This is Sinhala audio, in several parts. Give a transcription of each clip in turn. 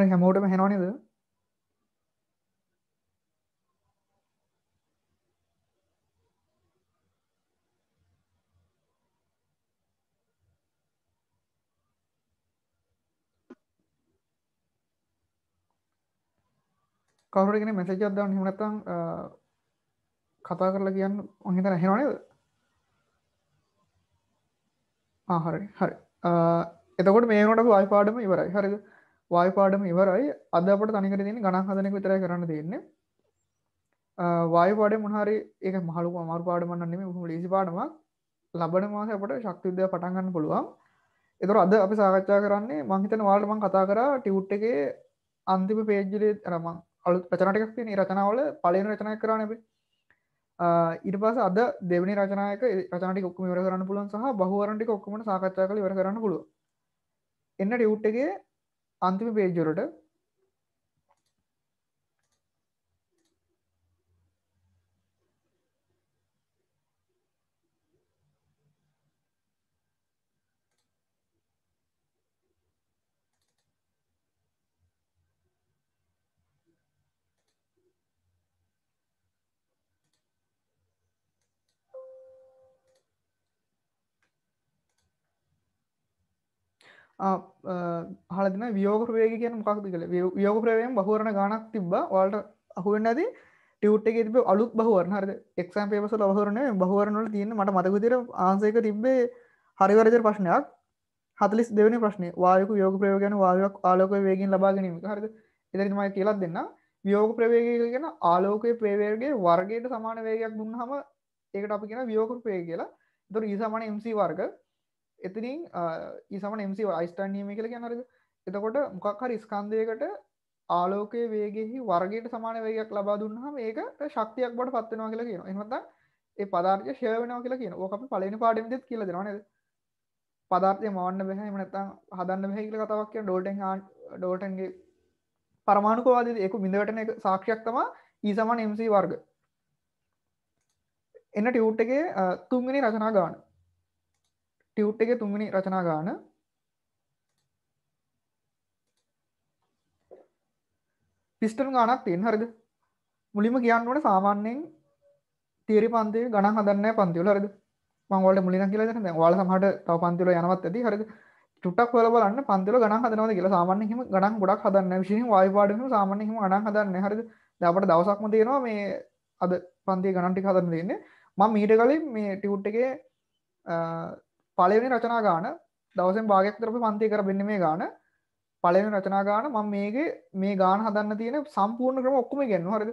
හරි හැමෝටම හෙනව නේද? කවුරුහරි කෙනෙක් මැසේජ් එකක් දාන්න එහෙම නැත්නම් කතා කරලා කියන්න මම හිතන ඇහෙනව නේද? ආ හරි හරි. එතකොට මේ වෙනකොට අපි වයිෆාඩම ඉවරයි. හරිද? වායි පාඩම ඉවරයි අද අපට තනිකර තියෙන ගණන් හදනක විතරයි කරන්න තියෙන්නේ වායි පාඩේ මොනහරි ඒක මහලු අමාරු පාඩමක් නෙමෙයි උණු ලේසි පාඩමක් ලබන මාසේ අපට ශක්ති විද්‍යාව පටන් ගන්න පුළුවන් ඒතර අද අපි සාකච්ඡා කරන්නේ මම හිතන ඔයාලට මම කතා කරා ටියුට් එකේ අන්තිම පේජ් වලේ අර මම අලුත් රචනා ටිකක් තියෙන රචනාවල පළවෙනි රචනාවක් කරානේ අපි ඊට පස්ස අද දෙවනි රචනායක රචනටි ඔක්කම වර කරන්න පුලන් සහ බහවරටි ඔක්කමට සාකච්ඡා කළ වර කරන්න පුළුව එන්න ටියුට් එකගේ අන්තිම පේජ් වලට හලදින වියෝග්‍රවේග කියන මොක්ද කළ යෝග්‍රවයෙන් බහරන ගණක් තිබ වාල්ට අහුවෙන් ඇති ටවට් එක තිබ අලුත් බහුවරන හර එක්සම් පේපස ලබහරන බහවරනල තියන්න මට මතකතිර ආන්සේක තිබ්බේ හරිවරජර ප්‍රශ්නයක් හතලිස් දෙවනි ප්‍රශ්නය වායක යෝග ප්‍රයෝගන වායක ආලෝක වේගෙන් ලබාගැනීම හරද එදරිමයි කියලත් දෙන්න වියෝග ප්‍රවේග ගෙන ආලෝකය ප්‍රේවේර්ගේ වර්ගයට සමාන වේගයක් දුන්න හම ඒකට අපි කියෙන වියෝකර පේ කියලා තුර ඒසාමන MC වර්ග එතිනින් ඒසම එමසි අයිස්ටන් නියම කළ ගැනරද එතකොට මොකක් හරි ස්කන්දයකට ආලෝකය වේගෙහි වර්ගයට සමාන වේගයක් ලබා දුන්නහම ඒකට ශක්තියක් බට පත්වෙනවා කියලා කියන එමත ඒ පදාර්ය ශය වෙනවා කියලා කියන ඕකම පලන පාඩමද කියල දෙනවානද පදාර්ය මවන්න බැහැම නතම් හදන්න බැහිකල කතාවක් කිය ඩෝටන් ඩෝටන්ගේ පරමාණුකවාද එක බිඳවටන සාක්ෂයක් තමා ඒ සමන් එමසි වර්ග එන්න ටියවට් එක තුන්ගනි රචනා ගාන ටියුට් එක තුන්වනි රචනා ගාන පිස්ටරු ගානක් තියෙන් හරිද මුලිම කියන්න ඕන සාමාන්‍යයෙන් තේරි පන්තේ ගණ හදන්න පන්තිවල හරිද මංවලට මුලින කියලන වාල සහට තව පන්තිල යනවත් ඇති හරිද චුටක් වල බලන්න පන්තිල ගණ හදනවද කියලා සාමාන්‍යයම ගණන් ගොඩක් හදන්න විශෂ වයිවාඩම සාමාන්‍යයම ගණන් හදන්න හරිද දපට දවසක්ම තියෙනවා මේ අද පන්තිය ගණන්ටි හදන්න දෙන්නේ මං මීට කලින් මේ ටියුට් එකේ පලවෙනි රචනා ගාන දවසෙන් භාගයක් තරප පන්තිය කර බෙන්න මේ ගාන පලවෙනි රචනා ගාන මම මේගේ මේ ගාන හදන්න තියෙන සම්පූර්ණ ක්‍රම ඔක්කොම ගෙන්න හරද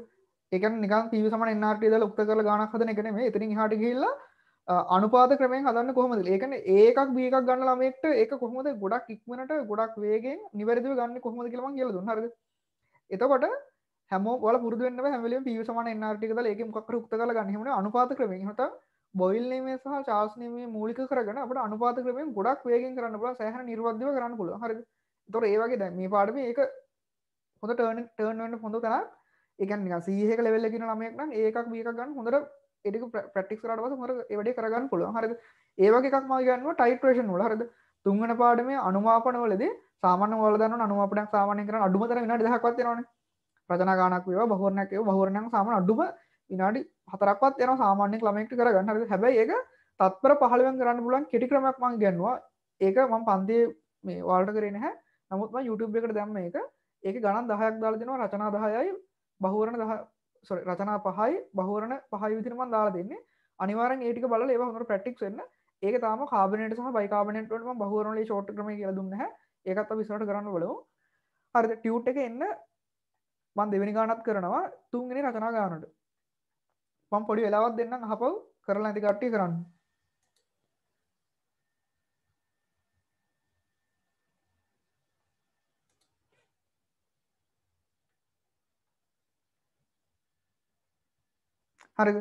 එක නිකන් පීව සම නාට දල උක්ත කර ගානක් හදන එකන මේ එතනින් හට කියල්ලා අනුපාත ක්‍රමෙන් හදන්න කොහොමද ඒකන ඒකක් බියක් ගන්න ළමෙක්ට ඒක කොහොමද ගොඩක් ඉක්මනට ගොඩක් වේගෙන් නිවැරදිව ගන්න කොහොමද කියලම කියල දුන්නරද එතකොට හැම ල පුරදුවෙන්න්න හැමලින් පිව සමන නාටික දල ඒකමක්කර උක්ත කල ගන්නීම අනුපාත ක්‍රමෙන් හට බොයිල්නීමේ සහ චාස්නීමේ මූලික කරගෙන අපට අනුපාත ක්‍රමයෙන් ගොඩක් වේගෙන් කරන්න පුළ සෑහන නිර්වද්ධව කරන්න පුළ හරි තොර ඒවගේ දැ මේ පාඩම ඒක හොඳ ටර්න ටර්න්වට හොඳ තර එකන් සීහක ලෙල්ලගෙන නමයක්න ඒකක් මේක ගන්න හොඳට එඩික ප්‍රටික් රටවස හොර වැඩි කරගන්න පුළුව හරි ඒවගේක් මාගන්න ටයිට්‍රේෂන් ල හරද තුන්ගන පාඩම අනුමාපනවලද සාමන වලදන්න අනුමාපනක් සාමානය කරන අඩුමතර වෙන දහක්වත් වෙනවාන ප්‍රජනගානක් වේ බහරනැකව බහරණයක් සාමන අඩුම විනාඩි හතරක්වත් යන සාමාන්‍ය ළමෙක්ට කරගන්න හරි හැබැයි ඒක තත්පර පහළුවෙන් කරන්න පුළුවන් කෙටි ක්‍රමයක් මං ගන්නවා ඒක මං පන්තියේ මේ වාල්ට කරේ නැහැ නමුත්ම YouTube එකට දැම්ම එක ඒක ගණන් දහයක් දාලා දෙනවා රචනා 10යි බහුවරණ 10 සෝරි රචනා 5යි බහුවරණ 5යි විදිහට මං දාලා දෙන්නේ අනිවාරෙන් ඒටික බල ඒව හොඳට ප්‍රටික්ස් වෙන්න ඒක තම කාබනට සහ බයිකාබනටම බහරනලේ ෂෝට් ක්‍රම කියල දුන්නහ ඒකත් විසට කරන්න බලව හරිද ටියව් එක එන්න මන් දෙවැනි ගානත් කරනවා තුන්ගෙන රචනා ගානට මම පොඩි වෙලාවක් දෙන්නම් අහපව් කරලා නැති කට්ටිය කරන්න. හරිද?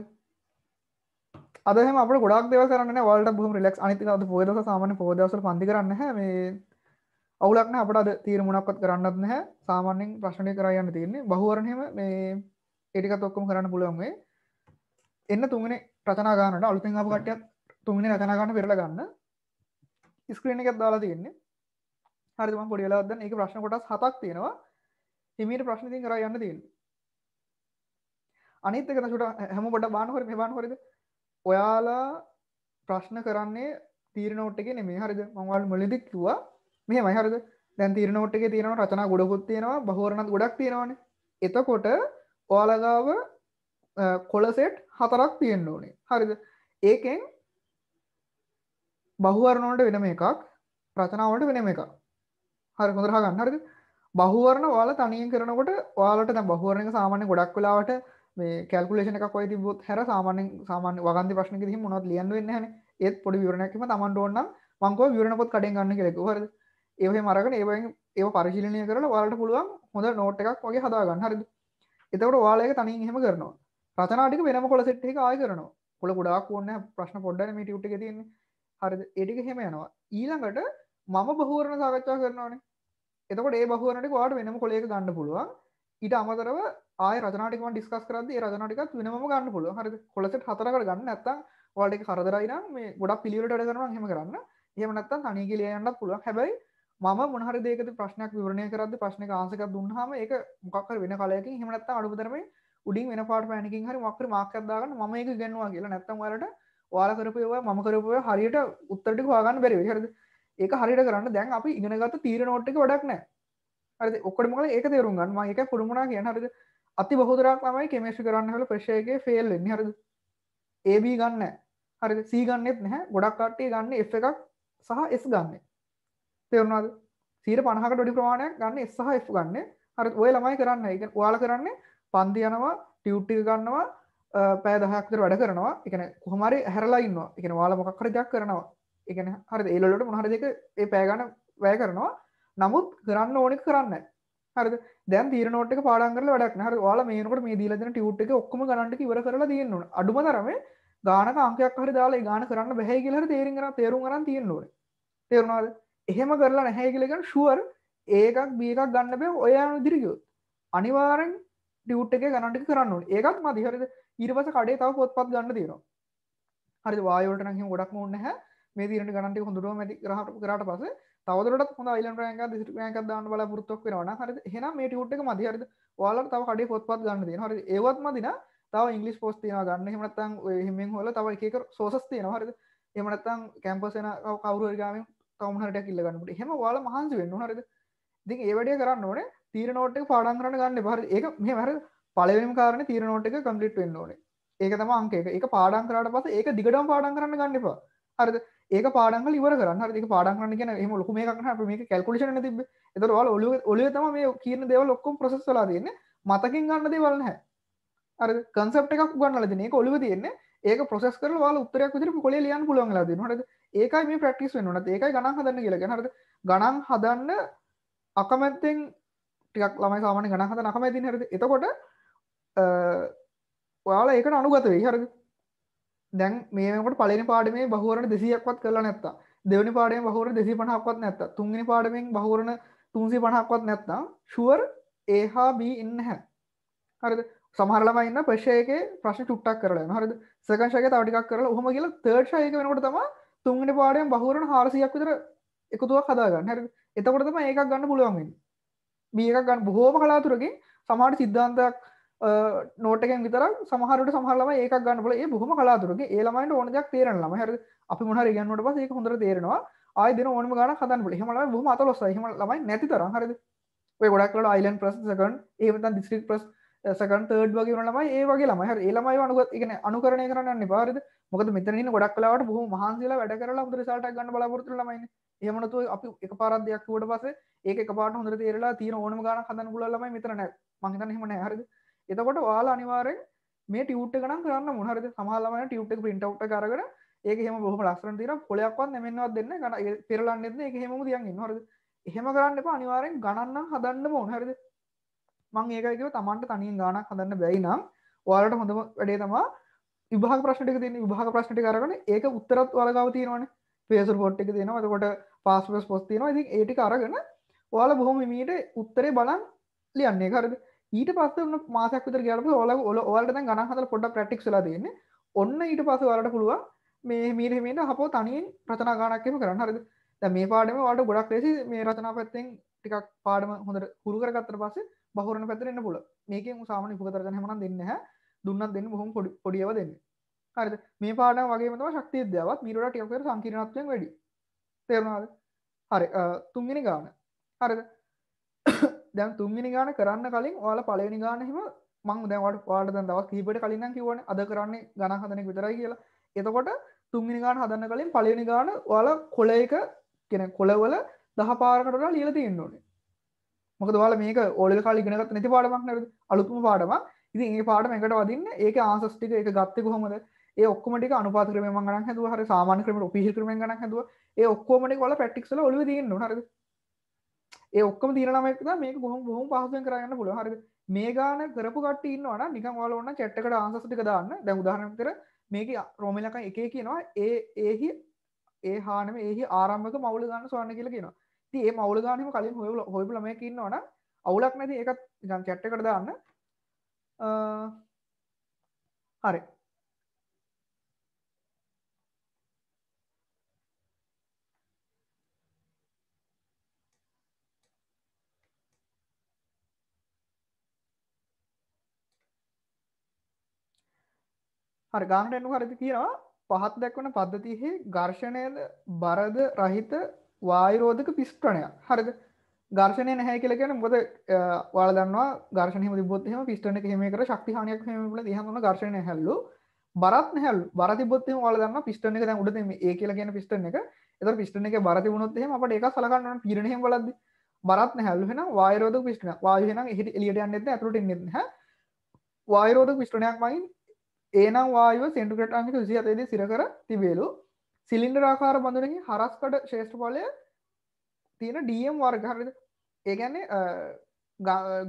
අද එහෙම අපිට ගොඩක් දේවල් කරන්න නැහැ. වලට බොහොම රිලැක්ස්. අනිත් එක අද පොය දවස සාමාන්‍ය පොය දවස්වල පන්ති කරන්නේ නැහැ. මේ අවුලක් නැහැ අපිට අද තීරමුණක්වත් කරන්නත් නැහැ. සාමාන්‍යයෙන් ප්‍රශ්නේ කරා යන්න තියෙන්නේ. බහුවරණෙම මේ ඒ ටිකත් ඔක්කොම කරන්න පුළුවන් වෙයි. එන්න තුමන ප්‍රතනාගානට අලුතෙන් අප කට්ටයක් තුමන රතනාගන්න පෙරලගන්න ස්ක්‍රීන එකත් දාලා තියෙන්නේ හරිම පොඩියලාද ඒ ප්‍රශ්න කොටස් හතක් තියෙනවා එමීට ප්‍රශ්නතින් කර යන්න තියෙන් අනිත්තකන සුට හැම පොට බානහොර මෙබාන් හොරිද ඔයාලා ප්‍රශ්න කරන්නේ තීරණෝට්ටක නෙමේ හරිද මංවල් මුලදික් තුවා මේ මහරද දැන් තීරණෝට්ටක තියෙනවා රචනා ගොඩකුත් තියෙනවා බහෝරණත් ගොඩක් තියෙනවාන එතකොට ඔයාලගාව කොලසෙට් හතරක් තියෙන්න්න ඕනේ හරිද ඒකෙන් බහුවරණෝට වෙනම එකක් ප්‍රචනාවට වෙනම එක හරි කොඳරහ ගන්නහරද බහුවරණ වාල තනියෙන් කරනකොට වාලට තැ බහුවරණ සාමාන්‍ය ගොඩක් වෙලාවට මේ කැල්කුලේෂන එකක් යි බොත් හැර සාමාන්‍ය සාමාන්‍ය වගන්ති ප්‍රශ්න කිසි මොත් ලියන් වෙන්න හැන ඒත් පොඩි විවරණයක්ම තමන්ට ඕන්න මංකෝ විවරණපොත් කඩෙන් ගන්න කෙක හරද ඒහ මරගන ඒ ඒ පරිශිලනය කරලා වාලට පුළුවන් හොඳ නෝට් එකක් වගේ හදාගන්න හරිද එතකට වාලයක තනින් හෙම කරනවා රතනාටික වෙනම කොල සෙට් එක ආය කරනවා කොළ ගොඩාක් ඕන්න ප්‍රශ්න පොඩ්ඩන මිට යුට් එක තියන්නේ හරි එටික හෙම යනවා ඊළඟට මම බහුවරණ සාකච්ඡා කරනවානේ එතකොට ඒ බහුවරණට වාට වෙනම කොලේක ගන්න පුළුවන් ඊට අමතරව ආය රතනාටිකම ඩිස්කස් කරද්දී ඒ රතනාටිකත් වෙනම ගන්න පුළුවන් හරිද කොලසෙට් හතරකට ගන්න නැත්තම් ඔයාලට ඒක කරදරයි නම් මේ ගොඩක් පිළිවෙලට වැඩ කරනවා නම් එහෙම කරන්න එහෙම නැත්තම් තනිය ගිලිය යන්නත් පුළුවන් හැබැයි මම මොනහරි දෙයකට ප්‍රශ්නයක් විවරණය කරද්දී ප්‍රශ්නයක ආන්සර් එකක් දුන්නාම ඒක මොකක් හරි වෙන කලයකින් එහෙම නැත්තම් අඩුම තරමේ උඩින් වෙන පාට පැනකින් හරි මක්කර මාක්කක් දාගන්න මම ඒක ගන්නවා කියලා නැත්තම් ඔයාලට ඔයාලා කරපු ඒවා මම කරපු ඒවා හරියට උත්තර ටික හොයාගන්න බැරි වෙයි හරිද ඒක හරියට කරන්න දැන් අපි ඉගෙන ගත්ත තීර නෝට් එක වැඩක් නැහැ හරිද ඔක්කොටම කරලා ඒක තේරුම් ගන්න මම ඒක පුරුමුණා කියන හරිද අති බහුතරක් තමයි කෙමිස්ට්‍රි කරන්න හැල ප්‍රෙෂර් එකේ ෆේල් වෙන්නේ හරිද AB ගන්න හරි සී ගන්නෙත් නැහැ ගොඩක් කට්ටිය ගන්න F එකක් සහ S ගන්න තේරුණාද සීර පණහකට ඩොඩි ප්‍රමාණයක් ගන්න S සහ F ගන්න හරි ඔය ළමයි කරන්න එක ඔයාල කරන්නේ පන්ති යනවා ටියුට්ටික ගන්නවා පෑදහක්තර වැඩ කරනවා එකන කොහමරි හැරලා ඉන්න එකන වාලා මොකක් කරජක් කරනවා එකන හරි ඒලොලට මොහර දෙක ඒ පෑගන වැය කරනවා නමුත් කරන්න ඕනෙක් කරන්න හරි දැන් තීරනෝට පාඩගල වැඩක් හර වාල මේකට මේ දීලදන ටියුට් එක ඔක්කම ගන්නට ඉවර කරලා තියෙන්නවා අඩුම තරම ගානක අංකයක් හරි දාලා ගාන කරන්න බැහැ කියලට තේරෙන තේරුම් කරන්න තියෙන්නවා තේරුණාද එහෙම කරලා නැහැකිලකන් ශුවර් ඒකක් බියකක් ගන්න බෑ ඔයා දිරිකයුත් අනිවාරෙන් ඩියුට් එක ගණටි කරන්න ඒකත් මදිහරද ඉරිවස කඩේ තව පොත්පත් ගන්න දීර හරි වායෝට නහි ගොඩක් ඕන්න හැ මේ දිරට ගණට හොඳුරුව මැති රහට කරට පස තවරට හොඳ යිල රෑග දිට ෑක දාන්න බල පුරත්තක් කරන හර හෙන මේ ටුට් එක මදිහරද වාලට තව කඩේ පොත්පත් ගන්න දී හරි ඒවත් මදින තව ඉංගලිස් පොස් තියන ගන්න හෙමනත්තන් හෙමෙන් හොල තව එකක සෝසස් තියන හරිද එමනත්තන් කැම්පසන කවරු ගම කවමහට කිල්ලගන්නට හෙම වාල මහන්සි වෙන්න හරිද දි ඒවැඩිය කරන්න ඕනේ තීර නෝට් එක පාඩම් කරන්න ගන්න එපා. හරි. ඒක මෙහෙම හරි පළවෙනිම කාරණේ තීර නෝට් එක කම්ප්ලීට් වෙන්න ඕනේ. ඒක තම අංක එක එක පාඩන් කරට පස ඒක දිගටම පාඩන් කරන්න ගන්න එපා හරි ඒක පාඩන් ඉවර කරන්න හරි පාඩන් කරන්න කියන එහම ලොකු මේකන මේ කැල්කුලේෂන තිබ එතර වල ඔලුව ඔලුව තම මේ කියන දේව ලොක්කොම ප්‍රසෙස් වෙලා තියෙන්නේ මතකින් ගන්න දේවල් නැහැ හරි කන්සෙප්ට් එකක් උගන්වලා දෙන ඒක ඔලුව තියෙන්නේ ඒක ප්‍රොසෙස් කරලා ඔයාලා උත්තරයක් විදිහට කොලේ ලියන්න පුළුවන් වෙලා දෙනවා හරිද ඒකයි මේ ප්‍රැක්ටිස් වෙන්න ඕනත් ඒකයි ගණන් හදන්න කියලා කියන්නේ හරිද ගණන් හදන්න අකමැත්තෙන් ටිකක් ළමයි සාමාන්‍ය ගණන් හත නකම ඇතින් හරිද එතකොට ඔයාලා ඒකට අනුගත වෙයි හරිද දැන් මේකට පලනි පාඩමේ බහුවරණ දෙසියක්වත් කරලා නැත්තා දෙවනි පාඩේ බහුවර දෙසි පනහක්වත් නැත්ත තුන්ගනි පාඩමෙන් බහුවරණ තුන්සි පනහක්වත් නැත්තා ශුවර් ඒහා බී ඉන්න හැ හරිද සමහරලම ඉන්න ප්‍රශයක ප්‍රශ්න චුට්ටක් කරලා හරිද සකංශක තවටිකක් කරලා හොම කියලා තර්ශයක වෙනකොට තම තුන්ගනි පාඩයෙන් බහුවරණ හාරසියක් විතර එකතුවක් හදාගන්න හරි එතකොටම ඒකක් ගන්න පුළුවන්ගන්නේ බියක ගන්න බොහෝම කලාතුරකින් සමහට සිද්ධාන්තයක් නෝටකෙන් විතර සමහරට සහලම ඒක ගන්නල ඒ බොහම කලාතුරක ඒළමයිට ඕන දෙයක් තේරන ලම හර අපි මොහර ගන්නට පස ඒක හොඳර තේරෙනවා ආයදන ඕනම ගන හදන්ල හමල බොහම අතලොස් හම ලමයි නැති තර හරද ඔය ගොඩක්ල අයිලන් ප්‍රසකන් ඒමතන් දිස්ත්‍රික් ප්‍රස් සකන් තර්ඩ් වගේ ලමයි ඒ වගේ ලමහර ඒළමයි අනුගත් එකන අනුකරණය කරන්න නිවාරද මොකද මෙතරන ගොඩක් කලාවට බොහ මහන්සේලා වැඩ කරලා උදරසාට ගන්න බලපොරතු ලමයි එහමනතු අපි එක පාරත් දෙයක් වට පස ඒක පාට හොඳර තේරලා තියන ඕනම ගන හදන්න ගුලලමයි මෙතරන මහිතන හෙමන හරද එතකොට වාලා අනිවාරෙන් මේ ටියුට් ගන කරන්න මොහරද සමාලමන ටියුට් පින්ටව් කරගර ඒක හෙම බොහම ලස්සන තිර පොලයක්වත් නැමෙන්වත් දෙන්න ගන පෙරලන්නෙද එක හෙම දියන් ඉන්නහරද එහෙම කරන්න එපා අනිවාරෙන් ගණන්නම් හදන්න ඕනහරද මං ඒකකව තමන්ට තනින් ගානක් හදන්න බැයි නම් ඔයාලට හොඳම වැඩේ තමා විභාග ප්‍රශ්නටක තින විභාග ප්‍රශ්නටි කරගන ඒක උත්තරත් වලගව තියෙනවන පේසුර පොට් එක තියෙනවතකොට පස්ස් පොස්තිනවා ඉතින් ඒටික අරගෙන ඔයාල බොහොම මීට උත්තරේ බලන් ලියන්න කරද ඊට පස්ස මාසක ගල ඔල ඔල ඔලට ගන හතල පොඩ ප්‍රටික් ලදන්න ඔන්න ඊට පස වලට පුළුවන් මේ මීරමට හපෝ තනියෙන් ප්‍රථනා ගානක්කම කරන්න හරද ද මේ පාඩම වාට ගොඩක් ලෙසි මේ රචනා පැත්තෙන් ටිකක් පාඩම හොඳ හුරු කරගත්තර පස බහරන පැතරන්න පුල මේක සාමන පුකතරගන හමන දෙන්න හ දුන්න දෙන්න හොම පොඩියව දෙන්න හරද මේ පාඩ වගේ මතම ශක්තිය දවත් මීරට ටයක සංකිරනත්වයෙන් වැඩි තේරුණාද හරි තුන්ගෙන ගාන හරද දැම් තුන්ගනි ගාන කරන්න කලින් වාල පලවෙනි ගාන හිම මං දැවට පාට දවක් කීපට කලින් කිවන අද කරන්නේ ගන හදනෙක් විතරයි කියලා එතකොට තුන්ගනි ගාන හදන්න කලින් පලවෙනි ගාන වාල කොල එක කෙන කොලවල දහ පාරකට ලියල තියෙන්න්නඕනේ මොක වාල මේක ඕල කාල ගෙනගත් නැති පාඩමක් නැ අලුතුම පාඩම ඉතින් ඒ පාඩම එකට වදින්න ඒක ආසස්ටික එක ගත්තෙ කොහොමද ඔක්කමට අනුපාත ක්‍රම ගන හැදුව හර සාමාන ක්‍රම පිහි ක්‍රම ගන හැදුව ඒ ඔක්කොමට කොල පැටික්ල ඔලු දන්න හරද ඒ ඔක්කම දීනමක් මේ ගොහම බොහම පහසෙන් කරන්න පුළ හරද මේ ගාන කරපු කට ඉන්නවන නිකම් වලන්න චැට්ටකට ආන්සටික දාන්න දැ උදාහනතර මේක රෝමලක එක කියනවා ඒ ඒහි ඒ හානම ඒහි ආරම්භක මවුල ගන්න ස්වන්න කියල කියෙන ති ඒ මවුල ගානම කලින් හොල හොබලම කියන්නවන අවුලක් නැති එකත් ගන් චැට්ටකට දාන්න හරි හරි ගානට එනු හරිදි කියනවා පහත් දැක්වන පද්ධතිහි ගර්ෂණයද බරද රහිත වායරෝධක පිස්ට්‍රණයක් හරිද ගර්ශනය නැහැ කියල කියන බොද වාල දන්නවා ගර්ශනය බොත්හම පිස්ටන හෙමකර ශක්තිහනයක් හමල හම ගර්ශණය හැල්ලු බරත් හැල් බරතිබොත්ය වලදන්න පිස්ටන එක උඩ ඒ කියල කියන පිස්ටන එක එත පිස්ටන එක බරති වුණොත්හම අපට එක සලකන්න පිරණය බලද බරත් හැල්ලුහෙන වායරෝධ පිස්ටන වායන හිට එලියට යන්න ඇතුට හ වායරෝධ පිස්ටනයක් මයින් ඒනම් වායව සෙන්ටුකට අංක විසි අතේද සිරකර තිබේලු සිලින්ඩ රාකාර බඳුනහි හරස්කට ශේෂ්ඨඵලය තියෙන ඩම් වර්ගහරද ඒගැන්නේ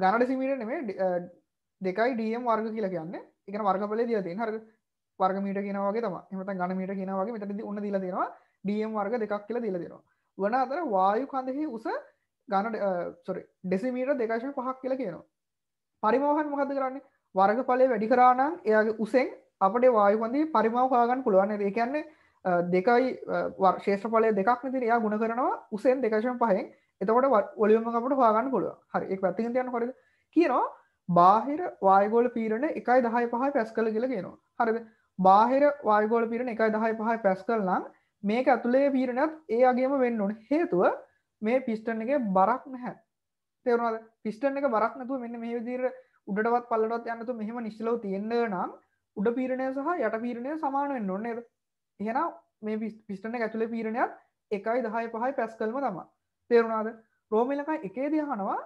ගණඩ සිමීට නෙමේ දෙකයි ඩම් වර්ග කියලා කියන්න එක වර්ගපල දිය තිය හර වර්ගමීට කියනවාගේ තම එමත ගණමීට කියනවාගේ මෙතට උන්න දිල දෙෙනවා ඩම් වර්ග දෙකක් කියලා දිල දෙෙනවා වන අතර වායු කන්දෙහි උස ගණ සොරි ඩෙසිමීට දෙකශ පහක් කියලා කියනවා පරිමෝහන් මොහද කරන්නේ වර්ගඵලය වැඩි කරානම් එයාගේ උසෙන් අපට වායුපන්දී පරිමාව කාගන්න පුළුවන් ඒ කියන්නේ දෙකයි වර්ශේෂ්‍රඵලය දෙකක් නති එයා ගුණ කරනවා උසෙන් දෙකශම් පහෙන් එතකොට ඔලියම අපට පාගන්න පුළුව හරි එක් පැත්තික තියන්න කොරද කියනවා බාහිර වායගෝල පීරණ එකයි දහය පහයි පැස් කළ කියල කියෙනවා හරිද බාහිර වායගෝල පිරණ එකයි දහයි පහයි පැස් කරලම් මේක ඇතුළේ පීරණත් ඒ අගේම වෙන්න ඕන හේතුව මේ පිස්ටන් එක බරක් නැහැ තෙරුණද පිස්ටන් එක බරක් නැතුව මෙන්න මේ විදිීර උඩටවත් පල්ලටත් යන්නතු මෙහෙම නිශ්ලව තියෙන්න්න නම් උඩ පීරණය සහ යට පීරණය සමානුවෙන් ඔන්නේද එහෙන මේ පිස්ටන ඇතුළ පීරණයක් එකයි දහය පහයි පැස් කල්ම තම තේරුණාද රෝමිලක එකේදී හනවා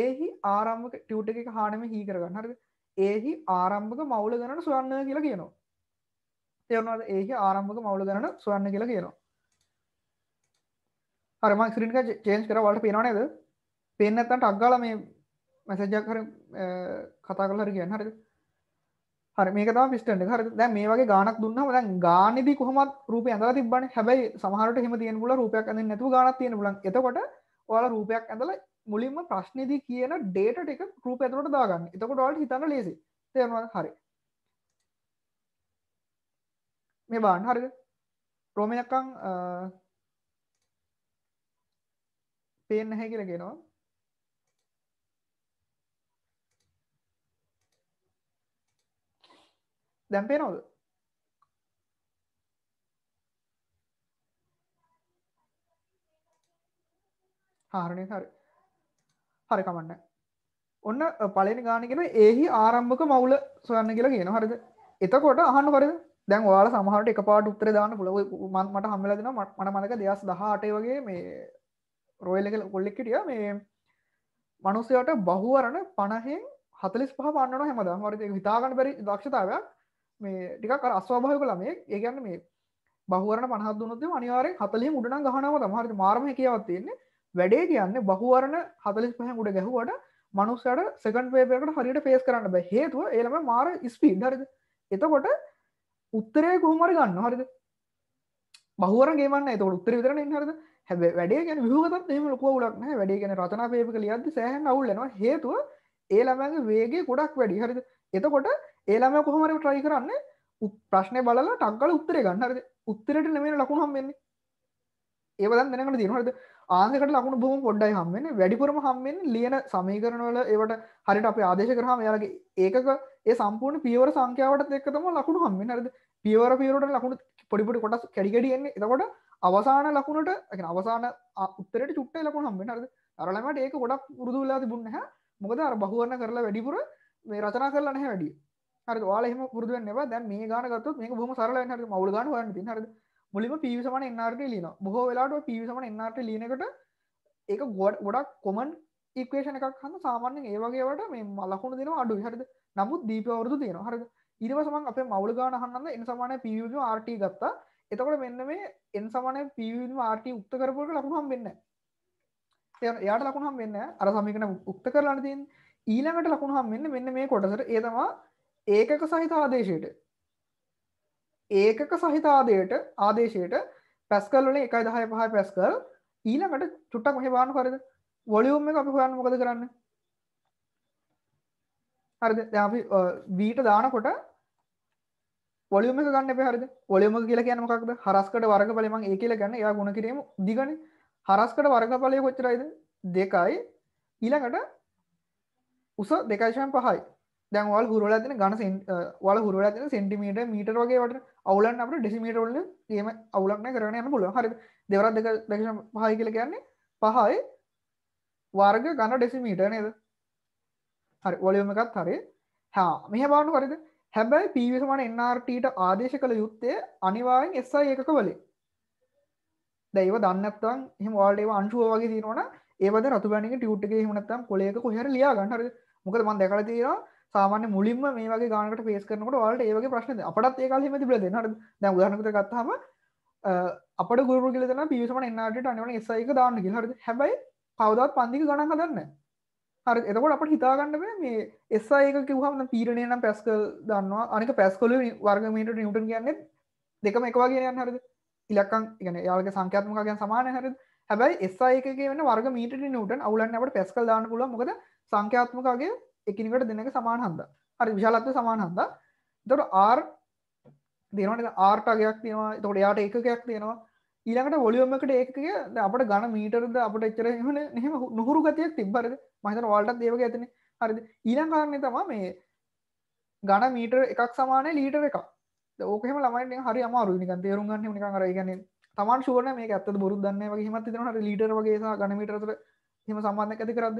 ඒහි ආරම්භක ටියව් එක හානම හි කරගන්න හරද ඒහි ආරම්භක මවුල ගණන සුවන්න කියලා කියනවා තේරුණාද ඒහි ආරම්භක මවුල ගණන සුවන්න කියලා කියනවා හරම ක්ෂරික චේන්ස් කර වලට පේනනේද පෙන්න්නත්තන්ට අක්ගාල මේ මැසජක් කර කතා කලර කියන්න හරි හරි මේක තම පිස්ටන හර දැ මේ වගේ ගානක් දුන්න ද ගානදී කොහමත් රූපය ඇඳලා තිබන හැබයි සමහට හෙම තියෙන පුල රූපයක් ඇඳ නැතු ගාන තියෙන පුලන් එතකොට ඔයාල රූපයක් ඇඳල මුලින්ම ප්‍රශ්නයදී කියන ඩේට එක රූප ඇතුරට දාගන්න එතකොට ඩල් හිතන්න ලෙසි තේරවා හරි මේ බාන් හරිද ප්‍රෝමයක්කං පේන්න හැ කියලගෙනවා දැන් පේනවද හාරණය හරි හරි කමන්න ඔන්න පලනි ගානගෙන ඒහි ආරම්භක මවුල සොයන්න කියලා කියන හරිද එතකොට අහන්න කරද දැන් වාල සමහට එක පාට උත්තර දාන්න පුලව මන්මට හම්මල දෙෙන මන මනක දෙස් දහටේ වගේ මේ රොයල්ලක කොල්ලෙක්කටිය මේ මනුස්සයට බහුවරණ පණහෙන් හතලිස් පහ පන්නන හැමදා මරිත හිතාගන්න බැරි දක්ෂතාවයක් මේ ටිකක් අර අස්වාභාවික ළමයෙක් ඒ කියන්නේ මේ බහුවරණ 50ක් දුනොත් එම අනිවාර්යෙන් 40 උඩ නම් ගහනවා තමයි හරියට මාර්ම හැකියාවක් තියෙන්නේ වැඩේ කියන්නේ බහුවරණ 45 උඩ ගැහුවට මනුස්සයාට සෙකන්ඩ් වේව් එකකට හරියට ෆේස් කරන්න බෑ හේතුව ඒ ළමයා මාර ස්පීඩ් හරිද එතකොට උත්තරේ කොහොම හරි ගන්නවා හරිද බහුවරණ ගේමන්න එතකොට උත්තරේ විතරනේ ඉන්නේ හරිද හැබැයි වැඩේ කියන්නේ විහුවකටත් එහෙම ලොකු අවුලක් නැහැ වැඩේ කියන්නේ රචනා වේව් එක ලියද්දි සෑහෙන අවුල් වෙනවා හේතුව ඒ ළමයාගේ වේගය ගොඩක් වැඩි හරිද එතකොට ඒලාම කොහමර ට්‍රයි කරන්න ප්‍රශ්නය බලලා ටක්ගල උත්තරේ ගන්නරද උත්තරට නමේ ලකුණු හම්වෙන්නේ ඒවදන් දෙනකට දිනහට ආසකට ලකුණු බොහම පොඩ්ඩයි හම්වෙන වැඩිපුරම හම්වෙන් ලියන සමීකරණවල ඒවට හරිට අප ආදේශ කරහම යාලගේ ඒකක ඒ සම්පූර්ණ පියවර සංඛ්‍යාවට දෙක්කතම ලකුණු හම්වෙන අරද පියවර පියවරට ලකුණු පොඩිපොඩි කොටස් කැඩිගඩියන්නේ එතකොට අවසාන ලකුණට එක අවසාන උත්තරට චුට්ටේ ලකුණ හම්වෙන අරද අරලමට ඒක ගොඩක් පුරුදුවෙලා තිබුන්න හැ මොකද අර බහුවරණ කරලා වැඩිපුර මේ රචනා කරලා නැහැ වැඩිය හරි වාලෙම පුරදුවෙන් එවා දැන් මේ ගාන ගත්තොත් මේක බොහොම සරල වෙන හරි මවුල් ගාන හොයන්න තියෙන හරිද මුලින්ම PV සමාන NRT ලියනවා බොහෝ වෙලාවට PV සමාන NRT ලියන එකට ඒක ගොඩක් කොමන් ඉක්වේෂන් එකක් හන්ද සාමාන්‍යයෙන් ඒ වගේ ඒවාට මේ ලකුණු දෙනවා අඩුයි හරිද නමුත් දීප අවුරුදු තියෙනවා හරිද ඊට පස්සේ මම අපේ මවුල් ගාන අහන්නද N සමාන PV වලින් RT ගත්තා එතකොට මෙන්න මේ N සමාන PV වලින් RT උක්ත කරපුවට ලකුණු හම්බෙන්නේ නැහැ එයාට ලකුණු හම්බෙන්නේ නැහැ අර සමීකරණ උක්ත කරලා තියෙන ඊළඟට ලකුණු හම්බෙන්නේ මෙන්න මේ කොටසට ඒ තමයි ඒකක සහිත ආදේශයට ඒකක සහිත ආදයට ආදේශයට පැස්කල් වල එකයි දහය පහ පැස්කල් ඊළඟට චුට්ටක් මෙහෙවාන කරද වොලියුම් එක අපි හොයන්න මොකද කරන්න හරිද අපි වීට දානකොට ොලියම ගන්න පහරද ොලියම කියල කියන මක්ද හරස්කට වර්ග පලම ඒ කියල ගන්න යා ගුණ කිරීම දිගන හරස්කට වර්ග පලය කොච්චරයිද දෙකයි ඊළඟට උස දෙකයිශයන් පහයි දැන් වල් හුරලා දෙන ගණ වල හුරලා දෙන සෙන්ටිමීට මීටර් වගේ වට අවුලන් අපට ඩෙසිමීටරවල ඒම අවුලක්න කරන යන පුළුව හරි දෙවරත් දෙක දක්ෂ පහයි කියල කියන්නේ පහයි වර්ග ගණ ඩෙසිමීට නේද හරි වොලියම එකත් හරි හා මෙහ බාණු හරිද හැබැයි පිවිසමන එන්නටට ආදේශ කළ යුත්තේ අනිවායෙන් එස්සා ඒකක වලේ දැයිව දන්නත්තන් හම වාල්ඩේව අංශුව වගේ තිනවන ඒවද රතු බැනික ටියුට්ගේ හමනත්තම් කොලේක කොහර ලියා ගන්නහර මොකද මන් දැකල තිීරවා සාමාන්‍ය මුලින්ම මේ වගේ ගානකට පේස් කරනකොට ඔයාලට ඒ වගේ ප්‍රශ්න අපටත් ඒ කාලේ එහෙම තිබිලා තියෙනවා හරිද දැන් උදාහරණයකට ගත්තාම අපේ ගුරු කියලා දෙනවා පීවිසමන එන්ආර්ටීට අනිවාර්යෙන් SI එක දාන්න කියලා හරිද හැබැයි කවදාවත් පන්තික ගණන් හදන්නේ නැහැ හරි එතකොට අපට හිතාගන්න බෑ මේ SI එක කිව්වම පීඩනය නම් පැස්කල් දන්නවා අනික පැස්කල් වර්ග මීටර නිව්ටන් කියන්නේ දෙකම එක වගේ යන හරිද ඉලක්කම් කියන්නේ යාලගේ සංඛ්‍යාත්මක ගණන් සමානයි හරිද හැබැයි SI එකේ වෙන වර්ග මීටර නිව්ටන් අවුලන්න අපට පැස්කල් දාන්න පුළුවන් මොකද සංඛ්‍යාත්මකගේ එකනිකට දෙනක සමාහන්ද හරි විශාලත්ව සමාහන්ද දොට ආර් දෙනට ආර්ටගයක් තියෙනවා තොට යාට එකකයක් තියෙනවා ඊළඟට වොලියෝමකට ඒකය අපට ගන මීටරද අපට එච්චර හම නහම නොහුරු ගතියක් තිබරද මහිතන වල්ටත් දේවක ඇතින හරිද ඊළංකාරණය තමා මේ ගන මීටර් එකක් සමානය ලීටර එකක් ඕකෙම ළමයි හරි අමාරු නික තේරුම්ගන්න නික කර ගන තමන් ශුවන මේ ඇත්ත බොරුදන්න වගේ හමත් තිනට ලීටර වගේ ගනමීටරතර හෙම සම්බන්ධ ඇති කරද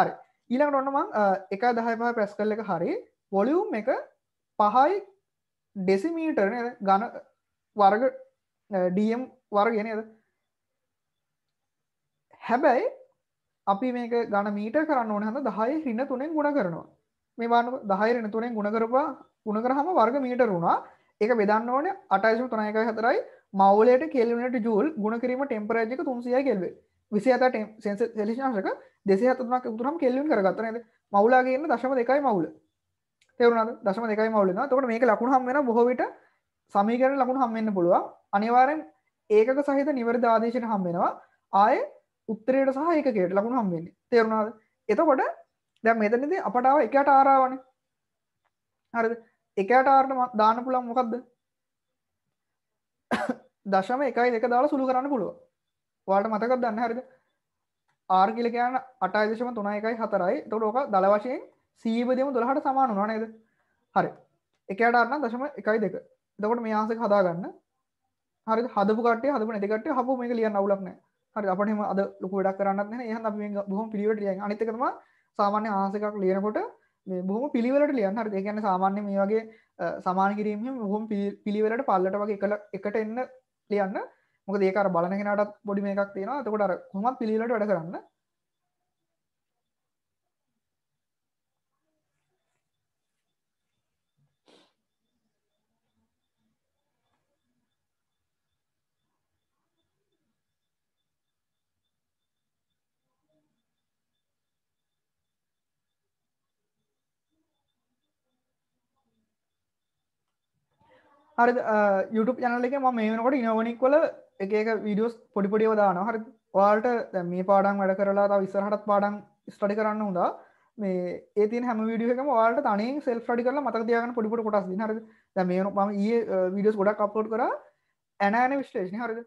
හරි ඊළඟ ඔන්නමං එක දහම පැස්කල් එක හරි වොලියුම් එක පහයි ඩෙසිමීටරන ගන වර්ග ඩම් වර්ගෙන හැබැයි අපි මේක ගණ මීට කරන්න ඕන හඳ දහයි හින්න තුනෙන් ගුණ කරනවා මේ බාන දහයිරෙන තුනෙන් ගුණකරපා ගුණ කරහම වර්ග මීට රුණා එක බෙදන්න ඕන අටයිසු තුනයක හතරයි මවලට කෙල්ලනට ජූල් ගුණ කිරීම ටෙම්පරජක තුන්සිය කෙල්වේ විසි අත සෙලිශාශක දෙසේ අතනක් උතුරම් කෙල්ලුම් කරගත්තන ඇද මවුලාගේන්න දශම දෙකයි මවුල තෙවුණ දශම දෙකයි මවුලෙන තොට මේක ලකුණ හම්මෙන බොහෝවිට සමීකර ලකුණ හම්මෙන්න්න පුළුව අනිවාරෙන් ඒකක සහිත නිවරද ආදේශයට හම්බෙනවා ආය උත්තරයට සහ ඒකකට ලකුණ හම්බෙන්නේ තේරුණාද එතකොට දැ මෙතනද අපටාව එකට ආරාවන හරි එකට ආරට දාන පුළන් මොකක්ද දශම එකයි දෙක දාලා සුළු කරන්න පුළුවන් වාට මතකත් දන්න හරිද ආර් කියලකයන අටයිදශම තුනා එකයි හතරයි තොටෝක දළ වශයෙන් සීවදම දොළහට සමාන වනා නේද හරි එකට අන්න දශම එකයි දෙක දකොට මේ ආසක හදාගන්න හරි හදපුකට හදම නතිකට හපු මේ ලියන්න අවුලක්න හරි අපටම අද ලොක වැඩක් කරන්න හ බොහම පිවට ලිය අනිතකරම සාමාන්‍ය ආසකක් ලියනකොට බොහම පිළිවලට ලියන්න හරි ඒගැන සාමාන්‍ය මේ වගේ සමාන කිරීම බොහොම පිළිවෙලට පල්ලට වගේ එකල එකට එන්න ලියන්න මොක දේකර බලන කෙනටත් බොඩි මේ එකක් තියෙන තකොට අර කොමත් පිළිලට වැඩ කරන්න හරි YouTube චැනල එක ම මේ වෙනකොට ඉනෝවනික් වල එක එක වීඩියෝස් පොඩිපොඩියෝ දාන හරි වාට මේ පාඩන් වැඩ කරලා තා විස්සරහටත් පාඩන් ස්ටඩි කරන්න හොදා මේ ඒති හැම විඩිය එක වාට තනේ සෙල් ්‍රඩි කරලා මතක තියගන්න පොඩිපොට කොටස් හර මේ ම ඒ විඩියස් ගොඩක් අප්ලෝඩ් කර ඇනෑන විශ්ලේෂණ හරිද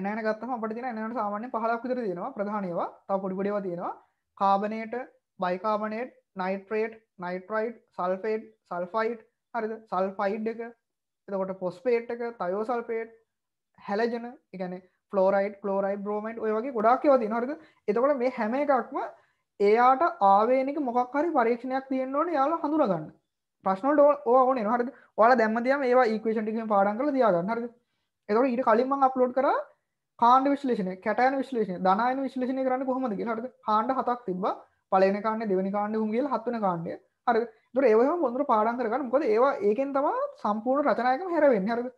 ඇනෑන ගත්තම අපට තින එනට සාමාන්‍ය පහලක් විතර තියෙනවා ප්‍රධානයවා තා පොඩිපොඩිව තියෙනවා කාබනයට bicarbonate nitrate nitrite sulphate sulphite හරිද සල්ෆයිඩ් එක එතකොට පොස්පේට් එක තයෝ සල්පේට් හැලජන එකන ෆලෝරයිඩ් කලෝරයි බ්‍රෝමයින්් ඔය වගේ ගොඩක්ව තින හරිද එතකොට මේ හැම එකක්ම එයාට ආවේනික මොකක්හරි පරීක්ෂණයක් තියෙන්න්නවන යාල හඳුරගන්න ප්‍රශ්නට ඕන හරි ඔල දැම්මතියම ඒ ඒකේෂන්ටික පාඩන් කල තියාගන්න හරි එතකොට ඊට කලින්ම අප්ලෝඩ් කර කාණ්ඩ විශ්ලේෂණ කැටයන විශ්ලේෂණ දනයන විශ්ලේෂණ කරන්න කොහොමද හට කාණ්ඩ හතක් තිබ පලන කාන්න දෙවනි කාණ්ඩ හුන්ගේ හත්වන කාණ්ඩය හරි දුර ඒවහම ොඳර පාඩන් කරගන්න මොකද ඒවා ඒකෙන් තම සම්පූර්ණ රචනායකම හැරවෙන්න හරද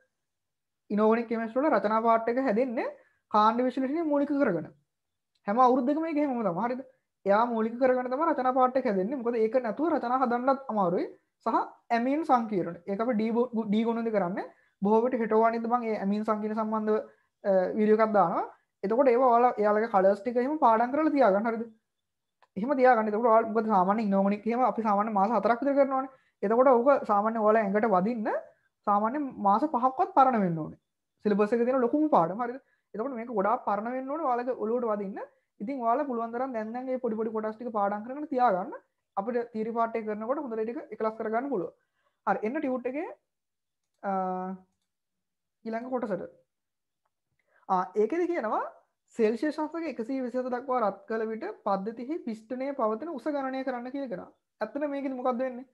ඉනෝවනික් කෙමිස්ට්‍රිවල රචනා පාට් එක හැදෙන්නේ කාණ්ඩ විශ්ලේෂණය මූලික කරගෙන. හැම අවුරුද්දකම ඒක එහෙමම තමයි. හරිද? එයා මූලික කරගෙන තමයි රචනා පාට් එක හැදෙන්නේ. මොකද ඒක නැතුව රචනා හදන්නත් අමාරුයි. සහ ඇමීන් සංකීර්ණ. ඒක අපි D D ගුණෙන්ද කරන්නේ. බොහෝ විට හිටවන්නේ මම ඒ ඇමීන් සංකීර්ණ සම්බන්ධව වීඩියෝ එකක් දානවා. එතකොට ඒවා ඔයාලා එයාලගේ කලර්ස් ටික එහෙම පාඩම් කරලා තියාගන්න. හරිද? එහම තියාගන්න තකට ල් ග සාමාන ඉනෝමනික් හෙම අපි සාමාන්‍ය මාස හතරක් විතර කරනවාන එතකොට ඕක සාමාන්‍ය ඔල ඇඟට වදින්න සාමාන්‍ය මාස පහක්වත් පරණ වෙන්න ඕනේ සිලබස එක තියෙන ලොකුම පාඩම හරිද එතකොට මේක ගොඩාක් පරණ වෙන්න ඕනේ ඔයාලගේ ඔළුවට වදින්න ඉතින් ඔයාලා පුළුවන් තරම් දැන් දැන් මේ පොඩි පොඩි කොටස් ටික පාඩම් කරගෙන තියාගන්න අපිට තියරි පාට් එක කරනකොට හොඳට ටික එකලස් කරගන්න පුළුවන් හරි එන්න ටියුට් එකේ ඊළඟ කොටසට ඒකෙද කියනවා සෙල්ශේෂන්සක එකසි විසත දක්වා රත් කළ විට පද්ධතිහි පිෂ්ටනය පවතන උස ගණනය කරන්න කියගෙන ඇත්තන මේක මොකක්ද වෙන්නේ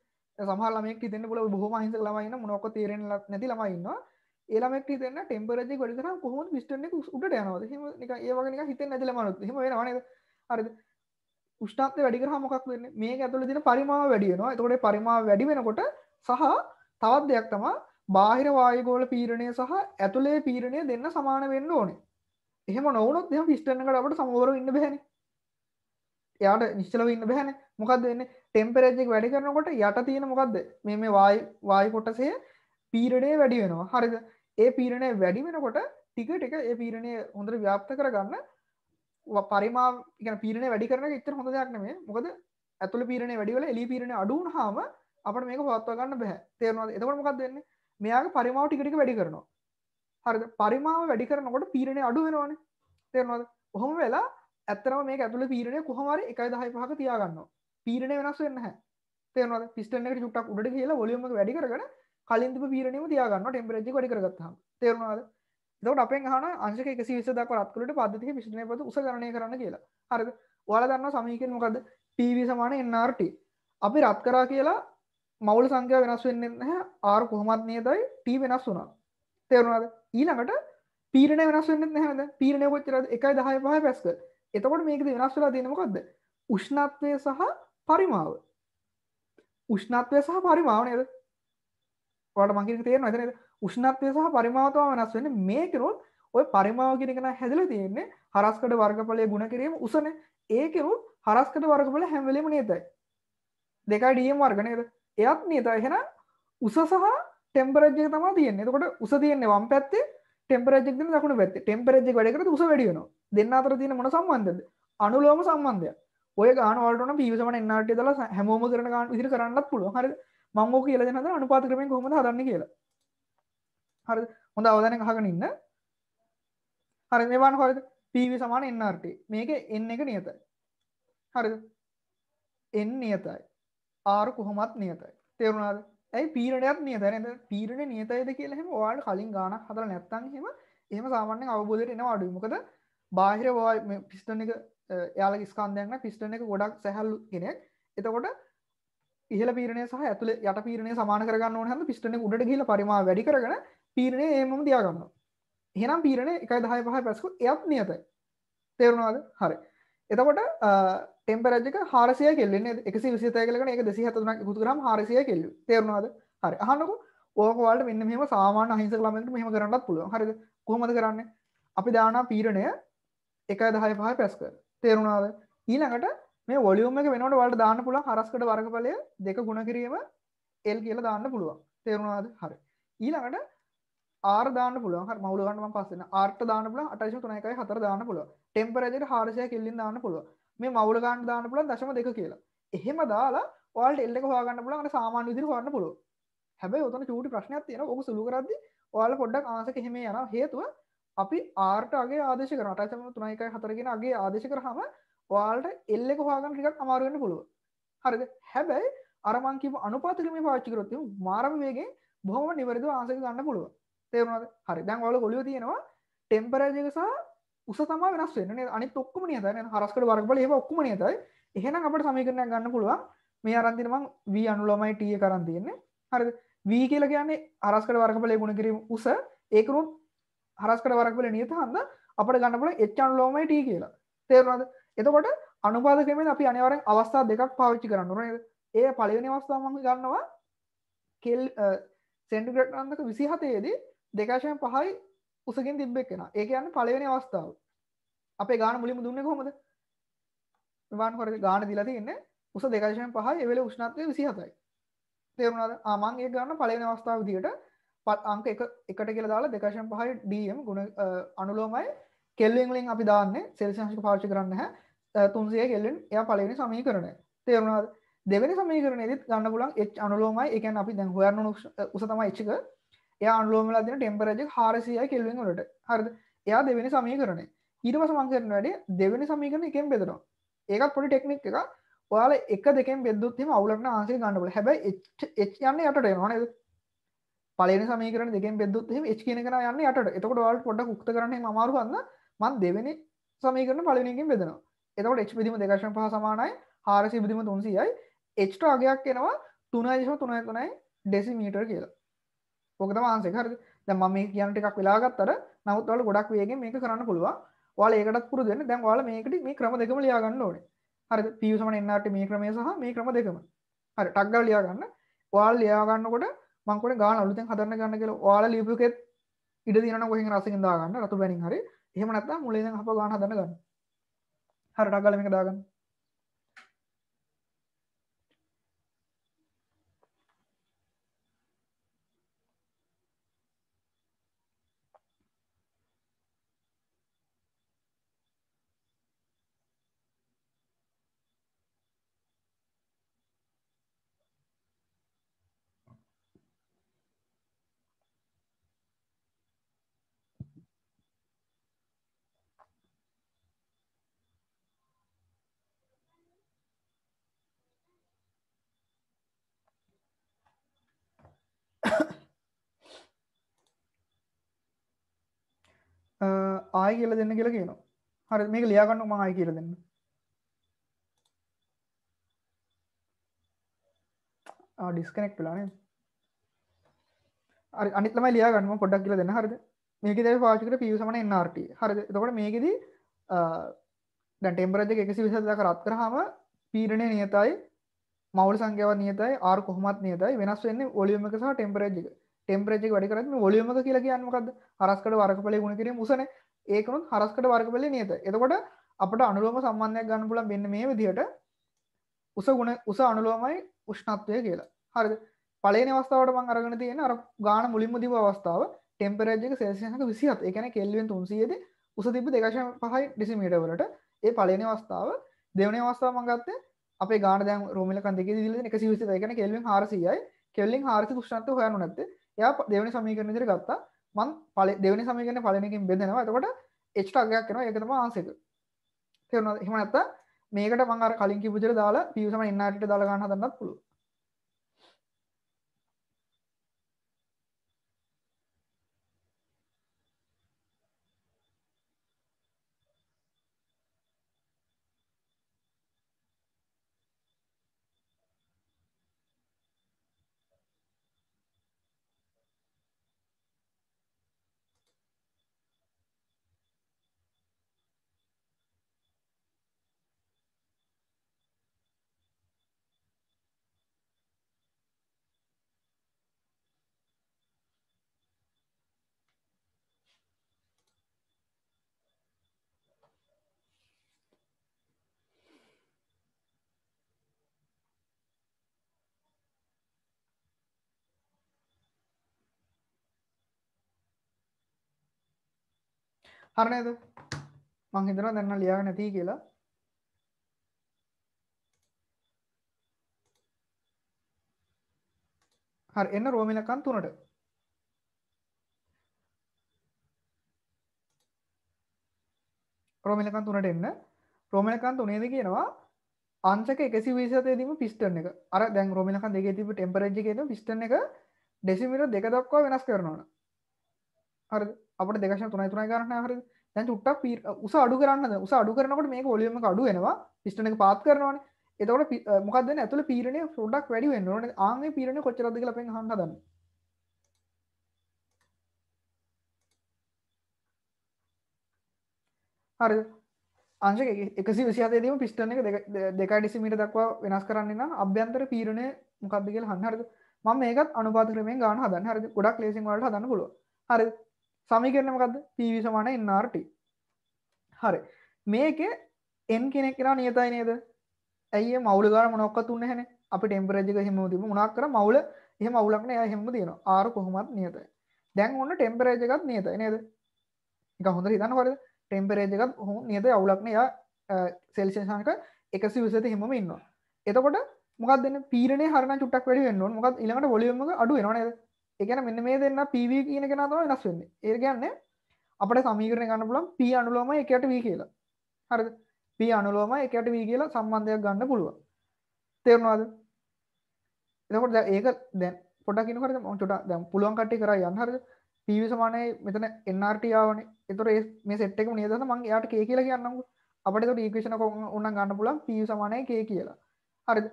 සමහර ළමෙක් හිතෙන්න පුළුවන් බොහොම අහිංසක ළමයි ඉන්න මොනක්වත් තේරෙන්නේ නැති ළමයි ඉන්නවා ඒ ළමෙක් හිතෙන්න ටෙම්පරේචර් එක වැඩි කරාම කොහොමද පිස්ටන් එක උඩට යනවද එහෙම නිකන් ඒ වගේ නිකන් හිතෙන්නේ නැති ළමනොත් එහෙම වෙනවා නේද හරිද උෂ්ණත්වය වැඩි කරාම මොකක් වෙන්නේ මේක ඇතුළේ තියෙන පරිමාව වැඩි වෙනවා එතකොට පරිමාව වැඩි වෙනකොට සහ තවත් දෙයක් තමයි බාහිර වායගෝල පීරණය සහ ඇතුළේ පීරණය දෙන්න සමාන වෙන්න ඕනේ එහෙම නොවනොත් එහම පිස්ටන්න එකට අපට සමෝර ඉන්න බැහැ යාට නිශ්චලව ඉන්න බැහැන මොකක්ද වෙන්න ටෙම්පරජෙක් වැඩි කරනකොට යට තියෙන මොකක්ද මේ වායි වායි කොටසය පීරණය වැඩි වෙනවා හරිද ඒ පීරණය වැඩි වෙනකොට ටිකට එක ඒ පීරණය හොඳට ව්‍යාප්ත කරගන්න පරිමා ගැන පීරණ වැඩි කරන එච්චර හොඳ දෙයක් නෙමේ මොකද ඇතුළ පීරණය වැඩිවල එලි පීරණ අඩුන් හාම අපට මේක පවත්වා ගන්න බැහැ තේරෙනවද එතකොට මොකක්ද වෙන්නේ මෙයාගේ පරිමාව ටික ටික වැඩි කරනවා හරිද පරිමාව වැඩි කරනකොට පීරණය අඩු වෙනවනේ තේරෙනවද ඔහොම වෙලා ඇත්තරම මේ ඇතුළ පීරණය කොහමර එකයි දහයි පහක තියාගන්න පීරණය වෙනස් වෙන්න තේන පිස්ටනක චුට්ටක් උඩට කියලා ොලියම වැඩි කරන කලින් පීරණයම තියාගන්න ටෙම්පරජි වැඩි කරගත්හම තේරුණවාද දවට අපෙන් හන අංශක එකසි විසදක් අත්කලට පද්ධතික පිෂ්ණය පද උසගරණය කරන්න කියලා හරද ඔයාල දන්න සමීකෙන් මොකද පීවී සමාන එන්නට අපි රත් කරා කියලා මවුල සංඛ්‍යා වෙනස් වෙන්න ආර් කොහොමත් නේදයි ටී වෙනස් වුණා තේරුණාද ඊළඟට පීරණය වෙනස් වෙන්න හැද පීරණය කොච්චරද එකයි දහය පහ පැස්කර එතකොට මේකද වෙනස් වෙලා දෙනමකක්ද උෂ්ණත්වය සහ පරිමාව උෂ්ණත්වය සහ පරිමාවනයද වට මගේ තේරන ඇතන උෂ්ණත්වය සහ පරිමාවතාව වෙනස් වෙන මේකරුත් ඔය පරිමාවගෙනකෙන හැදල තියෙන්නේ හරස්කට වර්ගඵලය ගුණ කිරීම උසන ඒකරු හරස්කට වර්ගඵල හැම්වලීම නේතයි දෙකයි ඩියම් වර්ගනයද එයත් නේත එහෙන උස සහ ටෙම්පරජ්ය තමා තියන්නේ කොට උස තියන්නේ වම් පැත්තේ ටෙම්පරජෙක් දෙන දකුණු පැත්ත ටෙම්පරජෙක් වැඩකර උස වැඩියනවා දෙන්න අතර තියෙන මොන සම්බන්ධද අනුලෝම සම්බන්ධය ඔය ගානවලටන පිවිසමන එන්නට දලා හැමෝම කරන ගන්න ඉදිරි කරන්නත් පුළුව හරි මංගෝ කියල දෙනද අනුපාත ක්‍රමෙන් කොහොමද හදන්න කියලා හරි හොඳ අවධානය අහගෙන ඉන්න හරි මේවාන හොරද පිවි සමාන එන්නට මේක එන්න එක නියතයි හරිද එන්න නියතයි ආර කොහොමත් නියතයි තේරුණාද ඇයි පීරණයක් නියතන පීරණ නියතයිද කියලහෙම වාට කලින් ගාන හතර නැත්තන් හෙම එහම සාමාන්‍යෙන් අවබෝධයට එන අඩු මොකද බාහිර වා පිස්ටන එක යාල ස්කන්දයන්න පිස්ටන එක ගොඩක් සැහල්ලු කෙනෙක් එතකොට ඉහල පීරණය සහ ඇතුළ යට පීරණය සමාන කරගන්න ඕන හ පිස්ටන උඩට කියල පරිමා වැඩි කරන පීරණය ඒම දයාගන්න හෙනම් පීරණ එකයි දහය පහ පැස්කු එයත් නියතයි තේරුණවාද හරි එතකොට ටෙම්පරජක හාරසිය කෙල්ලෙන එකසි විසිතයකලන එක දෙසි හතුනක් ගුතුරම් හාරසිය කෙල්ල තේරුණවාද හරි අහන්නක ඕකවාට මෙන්න මෙම සාමාන අහිංස ළමට මෙහම කරන්නත් පුළුව හරි කොහමද කරන්න අපි දාන පීරණය එක දහය පහ පැස්ක තේරුණාද ඊළඟට මේ වොලියුම් එක වෙනට වලට දාන්න පුළන් හරස්කට වර්ගඵලය දෙක ගුණ කිරීම එල් කියලා දාන්න පුළුවන් තේරුණාද හරි ඊළඟට ආර් දාන්න පුළුවන් හරි මවුල ගන්න මම පස්සේ න 8 දාන්න පුළුවන් 8.31 4 දාන්න පුළුවන් ටෙම්පරේචර් 400 කෙල්වින් දාන්න පුළුවන් මේ මවුල ගන්න දාන්න පුළුවන් 0.2 කියලා එහෙම දාලා ඔයාලට එල් එක හොයාගන්න පුළුවන් අර සාමාන්‍ය විදිහට හොයන්න පුළුවන් හැබැයි උතන චූටි ප්‍රශ්නයක් තියෙනවා ඔක සුළු කරද්දි ඔයාලා පොඩ්ඩක් ආන්සර් එක එහෙම යනවා හේතුව අපි ආර්ට අගේ ආදේශ කරනවා 8.31 කියන අගේ ආදේශ කරාම ඔයාලට L එක හොයාගන්න ටිකක් අමාරු වෙන්න පුළුවන් හරිද හැබැයි අර මං කියපු අනුපාත ක්‍රමයේ පාවිච්චි කරොත් මාරම වේගෙන් බොහොම නිවැරදිව ආන්සර් එක ගන්න පුළුවන් තේරුණද හරි දැන් ඔයාලා ඔළුවේ තියෙනවා ටෙම්පරේචර් එක සහ උස තමයි වෙනස් වෙන්නේ අනිත් ඔක්කොම නියතයි නේද හරස්කඩ වර්ගඵල ඒවා ඔක්කොම නියතයි එහෙනම් අපිට සමීකරණයක් ගන්න පුළුවන් මේ අරන් තියෙන මං v අනුලෝමයි t එක අරන් තියෙන්නේ හරිද v කියලා කියන්නේ හරස්කඩ වර්ගඵලයේ ගුණ කිරීම උස ඒකනොත් හරස්කඩ වර්ගඵලයේ නියත හන්ද අපිට ගන්න පුළුවන් h අනුලෝමයි t කියලා තේරුණාද එතකොට අනුපාත ක්‍රමයෙන් අපි අනිවාර්යෙන් අවස්ථා දෙකක් පාවිච්චි කරන්න ඕනේ නේද ඒ පළවෙනි අවස්ථාව මම ගන්නවා කෙල් සෙන්ටිග්‍රේඩ් අන්දක 27 ේදී දෙකශයෙන් පහයි උසකින් තිබ්බෙක් කෙන ඒ යන්න පලවෙනි අවස්ථාව අපේ ගාන මුලිම දුන්න කොමද වාන් හොර ගාන දිලා තින්න උස දෙකශයෙන් පහයි එවෙල උෂ්ණත්වය විසි හතයි තේරුණද ආමන් ඒ ගන්න පලවෙන අවස්ථාව දිට පත් අංක එක එකට කියලා දාලා දෙකශයෙන් පහයි ඩම් ගුණ අනුලෝමයි කෙල්ලෙන්ලින් අපි දාන්න සෙල්සිංශක පාච්චි කරන්න හැ තුන්සිය කෙල්ලෙන් එය පලවෙනි සමී කරන තේරුණාද දෙවැනි සමීකරණයේදීත් ගන්න පුළුවන් එච් අනුලෝමයි ඒ කියන්නේ අපි දැන් හොයන්න උස තමයි එච් එක එයා අන්ලෝමලා තින ටෙම්පරජ හාරසිය කෙල්වෙන් වලට හරද එයා දෙවෙනි සමී කරන ඉරවස මංකරන වැඩේ දෙවෙනි සමීකරන එකෙන් බෙදරවා ඒකත් පොඩි ටෙක්නික් එක ඔයාල එක දෙකෙන් බෙද්දුත්තිම අවුලක්න ආසේ ගන්නබල හැබයි එච් යන්න යටට එනවානද පලන සමීකරන දෙක බෙදුත්ම එච් කියන කර යන්න යට එතකොට වල් පොඩ ක්ත කරන මාරුගන්න මන් දෙවෙනි සමීකරන පලනකින් බෙදෙන එතකට එච් පිදිම දෙකශන පහ සමානයි හාරසි බිදිම තුන්සියයි එච්ට අගයක් එනවා තුනයිශම තුනයි තුනයි ඩෙසි මීටර් කියලා ඕක තමයි ආන්සර් එක හරිද දැන් මම මේක කියන ටිකක් වෙලා ගත්තට නමුත් ඔයාලා ගොඩක් වේගෙන් මේක කරන්න පුළුවන් ඔයාලා ඒකටත් පුරුදු වෙන්න දැන් ඔයාලා මේකට මේ ක්‍රම දෙකම ලියා ගන්න ඕනේ හරිද P සමන NRT මේ ක්‍රමය සහ මේ ක්‍රම දෙකම හරි ටක් ගාලා ලියා ගන්න ඔයාලා ලියා ගන්නකොට මං කොනේ ගාන අලුතෙන් හදන්න ගන්න කියලා ඔයාලා ලියපු එකෙත් ඉඩ දිනනවා කොහෙන් රසකින් දා ගන්න රතු බැනින් හරි එහෙම නැත්නම් මුලින් ඉඳන් හප ගාන හදන්න ගන්න හරි ටක් ගාලා මේක දා ගන්න ආය කියල දෙන්න කියලා කියනවා හරි මේක ලියාගන්න ම ආය කියල දෙන්න ඩිස්කනෙක් පලානේ අනිතම ලියගන්න පොඩක් කියල දෙන්න හරද මේක ද පාචිකට පියසමන එන්නට හරද තකොට මේකෙද ඩැටෙම්බරජ එකසි විසදක රත් කරහම පීරණය නියතයි මවල් සංගව නියතයි ආර් කොහොමත් නියතයි වෙනස් වෙන්නේ ඔලියමක සහ ටෙම්පරජික ටෙම්පරේජ වැඩි කරන්න ොලියම කියලා කියන්නකද හරස්කට වරකපල ගුණ කිරීම උසන ඒකනුත් හරස්කට වරකපල නීත එතකොට අපට අනුලෝම සම්බන්ධයක් ගන්න පුලන් බෙන්න මේ විදිහට උස ගුණ උස අනුලෝමයි උෂ්ණත්වය කියලා හරි පලේ අවස්ථාවට මං අරගෙන තියෙන අර ගාන මුලින්ම දිව අවස්ථාව ටෙම්පරේජක සේසියක විසිහත් එකන කෙල්ලුවෙන් තුන්සියේද උස තිබ දෙකශ පහයි ඩිසිමීට වලට ඒ පලන අවස්ථාව දෙවන අවස්ථාව මංගත්තේ අප ගාන දැ රෝමිල කන්දෙක දිල එක සිවිසි එකන කෙල්ලින් හරසියයි කෙල්ලින් හාරසි ෂ්ණත්ව හයනු නැත්තේ එයා දෙවනි සමීකරණ විදිහට ගත්තා මම පළේ දෙවනි සමීකරණේ පළවෙනි එකෙන් බෙදෙනවා එතකොට h ටගයක් එනවා ඒක තමයි ආන්සර් එක තේරුණාද එහෙම නැත්නම් මේකට මම අර කලින් කියපු විදිහට දාලා p=nrt දාලා ගන්න හදන්නත් පුළුවන් හරණයද මං හිතර දෙන්න ලියාග නැති කියලා හරි එන්න රෝමිලකන් තුනට රෝමිලකන් තුනට එන්න රෝමිලකන් තුනේද කියනවා අංසක එකසි විසතේදීම පිස්ටන එක අර දැන් රෝමිලකන් දෙක තිබ ටෙම්පරජ් කියන පිස්ටන එක ඩෙසිමිට දෙක දක්වා වෙනස් කරනවා හරිද අපට දෙකශ තුනයි තුනයි කරන්න හර දැන් චුට්ටක් උස අඩු කරන්න උස අඩු කරනකට මේ ඔලියම අඩු වෙනවා පිස්ටන එක පාත් කරනවන එතකට මොකද ඇතුළ පීරණ ොඩක් වැඩි වෙන්නන ආගේ පීරණ කොච්චරද ලපෙන් හඳදන්න හරි අංශ එකසි විසිහතේදීම පිස්ටන එක දෙකයි ඩිසිමිට දක්වා වෙනස් කරන්න අභ්‍යන්තර පීරණය මොකක්දගල හන්නහරද ම මේකත් අනුපාත ක්‍රමෙන් ගාන හදන්න හරි ගොඩක් ලේසින් වලට හදන්න පුළුව හරි සමීකරණමකද පව සමාන එන්නට හරි මේක එන් කෙනෙක් කෙනා නියතයි නේද ඇයි මවුලගර මොනොක්ක තුන්න හැන අපි ටෙම්පරජික හෙමතිම උනක් කර මවුල එහම අවුලක්න ය හෙම තියෙන ආර කොහොමත් නියතයි දැන් ඔන්න ටෙම්පරේජකත් නියතයි නේද එක හොඳ හිතන්න හොර ටෙම්පරේජකත් හු නියත අවුලක්න යා සෙල්ෂේෂානක එකසි විසත හෙමම ඉන්නවා එතකොට මොකක් දෙන්න පීරණය හරන චුට්ටක් වැඩි වෙන්නවා මොකක් ඉළඟට ොලියම අඩු වෙනවානේද එකන මෙන්න මේ දෙන්න පව කියන කෙන තම වෙනස් වෙන්න ඒ ගන්න අපට සමීකරණ ගන්න පුලන් පී අනුලෝම එකට වී කියලා හරි පී අනුලෝම එකට වී කියලා සම්බන්ධයක් ගන්න පුළුව තේරවාද එකොට ඒක දැන් පොඩකිනකට මොට දැම් පුළුවන් කට්ටි කර යන්හර පීවි සමානය මෙතන එන්නටයාවන එතුර මේ සෙට්ක නියද මං යාට කිය කියලා කියන්නක අපට ඒකේෂණ කො උන්න ගන්න පුලන් පී සමානය කිය කියලා හරි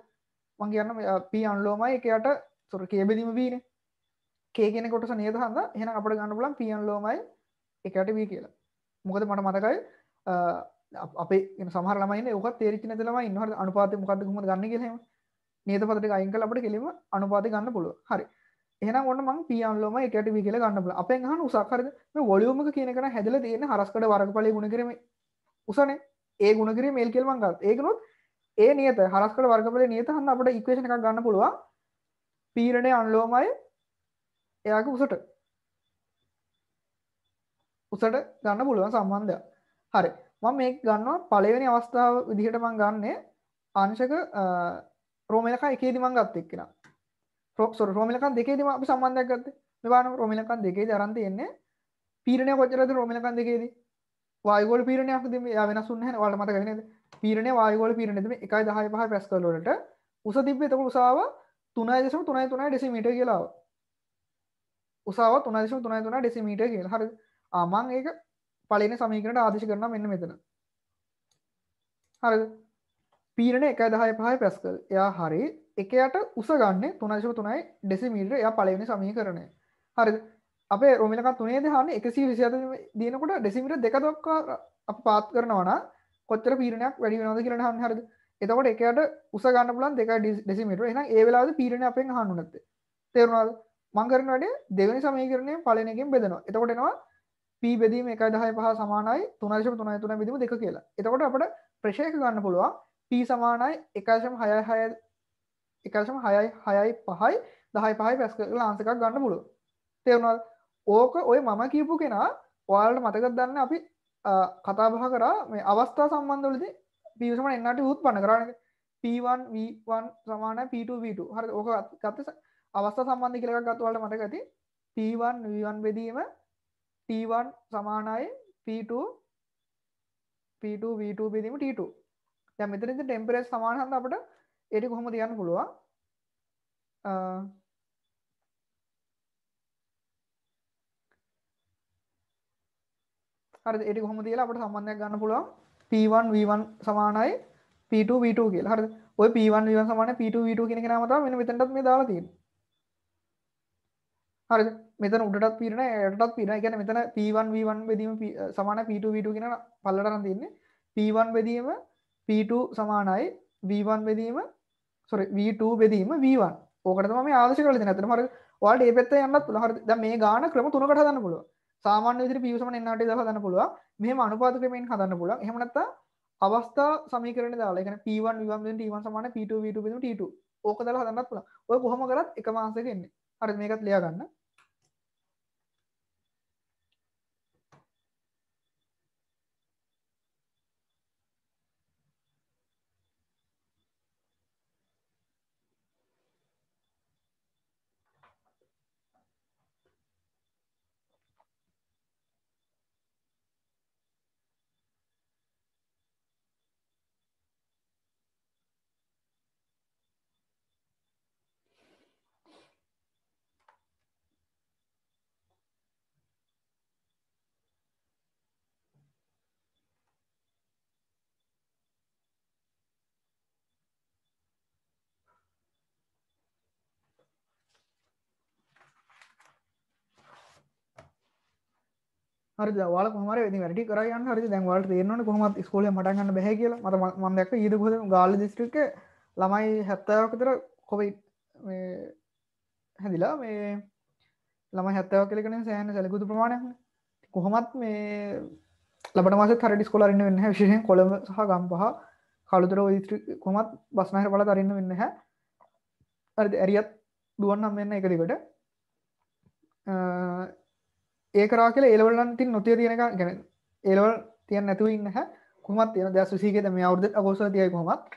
මං කියන්න පී අනුලෝම එකට සොර කියබෙදීම වීනේ කේ කියෙන කොටස නේද හඳ හෙන අපට ගන්න පුලන් පියන් ලෝමයි එකට වී කියලා මොකද මට මතකයි අපේ සමහර ලමයින ඔක තේරචි නදලම ඉන්නහ අනුපාත මොකද හම ගන්න කියෙම නේද පතට අයිංකල අපට කෙලීම අනුපාති ගන්න පුළුව හරි එහෙනම් ඔන්න මං පියන්ලෝම එකට වී කියල ගන්න පුල අපේ හන උසාකරද මේ වොලියෝම කියනකන හැදල තියෙන හරස්කට වරග පලි ගුණ කරම උසන ඒ ගුණ කිරීම මේල් කෙල්මන්ගත් ඒකනොත් ඒ නියත හරස්කට වර්ගපල නියත හන්න අපට ඉක්වේෂණ එක ගන්න පුළුවන් පීරණය අන්ලෝමයි එයාගේ උසට උසට ගන්න පුළුවන් සම්බන්ධයක් හරි මම මේ ගන්නවා පලවෙනි අවස්ථාව විදිහට මං ගන්නේ අංශක රෝමලක එකේදි මං ගත්ත එක්කෙන ොක්සොර රෝමිලකන් දෙකේදම අපි සම්බන්ධයක් ගත්ත මෙවාන රෝමිලකන් දෙකේ දරන්ත එන්නේ පීරණය කොච්චරද රෝමිලකන් දෙකේදී වායගොල පීරණයක් දෙම වෙනසුන්න වල මත ගන පීරණ වායගොල පිරණෙම එකයි දහය පහ පැස් කලට උස තිබ එතක උසාාව තුනයි දෙසම තුනයි තුනයි ඩෙසිමට කියලාව උසාවත් උනදශම තුනයි තුන ඩෙසිමීට කිය හරි ආමන් ඒක පලන සමීකරට ආදශ කරන මෙන්න මෙතන හරි පීරණ එක දහය පහය පැස්කල් එයා හරි එකයට උසගන්න තුනශම තුනයි ඩෙසිමීට එය පලවෙනි සමී කරණය හරි අප රොමිලක තුනේ දහන්න එකසි විසිත දයනකොට ඩෙසිමිට දෙකදක් අප පාත් කරනවන කොච්චර පීරණයක් වැඩි වෙනද කියලට හන් හරද එතකොට එකට උසගන්න පුලන් දෙක ඩෙසිමිට එන ඒවෙලාද පීරණ අපෙන් හනුනත් තේරුණාද මංකරන වැඩේ දෙවනි සමීකරණය පලනකින් බෙදනවා එතකොටෙනවා පී බෙදීම එක දහය පහ සමානයි තුනශම තුනයි තුන බිදීම දෙක කියලා එතකොට අපට ප්‍රශයක ගන්න පුළුවන් පී සමානයි එකශම හය හය එකශම හයයි හයයි පහයි දහයි පහයි පැස් කරලා අන්සකක් ගන්න පුළුව තෙවුණල් ඕක ඔය මම කියපු කෙනා ඔයාලට මතකත් දන්න අපි කතාබහ කරා මේ අවස්ථා සම්බන්ධලද පිවිසම එන්නට හුත් පණ කරන්න P1 V1 සමාන P2 V2 හරි ඕක ගත්ත අවස්ථා සම්බන්ධ කියලා එකක් ගත්තොත් මතක ඇති P1 V1 බෙදීම T1 සමාන අය P2 P2 V2 බෙදීම T2 දැන් මෙතනදී ටෙම්පරේචර් සමාන හන්ද අපිට ඒක කොහොමද කියන්න පුළුවන් හරිද ඒක කොහොමද කියලා අපිට සම්බන්ධයක් ගන්න පුළුවන් P1 V1 සමානයි P2 V2 කියලා හරිද ඔය P1 V1 සමානයි P2 V2 කියන එක නම තමයි මෙන්න මෙතනටත් මේ දාලා තියෙන්නේ හරි මෙතන උඩටත් පිරන යටටත් පිරන ගැන මෙතන ප1 වන් බෙදීම සමාන පිට විට කියෙන පල්ලටරන් තින්නේ ප1 බෙදීම පිට සමානයි v1 බෙදීම සොරි v2 බෙදීම v1 ඕකට තමයි ආදේශ කරලා තියෙන. අතන මර ඔයාලට මේ පැත්ත යන්නත් පුළුවන්. හරි දැන් මේ ගාන ක්‍රම තුනකට හදන්න පුළුවන්. සාමාන්‍ය විදිහට p සමාන n8 දාලා හදන්න පුළුවන්. මෙහෙම අනුපාත ක්‍රමයෙන් හදන්න පුළුවන්. එහෙම නැත්නම් අවස්ථා සමීකරණය දාලා. ඒ කියන්නේ p1 v1 බෙදීම t1 සමාන p2 v2 බෙදීම t2. ඕක දාලා හදන්නත් පුළුවන්. ඔය කොහොම කරත් එක මාසයක එන්නේ. හරි මේකත් ලියා ගන්න. හරි වාල කොහමර වැඩි කරන්න හරි දැන් වලට තේරනවන කොහොමත් ස්කෝලේ මට ගන්න බැහැ කියලා මට මම දැක්ක ඊට පස්සේ ගාල්ල දිස්ත්‍රික්කේ ළමයි 70ක් විතර කොවිඩ් මේ හැදිලා මේ ළමයි 70ක් කියලා කියන්නේ සෑහෙන සැලකුදු ප්‍රමාණයක් කොහොමත් මේ ලබන මාසෙත් හරි ඩිස්කෝලර් ඉන්න වෙන්නේ නැහැ විශේෂයෙන් කොළඹ සහ ගම්පහ කළුතර ඔය දිස්ත්‍රික්ක කොහොමත් බස් නැහැර බලලා තරින්න වෙන්නේ නැහැ හරිද ඇරියත් දුවන්නම් වෙන්න එක දිගට ඒකරා කියල ඒලවල්ලන්තින් නොතිය තියෙනක ගැන ඒලවල් තියන් නැතුව ඉන්න කොමත් යන දස් විසික මේ අවුද අගෝස තියයි කොමත්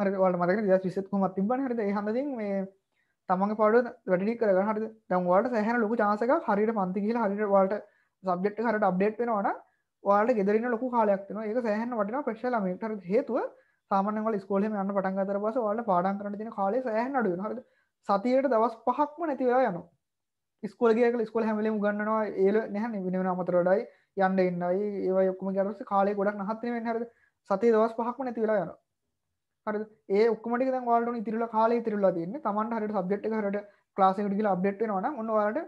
හරවල මතක දස් විසත් කොමත් තිබන හරද හඳද මේ තමඟ පාඩ වැඩි කරග හට දම්වාට සහන ලොකු චාසක හරිට පන්ති කියල හරිට වාට සබ්ෙට් හට අප්ඩේට් වෙනවාන වාට ගෙදරන්න ලොකු කාලයක්න ඒක සහන වටින ප්‍රක්ෂලමට හේතුව සාමනවල ස්කෝල යන්න පටන්ගතර පස වාල පාඩන් කරන තින කාලේ සහන අඩුව හට සතියට දවස් පහක්ම නැතිවලා යනවා ස්කෝල ගේක ස්කොල හැමලේ ගන්නවා ඒල නැහ නිවෙන අමතරටයි යන්න එන්නයි ඒවා ඔක්කම ගැරස කාලය ගොඩක් නහත්න හර සතේ දවස් පහක්ම නැතිවෙලා යන හර ඒ ඔක්කමට ගවාලට ඉතිරල කාලේ තිරලා තින්න තමන් හට සබ්ෙට් හට ලාසිකට කියල අප්ඩේට් වෙනවාන ඔන්නවාට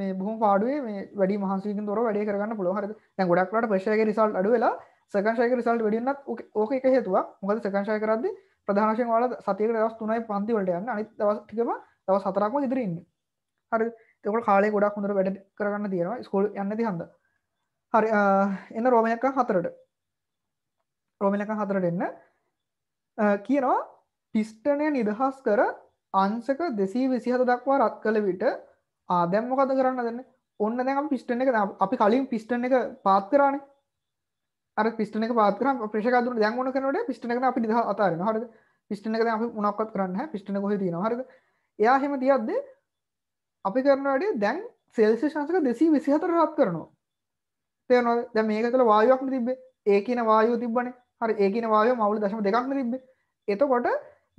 මේ බොහම පාඩුවේ මේ වැඩි මහන්සක තොර වැඩ කරන්න පුළොහර දැ ගොඩක්ට ප්‍රශයක රිසල්් අඩුවෙලා සකංශයක රිසල්ට් වැඩියන්නත් ඕක එක හේතුවා මොකද සකංශය කරද ප්‍රධානශයෙන් වාල සතියක දවස් තුනයි පන්ති වලට යන්න අනිත් දවස්ටිකම දවස් සතරක්ම ඉදිරන්න හරි තකොට කාලේ ගොඩක් හොඳට වැඩ කරගන්න තියෙනවා ස්කෝල් යන්නති හන්ද හරි එන්න රෝමයක හතරට රෝමලක හතරට එන්න කියනවා පිස්ටනය නිදහස් කර අන්සක දෙසී විසිහත දක්වා රත් කළ විට ආදැම්ම කත කරන්න දෙන්න ඔන්න දැම් පිස්ටන එක අපි කලින් පිස්ටන එක පාත් කරානේ අර පිස්ටන එක පාතර ප්‍රශකදුර දැන්ගුණ කරනට පිස්ටන එක අපි නිදහ අතාරන හරද පිස්ටන එක අපි උනක්කත් කරන්න පිස්ටන කොහ තියෙන හරද එයා හෙම තියද්දේ අපි කරන වැඩේ දැන් සෙල්සි ශංසක දෙසී විසිහතර රත් කරනවා තයනවද දැ මේක තුළ වායුවක්න තිබේ ඒ කියන වායු තිබන හරි ඒකන වාය මවුල දශම දෙකක්න තිබේ එතකොට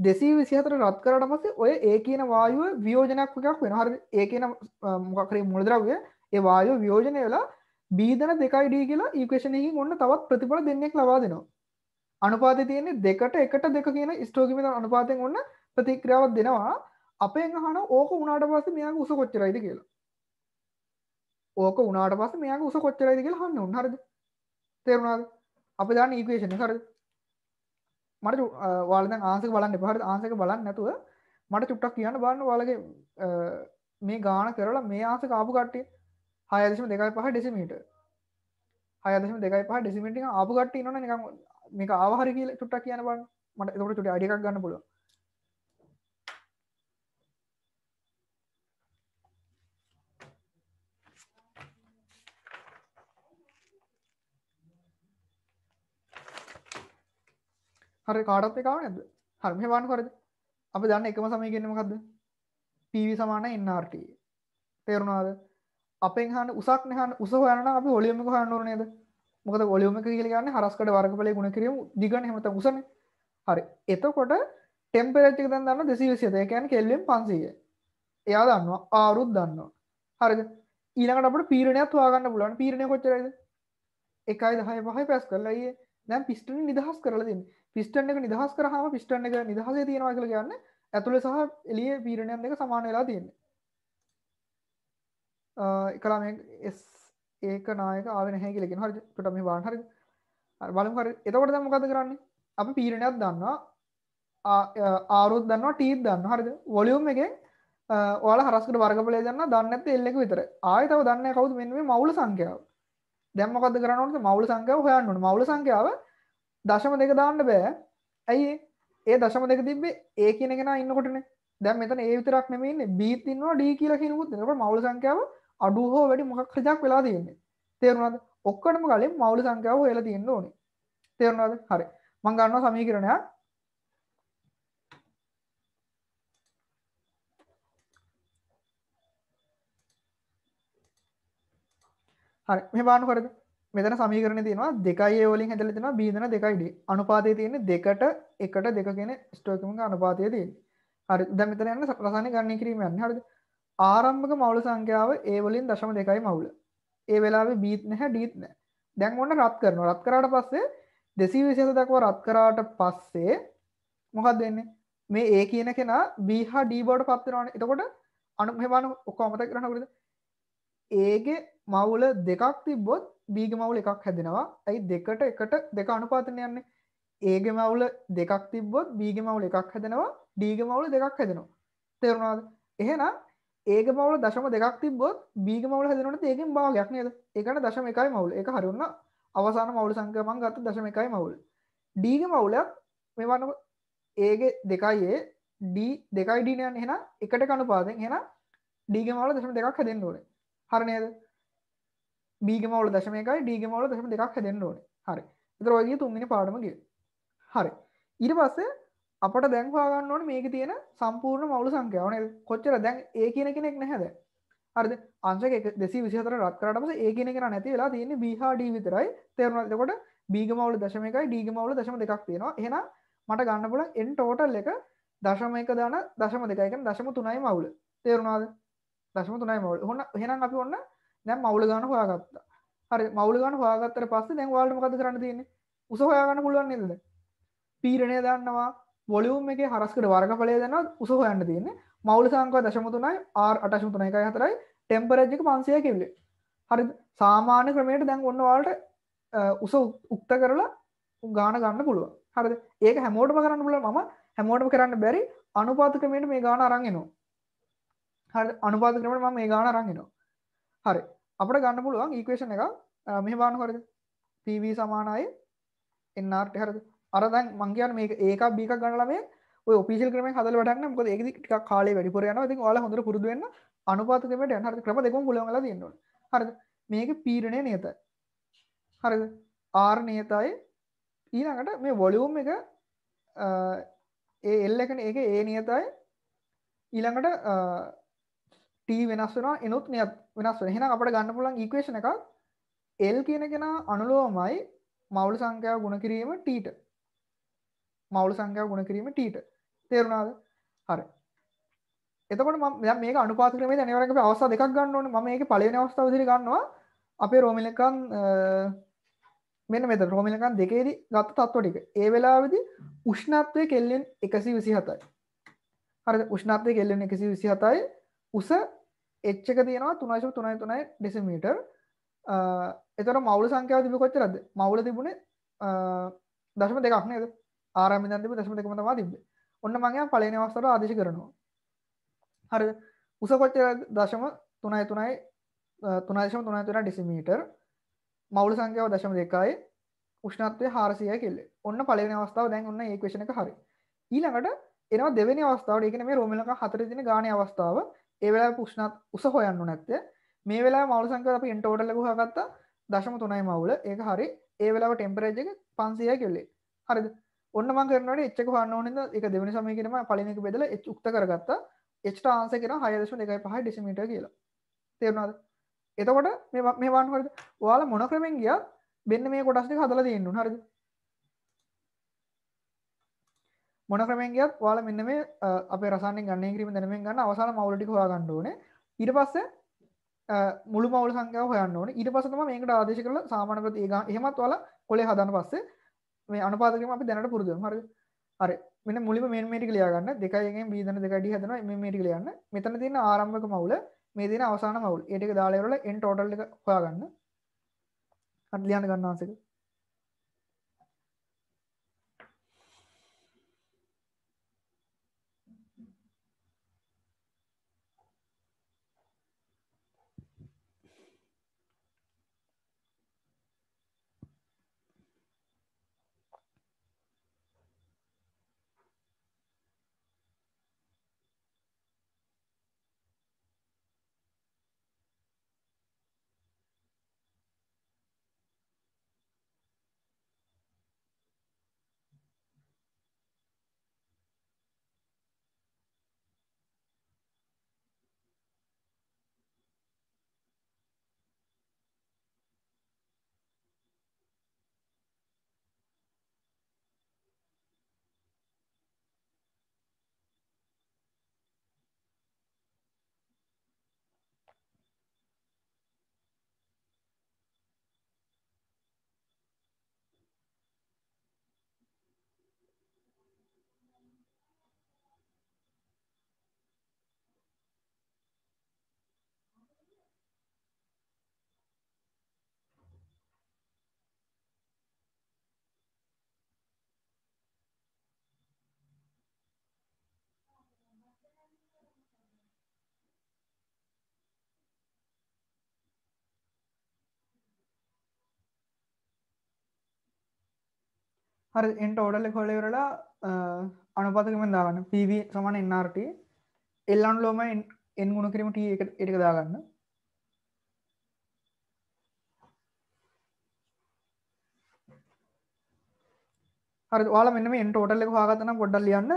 දෙසී විසිහතර රත් කරට පසේ ඔය ඒ කියන වායුව වියෝජනයක් එකක් වෙන හරි ඒ කියන මොකකරේ මුලදරව්ය ඒ වායු වියෝජනය වෙලා බීධන දෙකයිඩී කියලා ඒකේෂණයහි ඔන්න තවත් ප්‍රතිඵල දෙන්නෙක් ලබා දෙනවා අනුපාත තියන්නේ දෙකට එකට දෙක කියන ස්ටෝගිමිත අනුපාතයෙන් ඔන්න ප්‍රතික්‍රියාවත් දෙනවා අපෙන් අහන ඕක උනාට පස්සේ මෙයාගේ උස කොච්චරයිද කියලා. ඕක උනාට පස්සේ මෙයාගේ උස කොච්චරයිද කියලා අහන්න ඕන හරිද? තේරුණාද? අපි දාන්න ඉක්වේෂන් එක හරිද? මට ඔයාලා දැන් ආන්සර් එක බලන්න එපා හරිද? ආන්සර් එක බලන්න නැතුව මට චුට්ටක් කියන්න බලන්න ඔයාලගේ මේ ගාන කරලා මේ ආන්සර් කාපු කට්ටිය 6.25 ඩෙසිමීටර් 6.25 ඩෙසිමීටර් එක ආපු කට්ටිය ඉන්නවනේ නිකන් මේක ආව හරි කියලා චුට්ටක් කියන්න බලන්න. මට එතකොට චුට්ටක් අයිඩියා එකක් ගන්න පුළුවන්. හරි කාටත් එකකාව නැද හරම වාන් කරද අප දන්න එකම සමය කියනමකක්ද පීවි සමාන එන්නට තේරුණාද අපෙන් හන්න උසක් හන් උස හන අප ඔලියමක හන්නර නේද මොකද ඔලියම කියලගන්න හරස්කට වර්ගපලය ගුණ කිරීම දිගන හෙමත උසන හරි එතකොට ටෙම්පරච්ික දන්න දෙසී විසිත එකැන් කෙල්ලෙම් පන්සීය එයා දන්නවා ආරුත් දන්නවා හරිද ඊළඟට අපට පීරණයක් වාගන්න පුළුවන් පීරණය කොච්චරද එකයි දහය පහයි පැස් කරලා ඒ දැම් පිස්ටන නිදහස් කරලා දෙන්නේ පිස්ටන් එක නිදහස් කරහම පිස්ටන් එක නිදහසේ තියෙනවා කියල කියන්න ඇතුළ සහ එලිය පීරණයන් දෙක සමාන වෙලා තියෙන්නේ එකලා එස් ඒක නායක ආවන හැ කියලකින් හරිට මේ වාන් හරි බලම් හරි එතකොට දම කත කරන්නේ අප පීරණයක් දන්නවා ආරුත් දන්නවා ටීත් දන්න හරිද වොලියුම් එක ඔල හරස්කට වර්ගපලය දන්න දන්නත එල්ලෙක විතර ආයතව දන්න කවුද මෙ මේ මවුල සංකයාව දැම්මකද කරනට මවුල සංකයාව හොයන්නට මවුල සංකයාව දශම දෙක දාන්න බෑ ඇයි ඒ දශම දෙක තිබේ ඒ කියනෙන ඉන්නකොටන දැම් මෙත ඒ විතරක් නෙමන්න බීතින්වා ඩී කියල කියෙනකුත් නට මවුල සංකයාව අඩු හෝ වැඩි මොකක් ක්‍රජක් වෙලා තියන්නේ තේරුණද ඔක්කටම කලින් මවුල සංකයාව වෙලා තියන්න ඕනේ තේරුණද හරි මංගන්නවා සමී කරණයක් හරි මෙ බානු කරද මෙතන සමීකරණ තියෙනවා දෙකයි වලින් හැදල තිෙන බීදන දෙකයිඩ අනුපාතය තියෙන දෙකට එකට දෙක කියෙන ස්ටෝකම අනුපාතය තිය හරි දැමිතර යන්න රසාන ගන්න කිරීම යන්න හරද ආරම්භක මවුල සංඛ්‍යාව ඒවලින් දශම දෙකයි මවුල ඒ වෙලාව බීත් නැහැ ඩීත් නෑ දැන් ඔන්න රත් කරන රත් කරට පස්සේ දෙසී විශේෂ දක්ව රත් කරාට පස්සේ මොකක් දෙන්නේ මේ ඒ කියන කෙනා බීහා ඩීබෝඩ් පත්තරවන එතකොට අනු හෙවාන ඔක්කෝ අමත කරනකරද ඒගේ මවුල දෙකක් තිබ්බොත් බීග මවුල එකක් හැදෙනවා ඇයි දෙකට එකට දෙක අනුපාතන යන්නේ ඒග මවුල දෙකක් තිබ්බොත් බීග මවුල එකක් හැදෙනවා ඩීග මවුල දෙකක් හැදෙනවා තෙරුණාද එහෙනම් ඒක මවල දශම දෙකක් තිබොත් බීග මවල හැදනට ඒකෙන් භාගයක් නේද ඒකට දශම එකයි මවුල් එක හරුන්න අවසාන මවුල සංකමන් ගත දශම එකයි මවුල් ඩීග මවුලයක් මෙවන්න ඒගේ දෙකයියේ ඩී දෙකයි ඩීනයන් හෙන එකට කණු පාදෙන් හෙන ඩීග මවල දශම දෙකක් හැදෙන් ඕන හරණයද බීගමවල දශමයකයි ඩීගමවල දශම දෙකක් හැදෙන්න්න ඕන හරි තරෝගගේ තුන්ගෙන පාඩමගේ හරි ඉර පස්ස අපට දැන්වාගන්නවන මේක තියෙන සම්පූර්ණ මවුලු සංකයාවන කොච්චර දැන් ඒ කියන කෙනෙක් නැහැද හරිද අංශක දෙසි විසිතර රත්කරටම ඒ කියෙන කෙන නැති වෙලා තියන්නේ බිහාඩී විතරයි තේරුණකොට බීගමවල දශමකයි ඩීගමවල දශම දෙකක් තියෙනවා හෙන මට ගන්න පුල එන් ටෝටල් එක දශමයක දාන දශම දෙකයක දශම තුනයි මවුල තේරුණාද දශම තුනයි මවුල හොන්න හෙනම් අපි ඔන්න දැම් මවුලගන හොයාගත්තා හරි මවුලගන හොයාගත්තර පස්ස දැන් වාල්ටමකද කරන්න තියන්නේ උස හොයාගන්න පුළුවන් නද පීරණය දන්නවා ොලියුම් එක හරස්කට වර්ග පලය දන්න උස හොයන්න තියන්නේ මවුල සංකව දශමතුනයි ආර් අටශමුතුන එකයි හතරයි ටෙම්පරජ්ජක පන්සය කිවලේ හරි සාමාන්‍ය ක්‍රමයට දැන් ඔන්න වාල්ට උස උක්ත කරලා ගාන ගන්න පුළුව හරි ඒක හැමෝටම කරන්න පුල ම හැමෝටම කරන්න බැරි අනුපාත ක්‍රමයට මේ ගාන අරගෙනවා හරි අනුපාත ක්‍රමට ම මේ ගාන රංගෙනවා හරි අපට ගන්න පුළුවන් ඊක්වේෂන් එක මෙහෙම බලන්න හරිද PV සමාන අය NRට හරිද අර දැන් මං කියන්නේ මේක ඒක B එකක් ගන්න ළමයි ඔය ඔෆිෂියල් ක්‍රමයෙන් හදලා වැඩක් නැහැ මොකද ඒකෙදි ටිකක් කාලේ වැඩිපුර යනවා ඉතින් ඔයාලා හොඳට පුරුදු වෙන්න අනුපාත ක්‍රමයට යන්න හරිද ක්‍රම දෙකම පුළුවන් වෙලා තියෙන්න ඕනේ හරිද මේක පීඩනය නියතයි හරිද R නියතයි ඊළඟට මේ වොලියුම් එක ඒ එල් එකන එක ඒ නියතයි ඊළඟට t වෙනස් වෙනවා එනොත් මෙයත් වෙනස් වෙනවා. එහෙනම් අපිට ගන්න පුළුවන් ඉක්වේෂන් එකක් l කියන කෙනා අනුලෝමයි මවුල සංඛ්‍යාව ගුණ කිරීම t ට. මවුල සංඛ්‍යාව ගුණ කිරීම t ට. තේරුණාද? හරි. එතකොට මම දැන් මේක අනුපාත ක්‍රමයේදී අනිවාර්යෙන්ම අපි අවස්ථා දෙකක් ගන්න ඕනේ. මම මේකේ පළවෙනි අවස්ථාව විදිහට ගන්නවා අපේ රෝමිල එකන් මෙන්න මෙතන රෝමිල එකන් දෙකේදී ගත්ත තත්ත්ව ටික. ඒ වෙලාවේදී උෂ්ණත්වය කෙල්වින් 127යි. හරිද? උෂ්ණත්වය කෙල්වින් 127යි. උස එච්චක තියෙනවා තුනශ තුනයි තුනයි ඩෙසිමීට එතර මවුල සංකයාව තිබි කොච්චරද මවුල තිබුණේ දශම දෙකක් නේද ආරමිදන්තිම දශම දෙකම තමා තිබ ඔන්න මගේ පලන අවස්තර ආදශ කරනවා හරි උස කොච්චර දශම තුනයි තුනයි තුනාදශම තුනයි තුන ඩිසිමීට මවුල සංකයාව දශම දෙකයි උෂ්ණත්වය හාරසිය කෙල්ල ඔන්න පලන අවස්ථාව දැන් ඔන්න ඒකවේශණක හරි ඊළඟට එනවා දෙවනි අවස්ථාවට එකන මේ රෝමලක හතර දින ගාන අවස්ථාව ඒ වෙලා පුෂ්නත් උස හොයන්න නැත්තේ මේ වෙලා මවල සංකර අප ඉන්ටෝටල්ල ගහගත්තා දශම තුනයි මවුල ඒක හරි ඒ වෙලාව ටෙම්පරේජක පන්සිය කෙල්ලේ හරිද ඔන්න මගරනට එච්චක හන්නන එක දෙවනි සමයකරම පලිනක බෙදල එච්චුක්ත කරගත්ත එච්ට ආන්ස කෙන හයදශ එකයි පහ ඩිසිමිට කියලා තේරුණාද එතකොට මේ වාන්හරද වාල මොන ක්‍රමෙන් ගිය බෙන්න්න මේ කොටස්ටි හදල දෙන්නු හරිද මොන ක්‍රමෙන් ගියත් ඔයාලා මෙන්න මේ අපේ රසායනික ගණනය කිරීම දැනුමින් ගන්න අවසාන මවුල ටික හොයාගන්න ඕනේ. ඊට පස්සේ මුළු මවුල සංඛ්‍යාව හොයන්න ඕනේ. ඊට පස්සේ තමයි මේකට ආදේශ කරලා සාමාන්‍ය ප්‍රති ඒ ගාන එහෙමත් ඔයාලා කොලේ හදාන පස්සේ මේ අනුපාත ක්‍රම අපි දැනට පුරුදු වෙනවා. හරිද? හරි. මෙන්න මුලින්ම මේන් මේ ටික ලියා ගන්න. 2 එකෙන් b දන 2 ඩි හදනවා. මේ මේ ටික ලියන්න. මෙතන තියෙන ආරම්භක මවුල මේ දෙන අවසාන මවුල්. ඒ ටික දාලා ඉවරලා n total එක හොයාගන්න. හරි ලියන්න ගන්න ආසක. හරි එන් ටෝඩල්ල කොලෙවරලා අනුපතකමෙන් දාගන්න පව සමන එන්නට එල්ලන් ලෝම එන් ගුණ කිරීමට එක දාගන්න හරි වාල මෙන්නම එන් ටෝටල්ල එක හාගතන පොඩ්ඩල් ලියන්න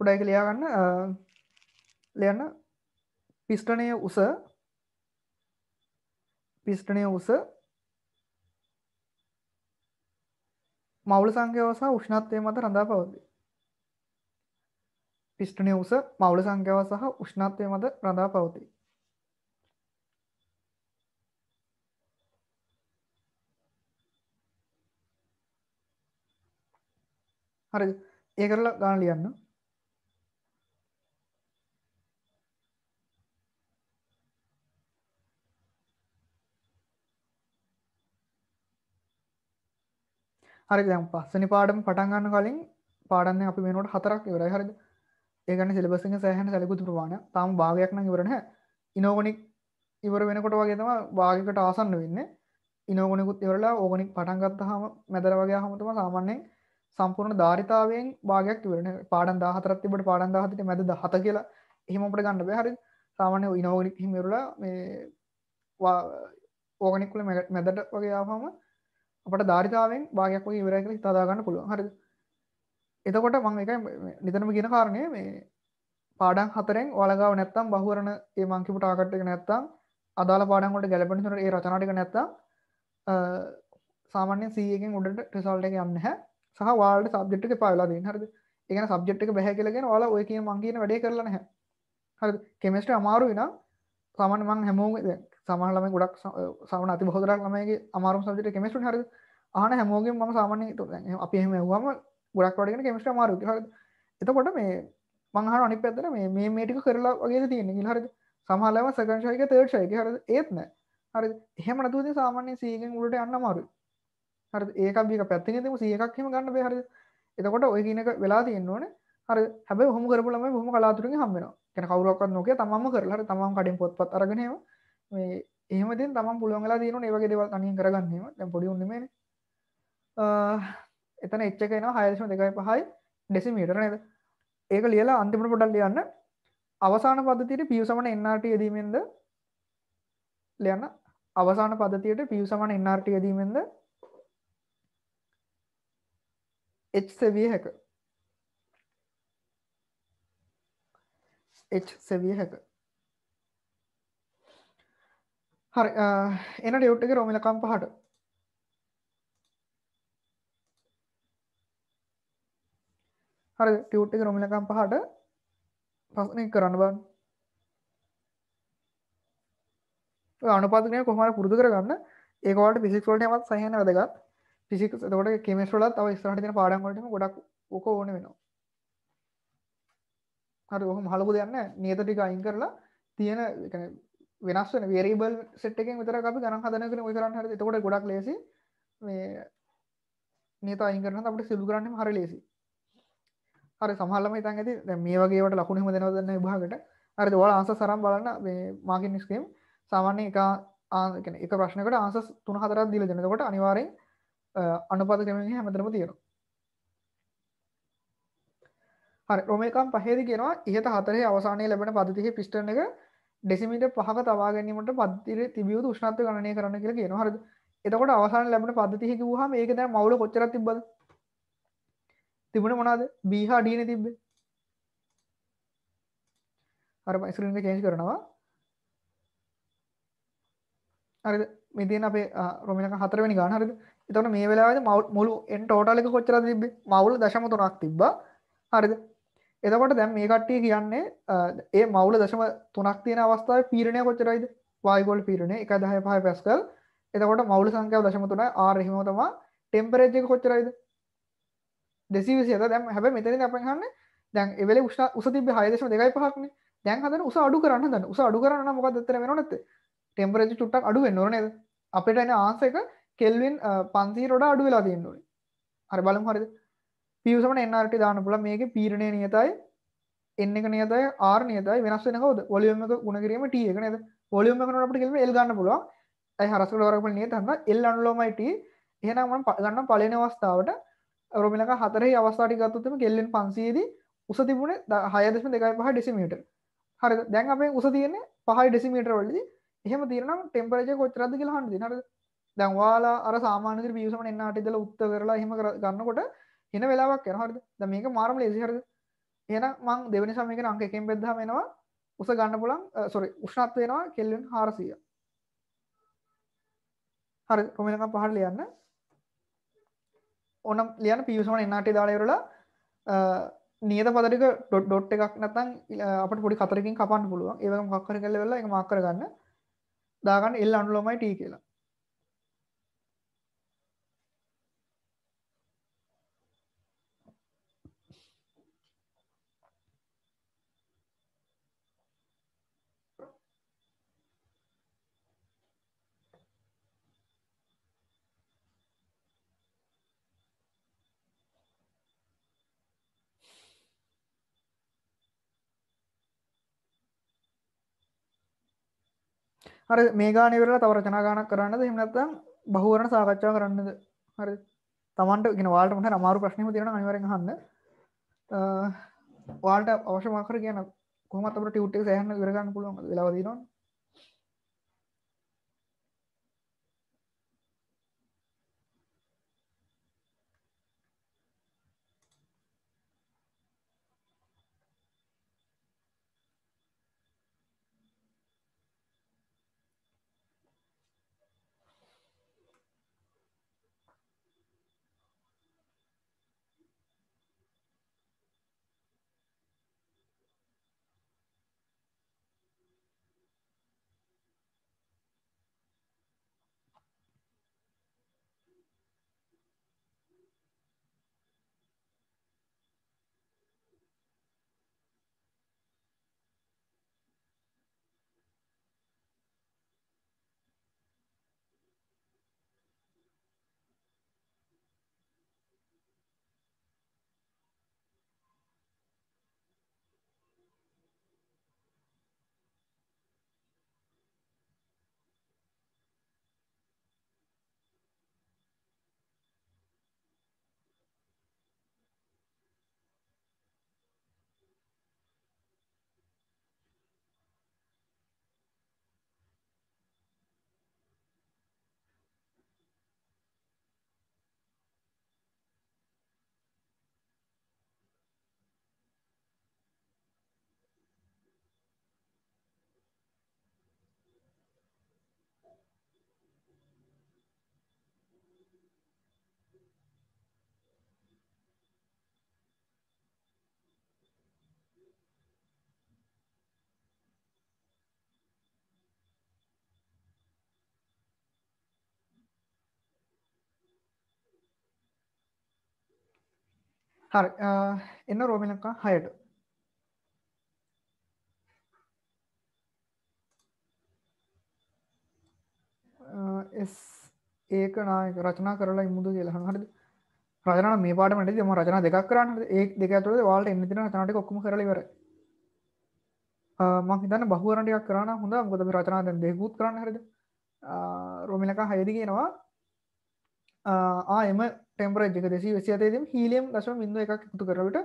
පුඩයි එක ලියාගන්න ලියන්න පිස්ටනය උස පිස්ටනය උස මවුල සංඛ්‍යවසා උෂ්ණත්වය මත රඳා පවති පිස්ටනය උස මවුල සංඛ්‍යව සහ උෂ්ණත්වය මත රඳා පවති හරි ඒ කරලා ගාන ලියන්න හරි දැම් පස්සනි පාඩම පටන්ගන්න කලින් පාඩන්න අපි මෙනට හතරක් ඉවරයි හරිද ඒකන සිලබස සෑහන සැලකුතු ප්‍රමාණ තම භාගයක්න ඉවරන ඉනෝගනික් ඉවර වෙනකොට වගේ තම භාගකට ආසන්න වෙන්න ඉනෝගනිකුත් ඉවරලා ඕගනික් පටන්ගත්ත හම මැදර වගේ හමතම සාමන්‍යෙන් සම්පූර්ණ ධාරිතාවෙන් භාගයක් වරන පාඩන් දාහතරත් තිබට පාඩන් දාහතට මැද දහත කියලා එහෙමට ගන්න බැහරි සාමාන්‍ය ඉනෝගනික් හිමිරලා ඕගනික්කුල මැදට වගේ ආහම අපට ධාරිතාවෙන් භාගයක් වගේ ඉවරයි කියලා හිතාදාගන්න පුළුවන් හරිද එතකොට මම එක නිතරම කියන කාරණය මේ පාඩම් හතරෙන් ඔයාලා ගාව නැත්තම් බහුවරණ ඒ මං කියපු ටාගට් එක නැත්තම් අදාළ පාඩම් වලට ගැලපෙන විදිහට ඒ රචනා ටික නැත්තම් සාමාන්‍ය C එකෙන් උඩට රිසල්ට් එක යන්නේ නැහැ සහ ඔයාලට සබ්ජෙක්ට් එක එපා වෙලා තියෙන හරිද ඒ කියන්නේ සබ්ජෙක්ට් එක බෑ කියලා කියන ඔයාලා ඔය කියන මං කියන වැඩේ කරලා නැහැ හරි කෙමස්ට අමාරු වෙන සාමාන්‍ය මං හැමෝම දැන් සමහලම ගොඩක් සමන අති බහදරක් ලමගේ අමාරු සබට කෙමිස්ට හර ආන හැමෝගෙන් ම සාමාන්‍ය අපි එහම හම ගොඩක් වඩගෙන කෙමිට මාරු එතකොට මේ මංහර අනි පැත්තර මේ මේටික කරලා වගේ තියෙන හර සමහලම සකංශයක තර්ශයක හර ඒත්න හරි එහෙම නතුති සාමාන්‍ය සීගෙන් ගලට යන්න මාරු හර ඒකබික පැත්තින තිම සියකක්හෙම ගන්න බෙහර එතකොට ඔය කියනක වෙලා තියෙන්න්නවන හර හැබ හොම කරපුලම හොම කලාතුරින් හම්බෙන කැන කවරක් නොක තමම කරලට තමම් කඩින් පොත්පත් අරගෙනවා මේ ඒමති තම පුළුවන්ලා දන ඒවගේ දෙවල් අනින් කරගන්නීම දැ පොඩි උන්නම එතන එච්චකන හයශම දෙකයි පහයි ඩෙසිමීටර නද ඒක ලියලා අන්තිමට පොඩල් ලියන්න අවසාන පදතියට පියසමන එන්නට යදීමෙන්ද ලියන්න අවසාන පදතියට පියසමන එන්නට යදීමෙන්ද එච්සවිය හැක එච් සැවිය හැක හරි එන ඩියුට් එක රෝමිලකම් පහට හරි ටියුට් එක රොමිලකම් පහට පස්න කරන්න බන්න අනුපාතිනය කොහමට පුරදු කරගන්න ඒකට පිසික්වලට මත් සහන වැදගත් පිසික් කොට කෙමස්ල තව ස්රට තින පාඩන්ගටම ගොඩක් ඕක ඕන වෙනවා හරි ඔහම හලපු දෙයන්න නියත ටික අයින් කරලා තියෙන වෙනස් වන වේරබල් සට්කෙන් විතර අපි ගන හදනකන කරන්න හර තකොට ගොඩක් ලෙසි නත අයිගරන අපට සිදු කරන්න හර ලෙසි හර සහලම තන් ඇති මේ වගේට ලකුණෙම දෙනවදන්න විභාගට අර දවල අන්ස සරම් බලන්න මාකින් නිස්කම් සාමාන්‍ය එක ආකන එක ප්‍රශ්නකට අන්සස් තුන හතරත් දිල දෙනකොට අනිවාරෙන් අනුපත කමින් හැමතරම තියෙනවා රොමකම් පහෙදි කියෙනවා ඉහත හතරේ අවසානය ලැබෙන පදතිහි පිස්ටන එක ඩෙසිමිට පහක තවා ගැනීමට පද්තිර තිබියුතු උෂ්ණත්ව ගණනය කරන්න කියලා කියන හරද එතකොට අවසාන ලැබෙන පද්ධතියක වහම ඒක දැන් මවුල කොච්චර තිබ්බද තිබුණ මොනවද B හා D නේ තිබ්බේ හරි මම ස්ක්‍රීන් එක චේන්ජ් කරනවා හරිද මේ තියෙන අපේ රොමිලක හතරවෙනි ගාන හරිද එතකොට මේ වෙලාවේදී මුළු n total එක කොච්චරද තිබ්බේ මවුල 0.3ක් තිබ්බා හරිද එතකොට දැන් මේ කට්ටිය කියන්නේ ඒ මවුල දශම තුනක් තියෙන අවස්ථාවේ පීඩනය කොච්චරයිද? වායුගෝල පීඩනය 1.5 පැස්කල්. එතකොට මවුල සංඛ්‍යාව දශම 3යි R එහෙම තමයි ටෙම්පරේචර් එක කොච්චරයිද? 227. දැන් හැබැයි මෙතනදී අපෙන් අහන්නේ දැන් ඒ වෙලේ උෂ්ණ උස තිබ්බේ 6.25 ක්නේ. දැන් හදන උස අඩු කරන්න හදන. උස අඩු කරන්න නම් මොකක්ද ඇත්තට වෙනව නැත්තේ? ටෙම්පරේචර් චුට්ටක් අඩු වෙන්න ඕන නේද? අපිට එන ආන්සර් එක කෙල්වින් 500 වඩා අඩු වෙලා තියෙන්න ඕනේ. හරි බලමු හරිද? පියසමට එන්නට දාන පුල මේක පීරණය නියතයි එන්න එක නියතයි ආර් නියතයි වෙනස් වෙන කවද වොලියම් එක ගුණ කිරීම t එක නේද වොලියම් එක නෝනකට ගෙලම l ගන්න පුළුවන් අයි හරස් වල වරකට නියත හන්ද l අනුලෝමයි t එහෙනම් මම ගන්න පළවෙනි අවස්ථාවට රොමිලක හතරේ අවස්ථාව ටික ගත්තොත් එම කෙල්ලෙන් 500 දී උස තිබුණේ 6.25 ඩෙසිමීටර හරිද දැන් අපේ උස තියෙන්නේ 5 ඩෙසිමීටර වලදී එහෙම තියෙනවා ටෙම්පරේචර් කොච්චරද කියලා අහන්න දෙන්න හරිද දැන් ඔයාලා අර සාමාන්‍ය විදිහට view සමන එන්න ආට ඉඳලා උත්තර කරලා එහෙම ගන්නකොට එන වෙලාවක් යන හරිද දැන් මේක මාරම ලේසි හරිද එහෙනම් මං දෙවෙනි සමයකන අංක එකෙන් බෙද්දාම එනවා උස ගන්න පුළුවන් සෝරි උෂ්ණත්වය එනවා කෙල්වින් 400 හරි කොමෙන්ට් එක පහට ලියන්න ඕනම් ලියන්න PU සමාන nRT දාලා ඉවරලා නියත පද ටික ඩොට් ඩොට් එකක් නැත්නම් අපිට පොඩි කතරකින් කපන්න පුළුවන් ඒ වගේ මොකක් හරි කරලා ඉවරලා ඒක මාක් කරගන්න දාගන්න L අනුලෝමයි T කියලා හරි මේ ගානවරලා තව රචනා ගානක් කරන්නද හිමනත්තම් බහුවරණ සාකච්ඡා කරන්නද හරි තමන්ට ගෙන වාට මට අමාරු ප්‍රශ්නම තියෙන අනිවරෙන් හන්න වාල්ට අවශ්‍යමාකර කියන කොමතට ටියුට්ටෙක් සහන්න විරගන්න පුළුවන් ලවදිනවා හරි එන්න රෝමිලක්කා හයට එස් ඒක නායක රචනා කරලා ඉමුදු කියලහන හරිද රජන මේ පාටමට ම රජන දෙකක් කරන්න ඒ දෙක තුළ වාලට එන්න තින තනට කොක්ම කරලිවර මහිතන බහුවරටයක් කරන්න හොඳ ගොතම රචනා දැන් දෙකුත් කරන්න හරිද රෝමිලකා හයදි කියනවා ආයම ටෙම්පරජ් එක දෙසි විසිතේදම හීලියම් දශම බිඳ එකක් එකතු කරලට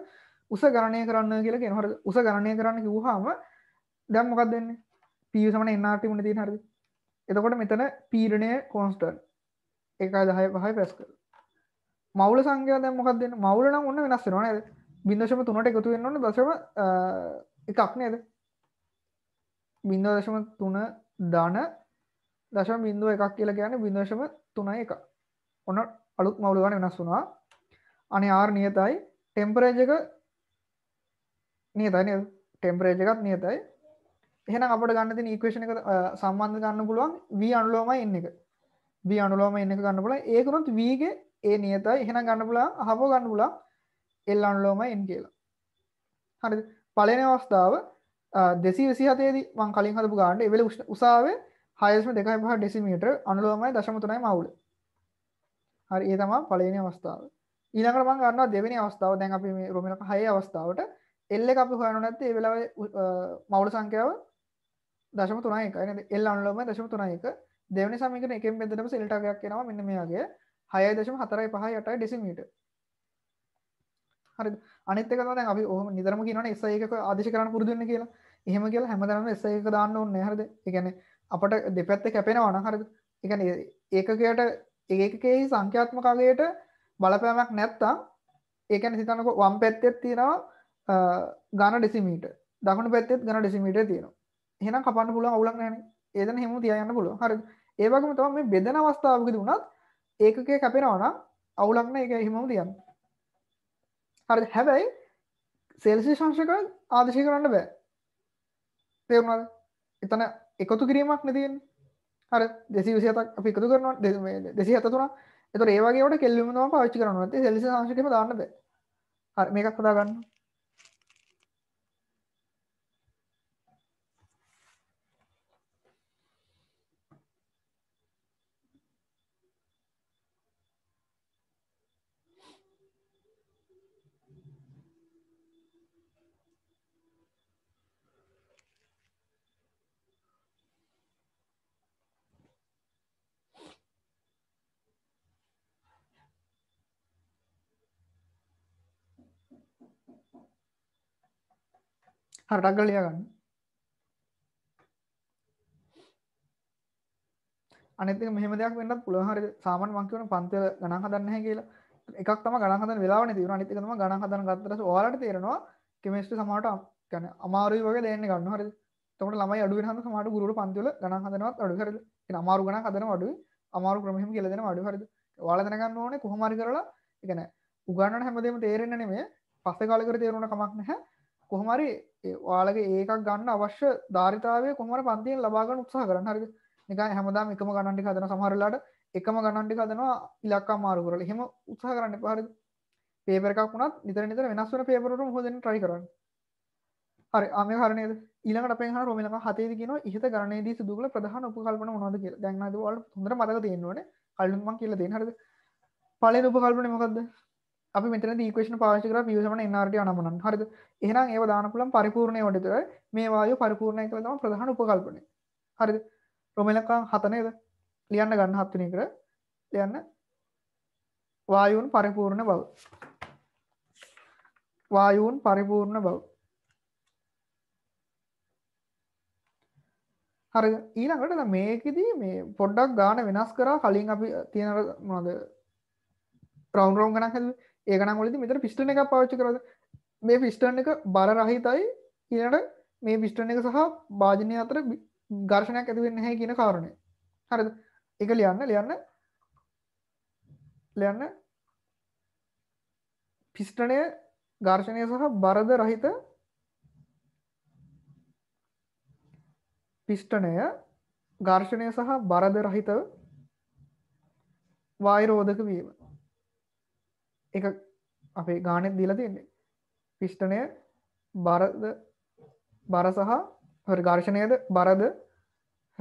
උස ගණය කරන්න කියලා කෙනහට උස ගණය කරන්න කිව්හාම දැම් මොකක් දෙන්නේ පිය සමන එන්නට මුණ තිී හරි එතකොට මෙතන පීරණය කොන්ස්ටර් එක දහය පහයි පැස් කර මවල සංගය දැ මොකක් දෙන්න මවලන ඔන්න වෙනස් වෙනවා නද බිදශම තුනට එකතු වෙන්නන දශම එකක් නේද බින්දෝ දශම තුන දාන දශම බින්දුව එකක් කියලා ගැන බිදශම තුනයි එකක් ඔන්න අලුත් මවුල ගන්න වෙනස් වුණා අනේ ආර් නියතයි ටෙම්පරේජ එක නියතයි ටෙම්පරේජ එකත් නියතයි එහෙනම් අපට ගන්න තියෙන ඉක්වේෂන් එක සම්බන්ධ ගන්න පුළුවන් v අනුලෝමයි n එක v අනුලෝමයි n එක ගන්න පුළුවන් ඒක උනත් v ගේ a නියතයි එහෙනම් ගන්න පුළුවන් අහව ගන්න පුළුවන් l අනුලෝමයි n කියලා හරිද පළවෙනි අවස්ථාව 227 දී මම කලින් හදපු ගානට එවෙල උසාවේ 6.25 ඩෙසිමීටර අනුලෝමයි 0.3යි මවුල හරි ඒ තමා පලවෙනි අවස්ථාව ඊළඟට මං ගන්නවා දෙවෙනි අවස්ථාව දැන් අපි මේ රෝමලක හය අවස්ථාවට එල්ල එක අපි හොයනු නැත්තේ ඒ වෙලාවේ මවුල සංඛ්‍යාව දශම 3යි එකයි නේද එල් අනුලෝම දශම 3යි එක දෙවෙනි සමීකරණ එකෙන් බෙදලා සෙල් ටගයක් එනවා මෙන්න මේ වගේ 6.45 ඩෙසිමීටර් හරි අනිත් එක තමයි දැන් අපි ඔහොම නිතරම කියනවනේ SI එකක ආදේශ කරන්න පුරුදු වෙන්න කියලා. එහෙම කියලා හැමදාම SI එක දාන්න ඕනේ හරිද? ඒ කියන්නේ අපට දෙපැත්ත කැපෙනවා නම් හරිද? ඒ කියන්නේ ඒකකයට ඒකේ සංඛ්‍යාත්ම කාලයට බලපෑමක් නැත්තම් ඒකන සිතනක වම් පැත්තෙත් තියෙනවා ගණ ඩෙසිමීට දකුණු පැත්තෙත් ගන ඩෙසිමීට තියෙනවා හෙන කපන්න පුල අවුලක් නෑන ඒදන හෙම තියන්න පුල හරි ඒවගම තම මේ බෙදන අවස්ථාවකද වුණත් ඒකගේ කැපෙනවන අවුලක්න එක හිමව තියන්න හරි හැබැයි සේල්සි ශංශක ආදශය කරන්න බෑ තේරුණද එතන එකතු කිරීමක් නැතියෙන්නේ හර දෙසි විසිහතක් අපි එකතු කරනවා දෙසි හතතුනා එතර ඒවාගේට කෙල්ලිම පාච්චි කරනත් සෙල්ලි සංශකම දාන්නද හර මේකක් හදාගන්න හරටක් ගලයා ගන්න අනෙති මෙහම දෙයක් වන්න පුළහරි සාමන් මංකවන පන්තය ගනන් හදන්න කියලා එකක් තම ගනහද වෙලාන තිවර අනිතිකම ගන හදන ගත්තර වාලට තේරෙනවා කෙමිස්ට සමට ගැන අමාරුයි වගේ දෙන්න ගන්න හරි තොට ළමයි අඩුව හඳ සමට ගුරු පන්තිල ගන හදනවත් අඩු හර අමාරු ගන හදන අඩු අමාරු ක්‍රමහම කියලදෙන අඩු හරි වාලදනගන්න ඕන කොහමරි කරලා එකන උගන්න හැමදේම තේරෙන නෙමේ පස්ස කාලකර තේරුණ කමක් නැහැ කොහොමරි වාලගේ ඒකක් ගන්න අවශ්‍ය ධාරිතාවය කොමර පන්තියෙන් ලබාගන්න උත්සාහ කරන්න හරි නික හැමදාම එකම ගණන්ටි හදන සමහරලාට එකම ගණන්ටි හදනවා ඉලක්කා මාරු කරල හෙම උත්සාහ කරන්න පහර පේපරක් වුණත් නිතර නිතර වෙනස් වන පේපරට හොදන ට්‍රයි කරන්න හරි අම හරනය ඊළඟට පෙහ රොමලක හතේ කියන ඉහත ගණනයේදී සිදුගල ප්‍රධාන උපකල්පන මොනද කියලා දැන්නද වල හොඳට මතක තියෙන්නවනේ කල්ුන්මක් කියලා දෙන්න හරද පලෙන් උපකල්පන මොකක්ද අප මෙතන දීකේෂන පාශි කර පියසමන නාර්ට අනමන හරිද එහනම් ඒ දානකුලම් පරිපූර්ණය වටතර මේවාය පරිපූර්ණය කළ තම ප්‍රධාන උපකල්පනය හරිද රොමලකා හතනයද ලියන්න ගන්න හත්වනය කර ලියන්න වායුන් පරිපූර්ණ බව වායුන් පරිපූර්ණ බව හරි ඊළඟට මේකෙදී මේ පොඩ්ඩක් ගාන වෙනස් කරා කලින් අපි තියෙන මොනද රවුන් රෝම් ගනක් හැදුවේ ඒකන ොලද මෙතර පිස්ටන එක පාච්චි කරද මේ පිස්ටන් එක බර රහිතයි කියනට මේ පිස්ටන එක සහ භාජනය අතර ගර්ශනයක් ඇතිවෙන්න හැ කියන කාරණය හරි එක ලියන්න ලියන්න ලියන්න පිස්ටනය ගර්ශනය සහ බරද රහිත පිස්ටනය ගර්ශනය සහ බරද රහිත වායිරෝධක වීම එක අපේ ගානෙත් දීලා තියන්නේ පිෂ්ටනය බරද බර සහ ප්‍රගර්ශණයද බරද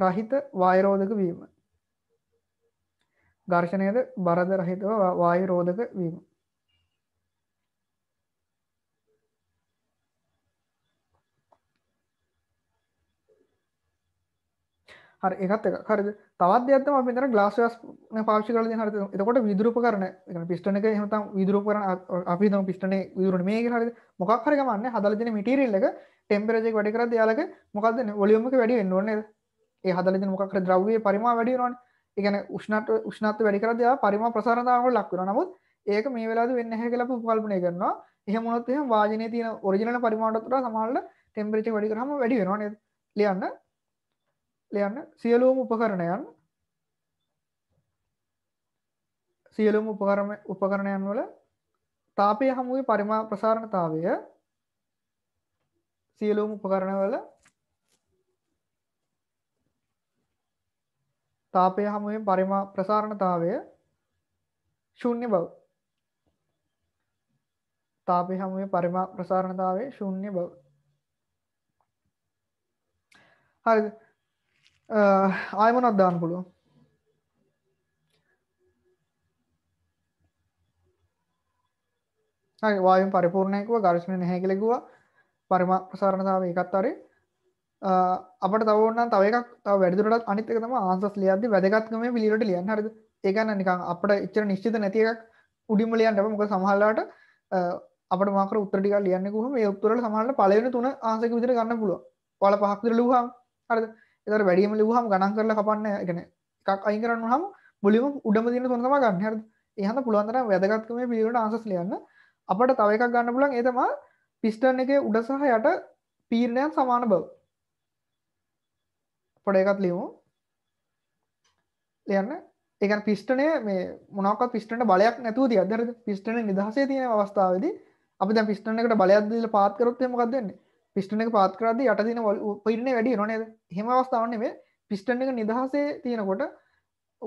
රහිත වායරෝධක වීම ගර්ශණයද බරද රහිතව වායරෝධක වීම හරි ඒකත් එක හරිද තවත් දෙයක් තමයි අපි කරන්නේ ග්ලාස් වස් පාවිච්චි කරලා දෙන හරිද එතකොට විදුරු උපකරණ يعني පිස්ටන් එක එහෙම තමයි විදුරු උපකරණ අපි තමයි පිස්ටනේ විදුරුනේ මේක හරිද මොකක් හරි ගමන්නේ හදලා දෙන මටීරියල් එක ටෙම්පරේචර් එක වැඩි කරද්දී යාලගේ මොකක්ද වොලියම් එක වැඩි වෙන්න ඕනේ නේද ඒ හදලා දෙන මොකක් හරි ද්‍රව්‍යයේ පරිමාව වැඩි වෙනවනේ ඒ කියන්නේ උෂ්ණත්ව උෂ්ණත්ව වැඩි කරද්දී යාලා පරිමාව ප්‍රසරණතාව වල ලක් වෙනවා නමුත් ඒක මේ වෙලාවදී වෙන්නේ නැහැ කියලා අපි උපකල්පනය කරනවා එහෙම වුණොත් එහෙම වාජනයේ තියෙන ඔරිජිනල් පරිමාවට වඩා සමහරවල් ටෙම්පරේචර් වැඩි කරාම වැඩි වෙනවා නේද ලියන්න ලයන්න සියලුවම උපකරණයන් සියලුම උපකරම උපකරණයන් වල තාපය හමුවේ පරිමා ප්‍රසාරණතාවය සියලුම උපකරණවල තාපය හමුවෙන් පරිමා ප්‍රසාරණතාවය ශුන්‍ය බව තාපය හමුවේ පරිමා ප්‍රසාරණතාවය ශුන්‍ය බව හරිද ආයමනක් දාන්න පුළුවන් වායම් පරිපූර්ණයකුව ගර්ශමය නැහැකිලෙකුව පරිම ප්‍රසාරණතාව එකත් අරේ අපට තවන්න තවයක් තව වැඩදුරට අනිතකම ආසස් ලියද වැදගත්ම පිලිට ලියන් හරද ඒකන්න නිකං අපට එච්චර නිශ්චිත නැතියක් උඩිමලියන්ටම මොක සමහල්ලාට අපට මාකර උත්තරටික ලියන්නෙකුම මේ උත්තුරට සමහට පලවෙන තුන ආසක විදිර ගන්න පුළුව පල පහක්දිර ලූහම් හරද ඒතර වැඩිම ලිව්වහම ගණන් කරලා කපන්න ඒ කියන්නේ එකක් අයින් කරන්න නම් මුලින්ම උඩම තියෙන තොන තමයි ගන්න හරිද එහෙනම් පුළුවන් තරම් වැදගත්කමේ පිළිවෙලට ආන්සර්ස් ලියන්න අපිට තව එකක් ගන්න පුළුවන් ඒ තමයි පිස්ටන් එකේ උඩ සහ යට පීඩනයන් සමාන බව පොඩ එකත් ලියමු ලියන්න ඒකන් පිස්ටනය මේ මොනක් පිස්ටට බලයක් නැතුව ති අදර පිස්ටන නිදහසේ තියෙන අවස්ථාවද අපි දැ පිස්ටන එකට බලයක් දිල පාත්කරොත්තයමකක් දෙන්නේ පිස්ටන එක පාත් කරද යට දින පිරණ වැඩි නොනේද හෙම අවස්ථාවන්නේ මේ පිස්ටන එක නිදහසේ තියෙනකොට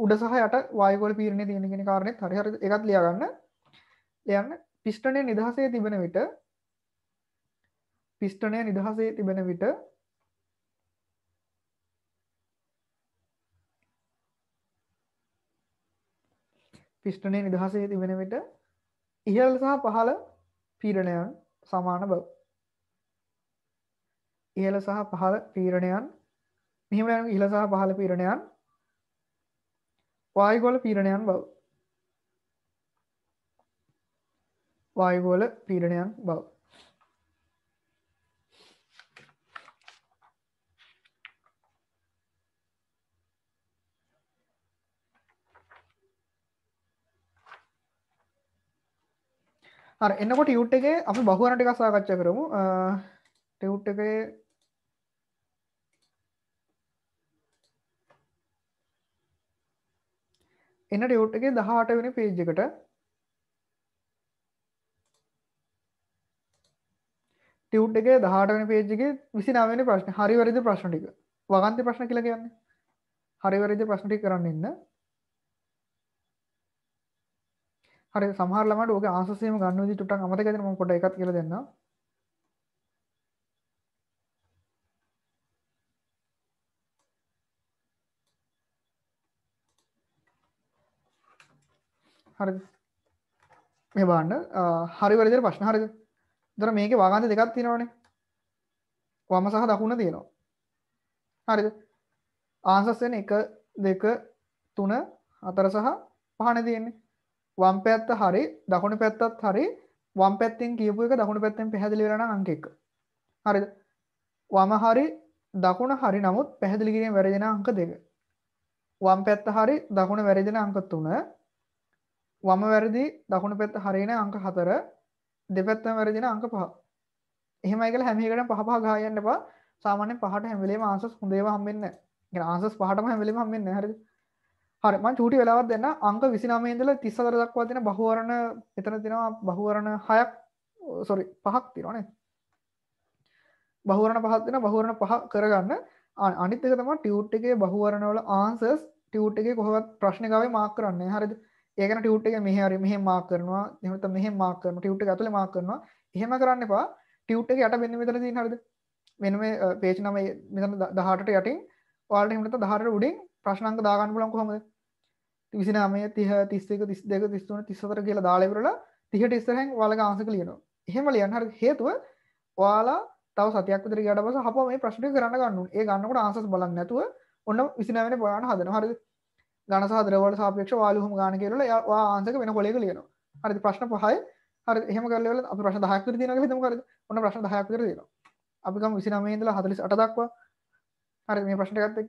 උඩ සහ යට වායකොල පීරණ තියෙනගෙන කාරණය හරිහර එකත් ලියගන්න යන්න පිස්ටනය නිදහසේ තිබෙන විට පිස්ටනය නිදහසේ තිබෙන විට පිස්ටනය නිදහසේ තිබෙන විට ඉහල් සහ පහළ පීරණයන් සමාන බව ඉහළ සහ පහළ පීරණයන් මෙහිම යන ඉහළ සහ පහළ පීරණයන් වායුගෝල පීරණයන් බව වායුගෝල පීරණයන් බව එන්නකොට යුට් එකේ අපි බහුවනට එකක් සාකච්ඡා කරමු ටවුට් එකේ එන්න ඩියවුට්ගේ දහට වෙන පේජ්ජකට ටියව්ගේ දහට වෙන පේජ්ගේ විසිනාවෙන ප්‍රශ්න හරිවැරදි ප්‍රශ්ටික වගන්ති ප්‍රශ්න කියලා කියන්න හරිවැරදි ප්‍රශ්ටි කරන්න ඉන්න හරි සහරලමට ඕක ආසේම ගන්න ටුටන් අමතකදම කොට එකක් කියල දෙන්නවා හරි මේ බාන්ඩ හරිවරදර ප්‍රශ්න හරිද දර මේක වාගන්ත දෙකක් තියෙනවනේ වම සහ දකුණ තියෙනවා හරිද ආන්සස්යෙන් එක දෙක තුන අතර සහ පහන තියෙන්නේ වම් පැත්ත හරි දකුණ පැත්තත් හරි වම් පැත්තෙන් කියපු එක දකුණු පැත්තෙන් පැහැදිලි වෙනවා නම් අංක 1. හරිද? වම හරි දකුණ හරි නමුත් පැහැදිලි කිරීම වැරදෙන අංක 2. වම් පැත්ත හරි දකුණ වැරදෙන අංක 3. වම වැරදි දකුණු පැත් හරින අංක හතර දෙපැත්තම වැරදින අංක පහ එහෙමයි කියලා හැම එකටම පහ පහ ගහයන්න එපා සාමාන්‍යයෙන් පහට හැම වෙලේම ආන්සර්ස් හොඳේම හම්බෙන්නේ නැහැ. ආන්සර්ස් පහටම හැම වෙලේම හම්බෙන්නේ නැහැ හරිද? හරි මං චූටි වෙලාවක් දෙන්න අංක 29 ඉඳලා 34 දක්වා දෙන බහුවරණ එතන දෙනවා බහුවරණ 6ක් සෝරි 5ක් තියෙනවා නේද බහුවරණ 5ක් දෙනවා බහුවරණ 5 කරගන්න අනිත් එක තමයි ටියුට් එකේ බහුවරණ වල ආන්සර්ස් ටියුට් එකේ කොහොමවත් ප්‍රශ්න ගාවේ මාක් කරන්නේ හරිද ඒකන ටියුට් එක මෙහෙ හරි මෙහෙ මාක් කරනවා එහෙම නැත්නම් මෙහෙ මාක් කරනවා ටියුට් එක ඇතුලේ මාක් කරනවා එහෙම කරන්න එපා ටියුට් එක යට මෙන්න මෙතන තියෙන හරිද මෙන්න මේ page 9 මෙතන 18ට යටින් ඔයාලට එහෙම නැත්නම් 18ට උඩින් ප්‍රශ්න අංක දා ගන්න පුළුවන් කොහොමද 29 30 31 32 33 34 කියලා දාලා ඉවරලා 30ට ඉස්සරහින් ඔයාලගේ ආන්සර් ලියනවා එහෙම ලියන්න හරි හේතුව ඔයාලා තව සතියක් විතර ගියාට පස්සේ හපුවා මේ ප්‍රශ්න ටික කරන්න ගන්න ඕනේ ඒ ගන්නකොට ආන්සර්ස් බලන්නේ නැතුව ඔන්න 29 වෙනි බලන්න හදනවා හරිද ගන සාදරවල සාපේක්ෂ වාලුහම ගාන කරල වා ආන්සක වෙන කොලෙක ලියනවා හරි ප්‍රශ්න පහය හර එහම කරලවල අප ප්‍රශ් දහයක්කර දින හිතම කර ඔන්න ප්‍රශ්න දහයක් කර දෙනවා අපිකම විසිනමේදල හතලිස් අට දක්වා හරි මේ ප්‍රශ්නකත්තෙක්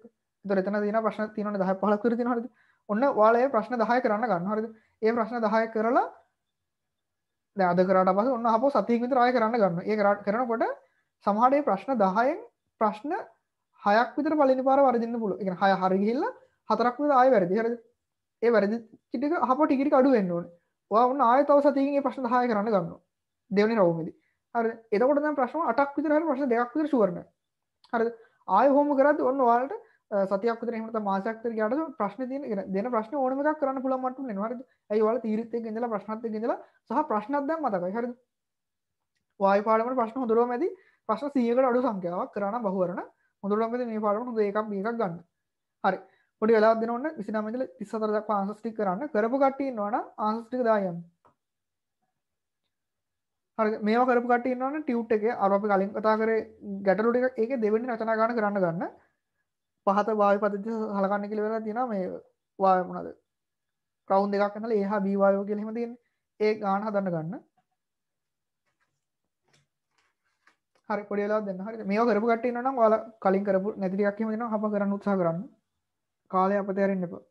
දරතන දින ප්‍රශ්න තියන දහ පහල කර තින හරද ඔන්න වාලය ප්‍රශ්න දහය කරන්න ගන්න හරද ඒ ප්‍රශ්න දහය කරලා දැද කරට පස ඔන්න අප සතික විතරය කරන්න ගන්න ඒ කරට කරනකොට සමහටේ ප්‍රශ්න දහයෙන් ප්‍රශ්න හයක් විතර පලිනි පාර වරදින්න පුළුව එක හය හරිගිල්ලා හතරක් වල ආය වැරදි හරද ඒ වැරදි ටික අප ටිකට අඩු වෙන්න ඕනේ. ඔයා ඔන්න ආය තව සතියකින් මේ ප්‍රශ්න 10 කරන්න ගන්නවා. දෙවෙනි රවුමේදී. හරිද? එතකොට දැන් ප්‍රශ්න 8ක් විතර හරි ප්‍රශ්න 2ක් විතර ෂුවර් නැහැ. හරිද? ආය හොම කරද්දී ඔන්න ඔයාලට සතියක් විතර එහෙම නැත්නම් මාසයක් විතර ගියාට ප්‍රශ්න තියෙන දෙන ප්‍රශ්න ඕනම එකක් කරන්න පුළුවන් මට්ටම වෙනවා. හරිද? ඇයි ඔයාලා තීරිත් එක්ක ඉඳලා ප්‍රශ්නත් එක්ක ඉඳලා සහ ප්‍රශ්නත් දැන් මතකයි. හරිද? වායු පාඩමට ප්‍රශ්න හොඳටම ඇති. ප්‍රශ්න 100කට අඩු සංඛ්‍යාවක් කරා නම් බහුවරණ හොඳටම ඇති මේ පාඩමට හොඳ එකක් මේකක් ගන්න. හරි. පොඩි වෙලාවක් දෙන ඔන්න 29 ඉඳලා 34 දක්වා ආන්සර්ස් ටික කරන්න කරපු කට්ටිය ඉන්නවනම් ආන්සර්ස් ටික දායම් හරි මේවා කරපු කට්ටිය ඉන්නවනම් ටියුට් එකේ අර අපි කලින් කතා කරේ ගැටලු ටික ඒකේ දෙවෙනි රචනා ගන්න කරන්න ගන්න පහත වායු පද්ධතිය හලකන්න කියලා වෙලා තියෙනවා මේ වායු මොනවාද රවුන්ඩ් එකක් කරනලා එහා බී වායු කියලා එහෙම තියෙන්නේ ඒ ගාන හදන්න ගන්න හරි පොඩි වෙලාවක් දෙන්න හරිද මේවා කරපු කට්ටිය ඉන්නවනම් ඔයාලා කලින් කරපු නැති ටිකක් එහෙම දෙනවා හප කරන්න උත්සාහ කරන්න කාලය අප තේරෙන්න්නප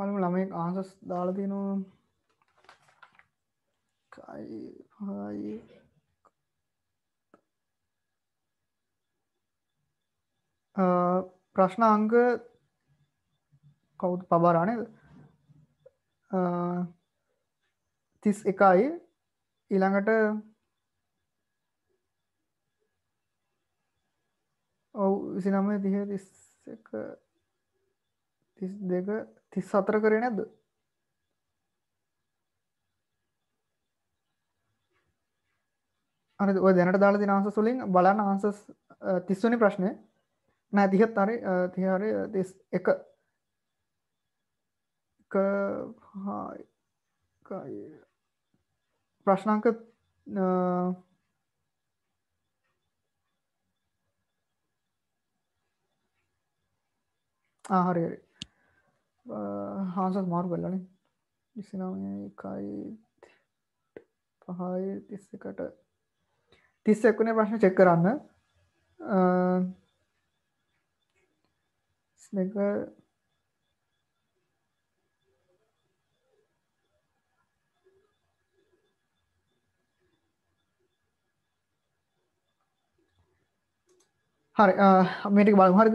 බලු ළමෙක් ආසස් දාලා තියෙනවා කයි පහයි ප්‍රශ්න අංග කවුද පබාරානේද තිස් එකයි ඊළඟට ඔවු විසි නම තිහ තිස් එක තිස් දෙක තිස් සතර කරේ නැද්ද අනි ඔය දැනට දාලා තින ආන්සස් වලින් බලන්න ආන්සස් 30 වෙනි ප්‍රශ්නේ නෑ 30ත් හරි 30 හරි 31 ක හායි කයි ප්‍රශ්න අංක ආ හරි හරි हांस ऑफ मार्वल ने जिसे नाम है काइट पहाय तीसरे कट तीसरे को ने प्रश्न चेक कराना स्नेकर हर मेरे बाल हर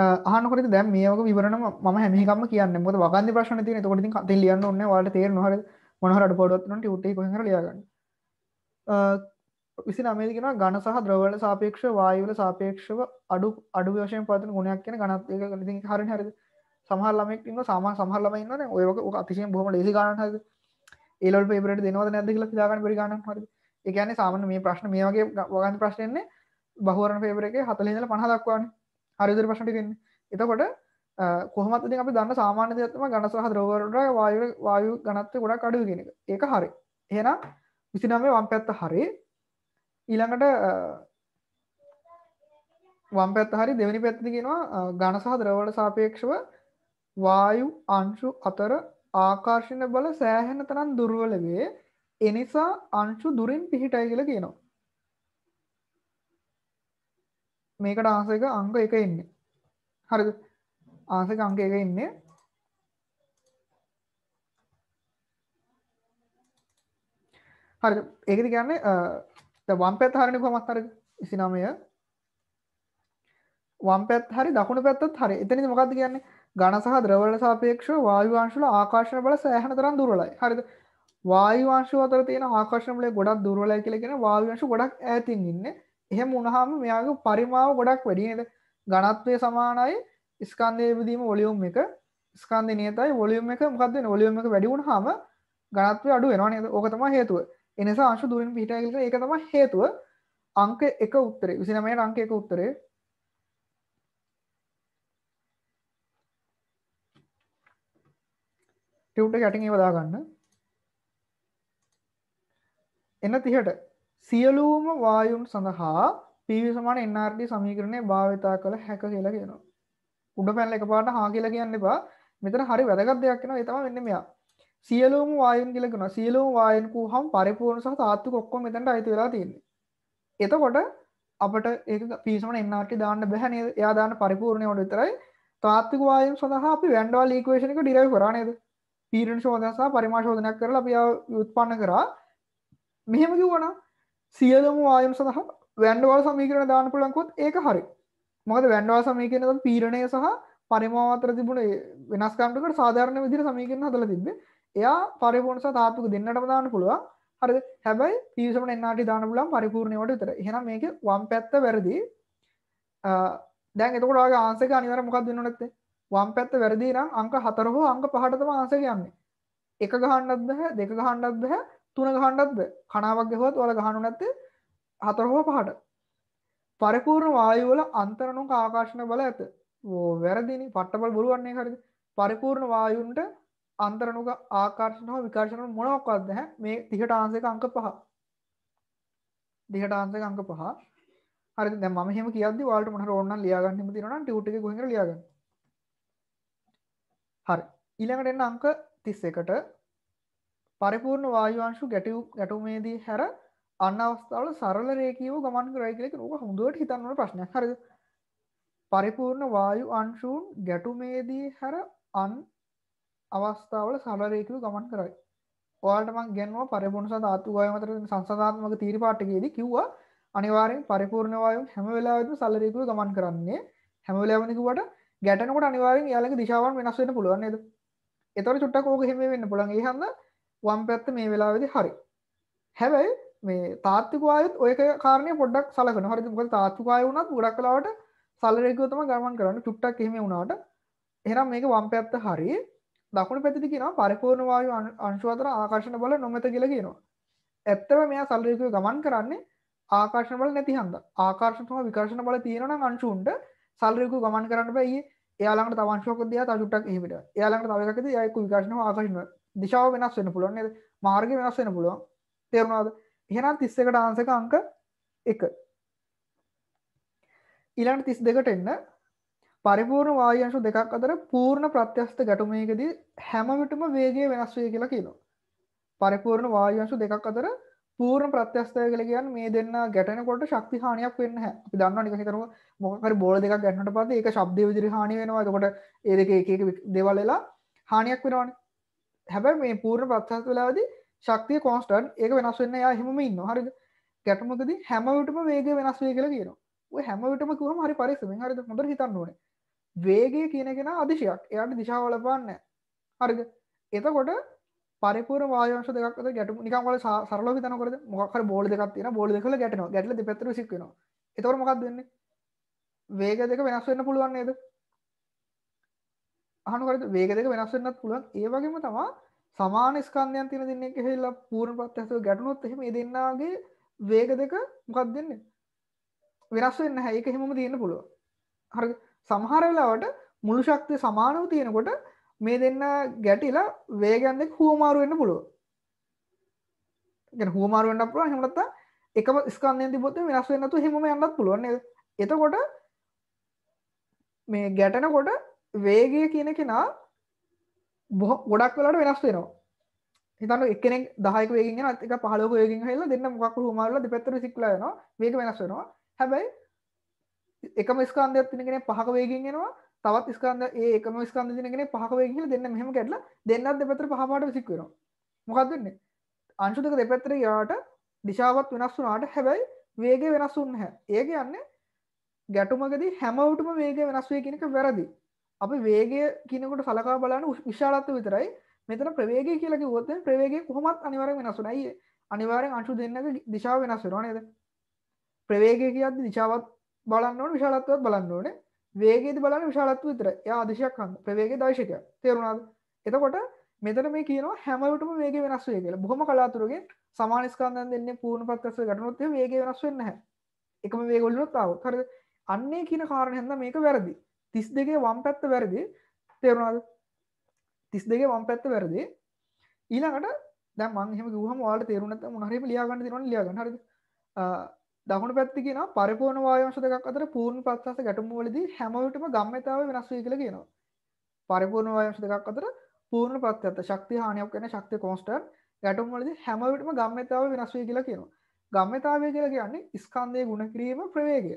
අහනකොට දැන් මේ වගේ විවරණ මම හැම එකක්ම කියන්නේ. මොකද වගන්ති ප්‍රශ්න තියෙන. ඒකට ඉතින් කතින් ලියන්න ඕනේ. ඔයාලට තේරෙනවා හරිය මොන හරි අඩපාඩුවක් තියෙනවා නම් ටියුට් එකේ කොහෙන් හරි ලියා ගන්න. අ 29 දී කියනවා ඝන සහ ද්‍රව වල සාපේක්ෂව වායු වල සාපේක්ෂව අඩු අඩු වශයෙන් පවතින ගුණයක් කියන ඝනත් ඒක ඉතින් හරිනේ හරිද? සමහර ළමෙක් ඉන්නවා සාමාන්‍ය සමහර ළමයි ඉන්නවනේ. ඔය වගේ ඔක අතිශයින් බොහොම ලේසි ගණන් හරිද? ඒ ලෙවල් පේපර් එකට දෙනවද නැද්ද කියලා හිතා ගන්න බැරි ගණන් හරිද? ඒ කියන්නේ සාමාන්‍ය මේ ප්‍රශ්න මේ වගේ වගන්ති ප්‍රශ්න එන්නේ බහුවරණ පේපර් එකේ 40 ඉඳලා 50 දක්වානේ. හරිදුර පශටි දෙන්න එතකොට කොහමති අපි දන්න සාමාන්‍ය දත්ම ගණසහ ද්‍රවරට වායු වායු ගනත්ව ගොඩා කඩු ගෙනක ඒක හරි එහෙන විසිනමේ වම් පැත්ත හරි ඊළඟට වම් පැත් හරි දෙවැනි පැත්තිගෙනවා ගණසහ ද්‍රවට සාපේක්ෂව වායු අංශු අතර ආකාර්ශණ බල සෑහෙන තරන් දුර්වල වේ එනිසා අංශු දුරින් පිහිටයි කියල කියනවා මේකට ආසක අංක එක එන්න හරි ආසක අංක එක එන්න හරි ඒකති කියන්නේ වම් පැත් හරණ කොමත්තර ඉසිනමය වම් පැත් හරි දකුණු පැත්තත් හරි එතනි මොකක්ද කියන්නේ ගණ සහ ද්‍රවල සාපේක්ෂ වායවාංශල ආකාශන බල සෑහන තරම් දුරලයි හරිද වායවාංශ අතර තියෙන ආකාශනලේ ගොඩක් දුරලයි කියලගෙන වාවිංශ ගොඩක් ඇතින් ඉන්න එහෙම වුණාම මෙයාගේ පරිමාව ගොඩක් වැඩි නේද? ඝනත්වය සමානයි ස්කන්ධයේ බෙදීම වොලියුම් එක ස්කන්ධය නියතයි වොලියුම් එක මොකක්ද වෙන්නේ? වොලියුම් එක වැඩි වුණාම ඝනත්වය අඩු වෙනවා නේද? ඕක තමයි හේතුව. ඒ නිසා අංශු දුරින් පිටය කියලා ඒක තමයි හේතුව. අංක 1 උත්තරේ 29 ට අංක 1 උත්තරේ ටියුට් එක යටින් ඒව දාගන්න එන්න 30ට සියලූම වායුන් සඳහා පීවි සමාන NRT සමීකරණය භාවිතා කළ හැක කියලා කියනවා. උඩ පැනල එකපාරට හා කියලා කියන්න එපා. මෙතන හරි වැදගත් දෙයක් වෙනවා ඒ තමයි මෙන්න මෙයා. සියලූම වායුන් කියලා කියනවා. සියලූම වායුන් කුහම් පරිපූර්ණ සහ තාත්වික ඔක්කොම මෙතනට අයිති වෙලා තියෙන්නේ. එතකොට අපට ඒක පීවි සමාන NRT දාන්න බැහැ නේද? එයා දාන්න පරිපූර්ණේ වල විතරයි තාත්වික වායුන් සඳහා අපි වැන් ඩාල් ඉක්වේෂන් එක ඩිරයිව් කරා නේද? පීඩන ශෝධනය සහ පරිමාණ ශෝධනයක් කරලා අපි ආ උත්පන්න කරා. මෙහෙම කිව්වනම් සියලම වායම් සඳහා වැන්ඩවල් සමීකරන දාන පුළන්කොත් ඒක හරි මොකද වැන්ඩවා සමීකරන පීරණය සහ පරිමාවතර තිබුණ වෙනස්කාමටකට සාධාරණ විදිර සමීකරන හදල තිබ එයා පරිපෝණස තාත්තුක දෙන්නට දාන පුළුවන් හරි හැබයි පිසමට එන්නට දාන පුලන් පරිපූර්ණයට විතර හෙන මේක වම් පැත්ත වැරදි දැන් එතකොටගේ ආන්සක අනිවර මොකක් දෙන්නනත්තේ වම් පැත්ත වැරදි නම් අංක හතරහෝ අංක පහටතම ආන්සක යන්නේ එක ගහන්නත් බැහැ දෙක ගහන්නත් බැහැ තුන ගහන්ඩත් කනාවක් ගෙහොත් වල ගහනු නැත්තේ හතරහෝ පහට පරිපූර්ණ වායුවල අන්තරනු ආකාශන බල ඇත වැරදිනි පට්ටබල් බොලුවන්නේ හරි පරිපූර්ණ වායුන්ට අන්තරනුක ආකාර්ශන හෝ විකාශන මොනක්වත්ද හැ මේ තිහට ආන්සේක අංක පහ දිහට ආන්සේක අංක පහ හරි දැන් මම එහෙම කියද්දි ඔයාලට මොන හරි ඕන නම් ලියා ගන්න හිම තියෙනවා නම් ටියුට් එකේ ගොහින් ලියා ගන්න. හරි. ඊළඟට එන්න අංක 31ට පරිපූර්ණ වායවංශු ගැටව් ගැටුමේදී හැර අන්න අවස්ථාවල සරල රේකීව ගමන් කරයි කියලෙක රූප හොඳුවට හිතන්නට ප්‍රශ්නයක් හරද පරිපූර්ණ වායු අංශූන් ගැටුමේදී හැර අන් අවස්ථාවල සලරේකව ගමන් කරයි ඔයාටමක් ගැන්වා පරිපුණ සධාතුවාය මතර සංසධාත්මක තීරපාට්ටකේද කිව්වා අනිවාරෙන් පරිපූර්ණ වායු හැම වෙලාවෙම සලරේකව ගමන් කරන්නේ හැම වෙලාවනිකුවට ගැටනකට අනිවාරෙන් යාලක දිශාවන් වෙනස් වෙන පුළුවන්න්නේද එතර චුට්ටකෝක හෙම වෙන්න පුළන් ඒ හන්ද වම් පැත්ත මේ වෙලාවෙදි හරි හැබැයි මේ තාත්තිකවායත් ඔය කාරණය පොඩක් සලකන හරි මොක තාත්තිකාය වුණත් ගොඩක් කලාවට සල්ලරෙකවතම ගමන් කරන්න චුට්ටක් එහෙම වුණාට එහම් මේක වම් පැත්ත හරි දකුණු පැතිති කියෙන පරිපූර්ණවායු අංශුවතර ආකර්ශණ බල නොමත කියලා කියෙනවා ඇත්තව මෙයා සල්ලයකය ගමන් කරන්නේ ආකර්ශණ බල නැති හන්ද ආකර්ශණම විකර්ශණ බල තියෙනන අංශුන්ට සල්ලයකු ගමන් කරන්න බයි එයාලට තවංශෝක දයා තසුටක් හිමිට එයාලට තවකද යකු විකාශන ආකශන දිශාව වෙනස් වෙන පුළුවන් නේද මාර්ගය වෙනස් වෙන පුළුවන් තේරුණාද එහෙනම් 31ට ආන්සර් එක අංක 1 ඊළඟ 32ට එන්න පරිපූර්ණ වායංශ දෙකක් අතර පූර්ණ ප්‍රත්‍යස්ත ගැටුමේකදී හැම විටම වේගය වෙනස් වෙයි කියලා කියනවා පරිපූර්ණ වායංශ දෙකක් අතර පූර්ණ ප්‍රත්‍යස්ථය කියලා කියන්නේ මේ දෙන්න ගැටෙනකොට ශක්ති හානියක් වෙන්නේ නැහැ. අපි දන්නවා නිකන් හිතනවා මොකක් හරි බෝල දෙකක් ගැටෙනකොට පස්සේ ඒක ශබ්දයේ විදිහට හානිය වෙනවා. එතකොට ඒ දෙකේ එක එක දේවල් වෙලා හානියක් වෙනවානේ. හැබැ මේ පූර්ණ පත්හස් වෙලාද ශක්තිය කොන්ස්ටන් ඒක වෙනස් වෙන්න යා හෙම ඉන්න හරි ගැටමකද හැමවිටම වේග වෙනස් වේ කියලා කියන හැමවිටම කුවම හරි පරිස්සම හරි හොඳ හිතන්නුවන වේගේ කියනගෙන අදිශයක් එයාට දිශාවලපන්න හරිද එතකොට පරිපුර වායංශ දෙකක් අතර ගැටුම නිකන් වල සරලව හිතනකොට මොකක් හරි බෝල දෙකක් තියෙනවා බෝල දෙකල ගැටෙනවා ගැටල දෙපැත්තට විසික් වෙනවා එතකොට මොකක්ද වෙන්නේ වේග දෙක වෙනස් වෙන්න පුළුවන් නේද අහනුකරද වේග දෙක වෙනස් වෙන්නත් පුළුවන් ඒ වගේම තමා සමාන ස්කන්ධයන් තියෙන දෙන්නේ එක හේලා පූර්ණ ප්‍රත්‍යස්ව ගැටුනොත් එහෙම ඒ දෙන්නාගේ වේග දෙක මොකක්ද දෙන්නේ වෙනස් වෙන්නේ නැහැ ඒක හැමම තියෙන්න පුළුවන් හරි සමහර වෙලාවට මුළු ශක්තිය සමානව තියෙනකොට මේ දෙන්න ගැටිලා වේගයන් දෙක හුවමාරු වෙන්න පුළුවන් ගැන හුවමාරු වෙන්න පුළුවන් එහෙම නැත්නම් එකම ස්කන්ධයෙන් තිබ්බොත් වෙනස් වෙන්නේ නැතුව හැමම යන්නත් පුළුවන් නේද එතකොට මේ ගැටෙනකොට වේගය කියන කෙනා බොහ ගොඩක් වලට වෙනස් වෙනවා හිතන්න එකනෙක් දහයක වේගෙන් එක පහලෝක වේගෙන් හෙල්ලා දෙන්න මොකක් හුමාරල දෙපැත්තට සික්ලා යනවා වේග වෙනස් වෙනවා හැබැයි එකම ස්කන්ධයක් තියෙන කෙනෙක් පහක වේගෙන් එනවා තවත් ස්කන්ධ ඒ එකම ස්කන්ධ තියෙන කෙනෙක් පහක වේගෙන් හෙල්ලා දෙන්න මෙහෙම කැඩලා දෙන්නත් දෙපැත්තට පහ පාට සික් වෙනවා මොකක්ද වෙන්නේ අංශු දෙක දෙපැත්තට ගියාට දිශාවත් වෙනස් වුණාට හැබැයි වේගය වෙනස් වුන්නේ නැහැ ඒ කියන්නේ ගැටුමකදී හැමවිටම වේගය වෙනස් වෙයි කියන එක වැරදි අපි වේගය කියනකට සලකා බලන විශාලත්ව විතරයි මෙතන ප්‍රවේගය කියලක ොත ප්‍රවේගේ කොහොමත් අනිවර වෙනසුනයි අනිවාරෙන් අංශු දෙන්නක දිශාව වෙනස් වෙනවානේද ප්‍රවේගය කියත් දිශාවත් බලන්නවට විශාලත්වත් බලන්න ඕනේ වේගේද බලන්න විශාලත්ව විතර යා අදිශයක් හන්න ප්‍රවේගේ දශකය තේරුණාද එතකොට මෙතන මේ කියනවා හැමවිටම වේග වෙනස් වේ කියලා බොහොම කලාතුරගෙන් සමානස්කන්දන් දෙන්න පූර්ණ පත්කස ගටනොත් වේග වෙනස් වෙන්න හැ එකම වේගොල්ලනොත් තාව හරද අන්නේ කියන කාරණ හැඳ මේක වැරදි තිස් දෙකේ වම් පැත්ත වැරදි තේරුණාද තිස් දෙකේ වම් පැත්ත වැරදි ඊළඟට දැන් මං එහෙම කිව්වම ඔයාලට තේරුණ නැත්නම් මොන හරි එහෙම ලියා ගන්න තියෙනවනේ ලියා ගන්න හරිද දකුණු පැත්ත කියනවා පරිපූර්ණ වායවංශ දෙකක් අතර පූර්ණ ප්‍රත්‍යස්ස ගැටුම වලදී හැම විටම ගම්මිතාවය වෙනස් වෙයි කියලා කියනවා පරිපූර්ණ වායවංශ දෙකක් අතර පූර්ණ ප්‍රත්‍යත්ත ශක්තිය හානියක් වෙන ශක්තිය කොන්ස්ටන්ට් ගැටුම් වලදී හැම විටම ගම්මිතාවය වෙනස් වෙයි කියලා කියනවා ගම්මිතාවය කියලා කියන්නේ ස්කන්ධයේ ගුණ කිරීම ප්‍රවේගය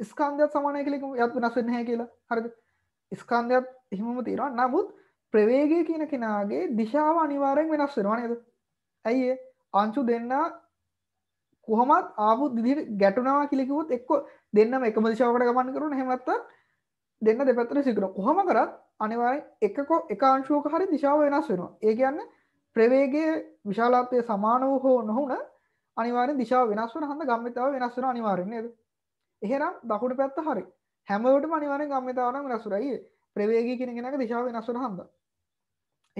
ස්කන්ධයක් සමානය කලෙක යත් වෙනස් වෙන්න හැ කියලා හරිද ස්කන්ධයක් එහෙමම තියෙනවා නමුත් ප්‍රවේගය කියන කෙනාගේ දිශාව අනිවාරයෙන් වෙනස් වෙනවා නේද ඇයි අංචු දෙන්න කොහොමත් ආපු දිදිට ගැටුනවා කිලිකුත් එක්ක දෙන්නම එකම දිශාවකට ගමන් කරන හෙමත්ත දෙන්න දෙපැත්තට සිකර කොහොම කරත් අනිවාරෙන් එකකෝ එක අංශුවක හරි දිශාව වෙනස් වෙනවා ඒ කියන්න ප්‍රවේගය විශාලාත්වය සමාන වූ හෝ නොහුන අනිවාරෙන් දිශාව වෙනස් වන හඳ ගම්මිතාව වෙනස් වෙන අනිවාරෙන් නේද එහෙනම් දකුණු පැත්ත හරි හැමවටම අනිවාර්යෙන් ගම්මිතාවනම් වෙනස්ුරයි ප්‍රවේගී කියන කෙනාගේ දිශාව වෙනස් වෙන හන්ද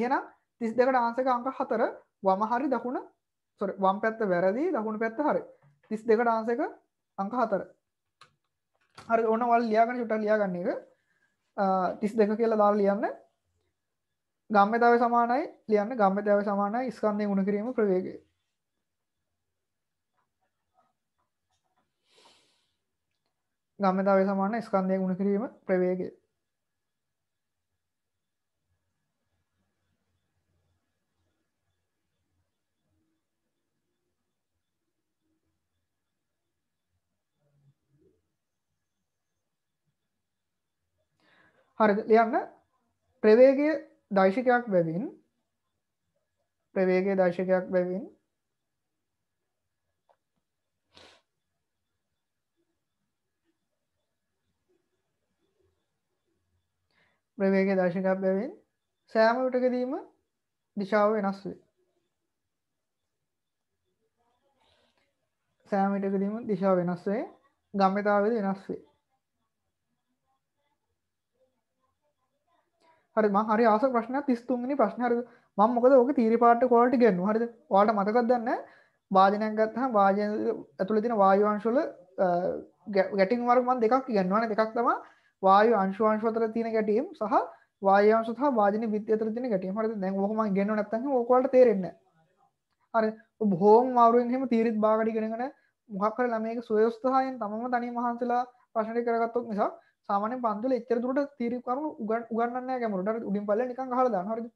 එහෙනම් 32ට ආන්සර් එක අංක 4 වම හරි දකුණ සෝරි වම් පැත්ත වැරදි දකුණු පැත්ත හරි 32ට ආන්සර් එක අංක 4 හරි ඕන ඔයාලා ලියාගන්න චුට්ටක් ලියාගන්න එක 32 කියලා දාලා ලියන්න ගම්මිතාවේ සමානයි ලියන්න ගම්මිතාවේ සමානයි ස්කන්ධයේ ගුණ කිරීම ප්‍රවේගය ගම්මතාවය සමාන ස්කන්ධය ගුණ කිරීම ප්‍රවේගය හරි ලියන්න ප්‍රවේගය දර්ශකයක් බැවින් ප්‍රවේගය දර්ශකයක් බැවින් ප්‍රවේග දර්ශකක්්‍යවෙන් සෑම විටකදීම දිශාව වෙනස් වේ සෑමිටකදීම දිශාව වෙනස් වේ ගම්මතාවද වෙනස් වේ හරි හරි ආස ප්‍රශ්න තිස්තුන්ගනි ප්‍රශ්න හරද මං මොකද ඕක තීරිපාට කොලට ගෙන්න්නු හරිද වාට මතකක් දන්න වාාජනයක් ගත්හ වාජ ඇතුළ තින වායවංශල ගැටින් වර්මන් දෙකක් ගන්නවා එකක් තමා වායු අංශු අංශු අතර තියෙන ගැටීම් සහ වායු අංශු සහ වාජින විද්‍ය අතර තියෙන ගැටීම්. හරිද? දැන් ඕක මම ඉගෙනුව නැත්නම් ඕක වලට තේරෙන්නේ නැහැ. හරි. බොහොම මාරුවෙන් එහෙම තීරිත් බාගට ඉගෙනගෙන මොකක් හරි ළමයෙක් සුවයස්ථායෙන් තමම තනියම මහන්සිලා ප්‍රශ්න ටික කරගත්තොත් නිසා සාමාන්‍ය පන්තිවල එච්චර දුරට තීරි කරුණු උගන්වන්නේ නැහැ ගැමුරට. හරිද? උඩින් පල්ලෙන් නිකන් අහලා දානවා. හරිද?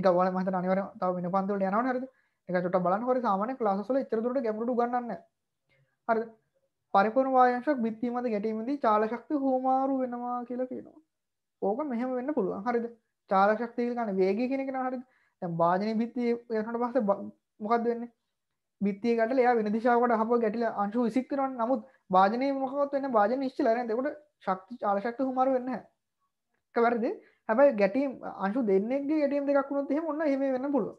නිකන් ඔයාලා මම හිතන අනිවාර්යෙන් තව වෙන පන්තිවලට යනවනේ. හරිද? එක චොට්ටක් බලන්න හරි සාමාන්‍ය ක්ලාසස් වල එච්චර දුරට ගැමුරට උගන්වන්නේ නැහැ. හරිද? පරිපුර වායශක් බිත්තිීමද ගැටීමදී චාලශක්ති හෝමාරු වෙනවා කියලා කියනවා ඕක මෙහම වෙන්න පුළුවන් හරිද චාලශක්තිය ගන වේග කෙනෙන හරි භාජනය බිත්තිය යනට පස්ස මොකක්ද වෙන්න බිත්තිය ගට එයා වෙන දිශාවට හප ගැටල අංශු විසික්කරන නමුත් භාජනය මොකත් වන්න භාජන නිශ්චලන දෙකොට ශක්ති චාලශක්ත හුමර වෙන්න කවැරදි හැබයි ගැටීම් අංශු දෙන්නෙක්ගේ ගැටීම් දෙකක්ුණුත් එහෙම ඔන්න හෙම වෙන්න පුළුව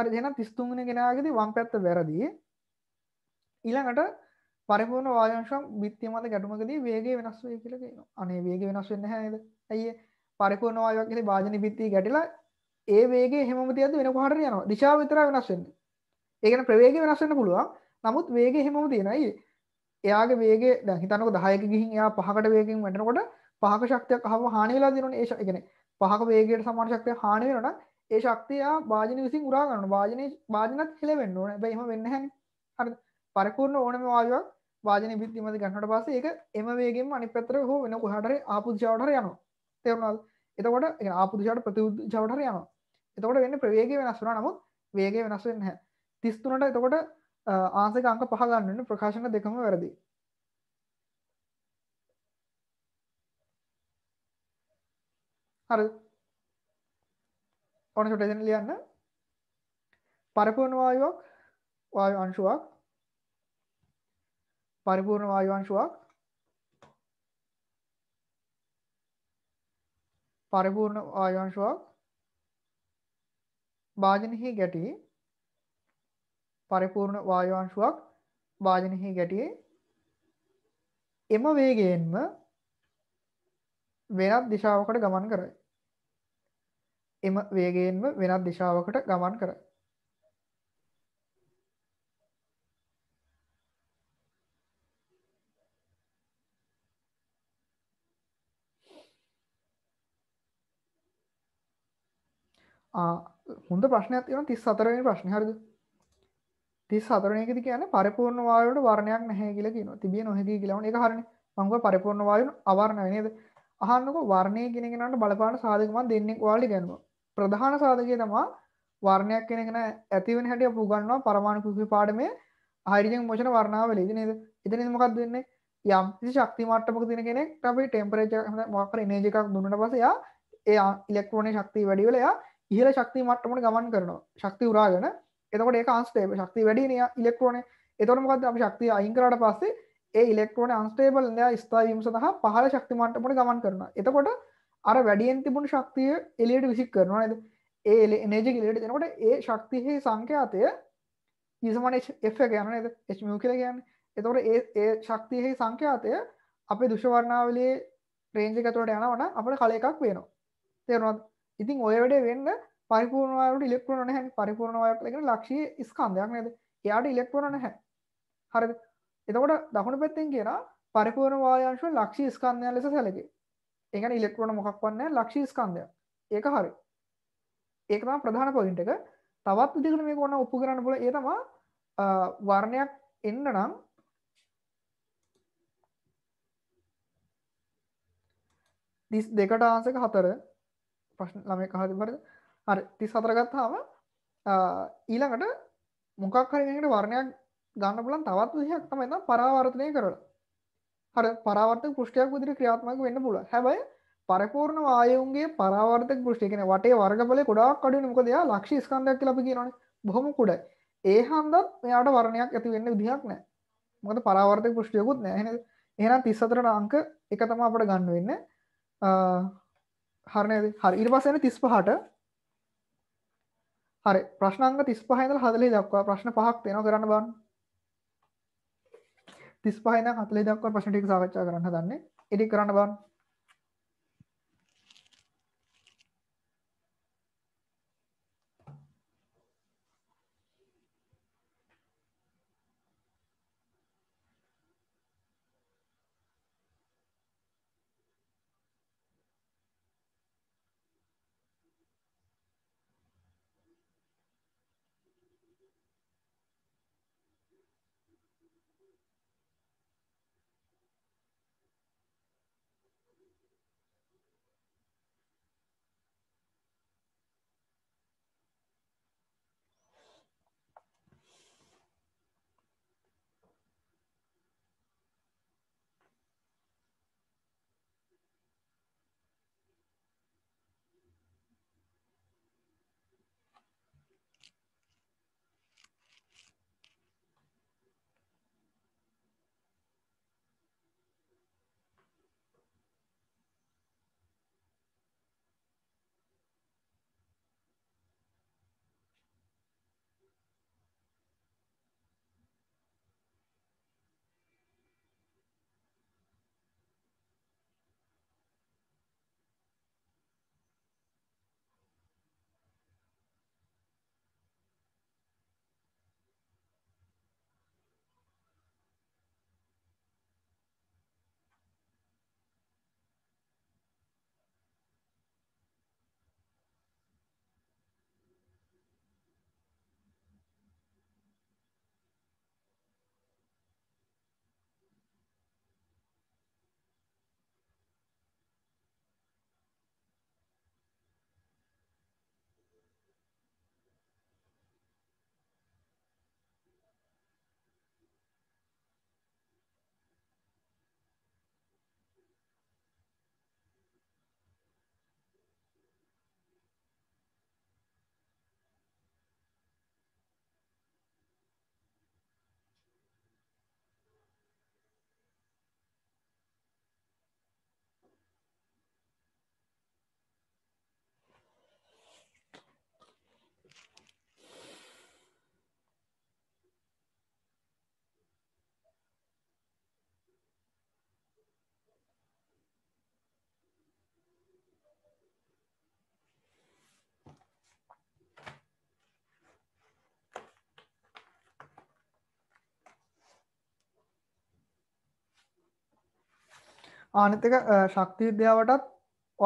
හරි දෙන තිස්තුන්ගෙන ගෙනගෙද වම් පැත්ත වැරදිී ඊළඟට පරිපූර්ණ වායංශම් බිත්තිය මත ගැටුමකදී වේගය වෙනස් වේ කියලා කියනවා. අනේ වේගය වෙනස් වෙන්නේ නැහැ නේද? ඇයි පරිපූර්ණ වායුවක් ඉතින් වාජන බිත්තිය ගැටිලා ඒ වේගය හැමම තියද්දි වෙන කොහටද යනවා. දිශාව විතරයි වෙනස් වෙන්නේ. ඒ කියන්නේ ප්‍රවේගය වෙනස් වෙන්න පුළුවන්. නමුත් වේගය හැමම තියෙනවා. ඇයි එයාගේ වේගේ දැන් හිතනකො 10ක ගිහින් එයා 5කට වේගෙන් වැටෙනකොට 5ක ශක්තියක් අහම හානි වෙලා දිනවනේ ඒ කියන්නේ 5ක වේගයට සමාන ශක්තිය හානි වෙනවා නම් ඒ ශක්තිය එයා වාජනේ විසින් උරා ගන්නවා වාජනේ වාජනත් හෙලවෙන්න ඕනේ හැබැයි එහෙම වෙන්නේ නැහැනේ හරිද පරිපූර්ණ ඕනම වායුවක් වාජන බිත්තිමද ගන්නට පස ඒක එම වේගෙන් අනි පැතර හෝ වෙන කොහටර ආපුදෂාවටර යන තෙරුණල් එතකොට ආපුදෂාට ප්‍රතිුද් ජවටර යන එතකොට වෙන්න ප්‍රවේග වෙනස්ුනා නමුත් වේගේ වෙනස් වෙන්න තිස්තුනට එතකොට ආසක අංක පහගන්නන්න ප්‍රකාශන දෙකම වැරදි හරි ඕන ට ලියන්න පරපුුණවායුවක් වාය අංශුවක් පරිපූර්ණ වායු අංශුවක් පරිපූර්ණ වායු අංශුවක් භාජනයෙහි ගැටී පරිපූර්ණ වායු අංශුවක් භාජනයෙහි ගැටී එම වේගයෙන්ම වෙනත් දිශාවකට ගමන් කරයි. එම වේගයෙන්ම වෙනත් දිශාවකට ගමන් කරයි. හොඳ ප්‍රශ්නයක් තින තිස් අතරෙන ප්‍රශ්න හරිද තිස් අතරනයකති කියන පරිපූර්ණ වායුට වර්ණයක් නැහැ කියලා කියන තිබිය නොහැකි කියලවන එක හරණ මංග පරිපූර්ණ වායු අවරණ නේද අහන්නක වර්ණය කෙනෙනට බලපාන සාධකමන් දෙන්නෙක් වාලි ගැනවා ප්‍රධාන සාධකය තමා වර්ණයක් කෙනෙන ඇතිවෙන හැටිය පුගන්නවා පරමාණකුකි පාඩමේ හරිජෙන් මොෂන වර්ණාවල ඉදිනේද ඉතන මොකක් දෙන්නේ යම් ශක්ති මට්ටමක තින කෙනෙක් අපේ ටෙම්පරේච මොකර නේජ එකක් දුන්නට පසයා ඒ ඉලෙක්ට්‍රෝනය ශක්ති වැඩිවලයා ඉහල ශක්ති මට්ටමට ගමන් කරනවා ශක්ති උරාගෙන එතකොට ඒ අන්ස්ටේබ ශක්ති වැඩින ඉලෙක්ට්‍රෝන එතොරමකත් අප ශක්තිය අයිංකරට පස්සේ ඒ ඉලෙක්ට්‍රෝන අන්ස්ටේබල් ය ස්ථාවීම සඳහා පහල ශක්ති මට්ටමට ගමන් කරන එතකොට අර වැඩියෙන් තිබුණ ශක්තිය එලියට විසික් කරනවා ඇද ඒ එනජ ලට එනකොට ඒ ශක්තිහි සංඛ්‍යාතය ඉසමන එක් ගැන එමි කියල ගැන්න එතවට ඒ ඒ ශක්තියෙහි සංඛ්‍යාතය අපේ දුෂවරණාවලේ රේජකතුවට යනවන අපට කල එකක් වෙනවා තේරුවත් ඉතින් ඔය වැඩේ වෙන්න පරිපූර්ණවායට ඉලෙක්ට්‍රෝන නැහැ පරිපූර්ණ වායුවක් ලැබෙන ලක්ෂ්‍ය ස්කන්ධයක් නේද? එයාට ඉලෙක්ට්‍රෝන නැහැ. හරිද? එතකොට දකුණු පැත්තෙන් කියනවා පරිපූර්ණ වායංශ ලක්ෂ්‍ය ස්කන්ධය ලෙස සැලකේ. ඒ කියන්නේ ඉලෙක්ට්‍රෝන මොකක්වත් නැහැ ලක්ෂ්‍ය ස්කන්ධය. ඒක හරි. ඒක තමයි ප්‍රධාන පොයින්ට් එක. තවත් විදිහකට මේක ඕන ඔප්පු කරන්න පුළුවන් ඒ තමයි වර්ණයක් එන්න නම් this දෙකට ආන්සර් එක හතර ප්‍රශ්න ළමය කහරි බරද අර තිස් අතරගත්තාම ඊළඟට මොකක් හරිකට වර්ණයක් ගන්න පුලන් තවත් දෙයක් තමයි නම් පරාවර්තනය කරලා හර පරාවර්තක පෘෂ්ඨයක් විදිහට ක්‍රියාත්මක වෙන්න පුළුවන් හැබැයි පරිපූර්ණ වායුන්ගේ පරාවර්තක පෘෂ්ඨය කියන්නේ වටේ වර්ගඵලය ගොඩාක් අඩු වෙන මොකද එයා ලක්ෂ්‍ය ස්කන්ධයක් කියලා අපි කියනවනේ බොහොම කුඩයි ඒ හන්දත් මෙයාට වර්ණයක් ඇති වෙන්න විදිහක් නැහැ මොකද පරාවර්තක පෘෂ්ඨයකුත් නැහැ එහෙනම් 34 අංක එක තමයි අපිට ගන්න වෙන්නේ හරනද හරි ඉර්වාසන තිස් පහට හරි ප්‍රශ්නංග තිස් පහහිඳල හදලේ දක්වා ප්‍රශ්න පහක් තියෙන කරන්න බන්න තිස් පහන හතලේ දක්වා ප්‍රශ්ටික් සාකච්ඡා කරන්න දන්නේ එඩි කරන්න බන්න ආනතක ශක්තිවිද්‍යාවටත්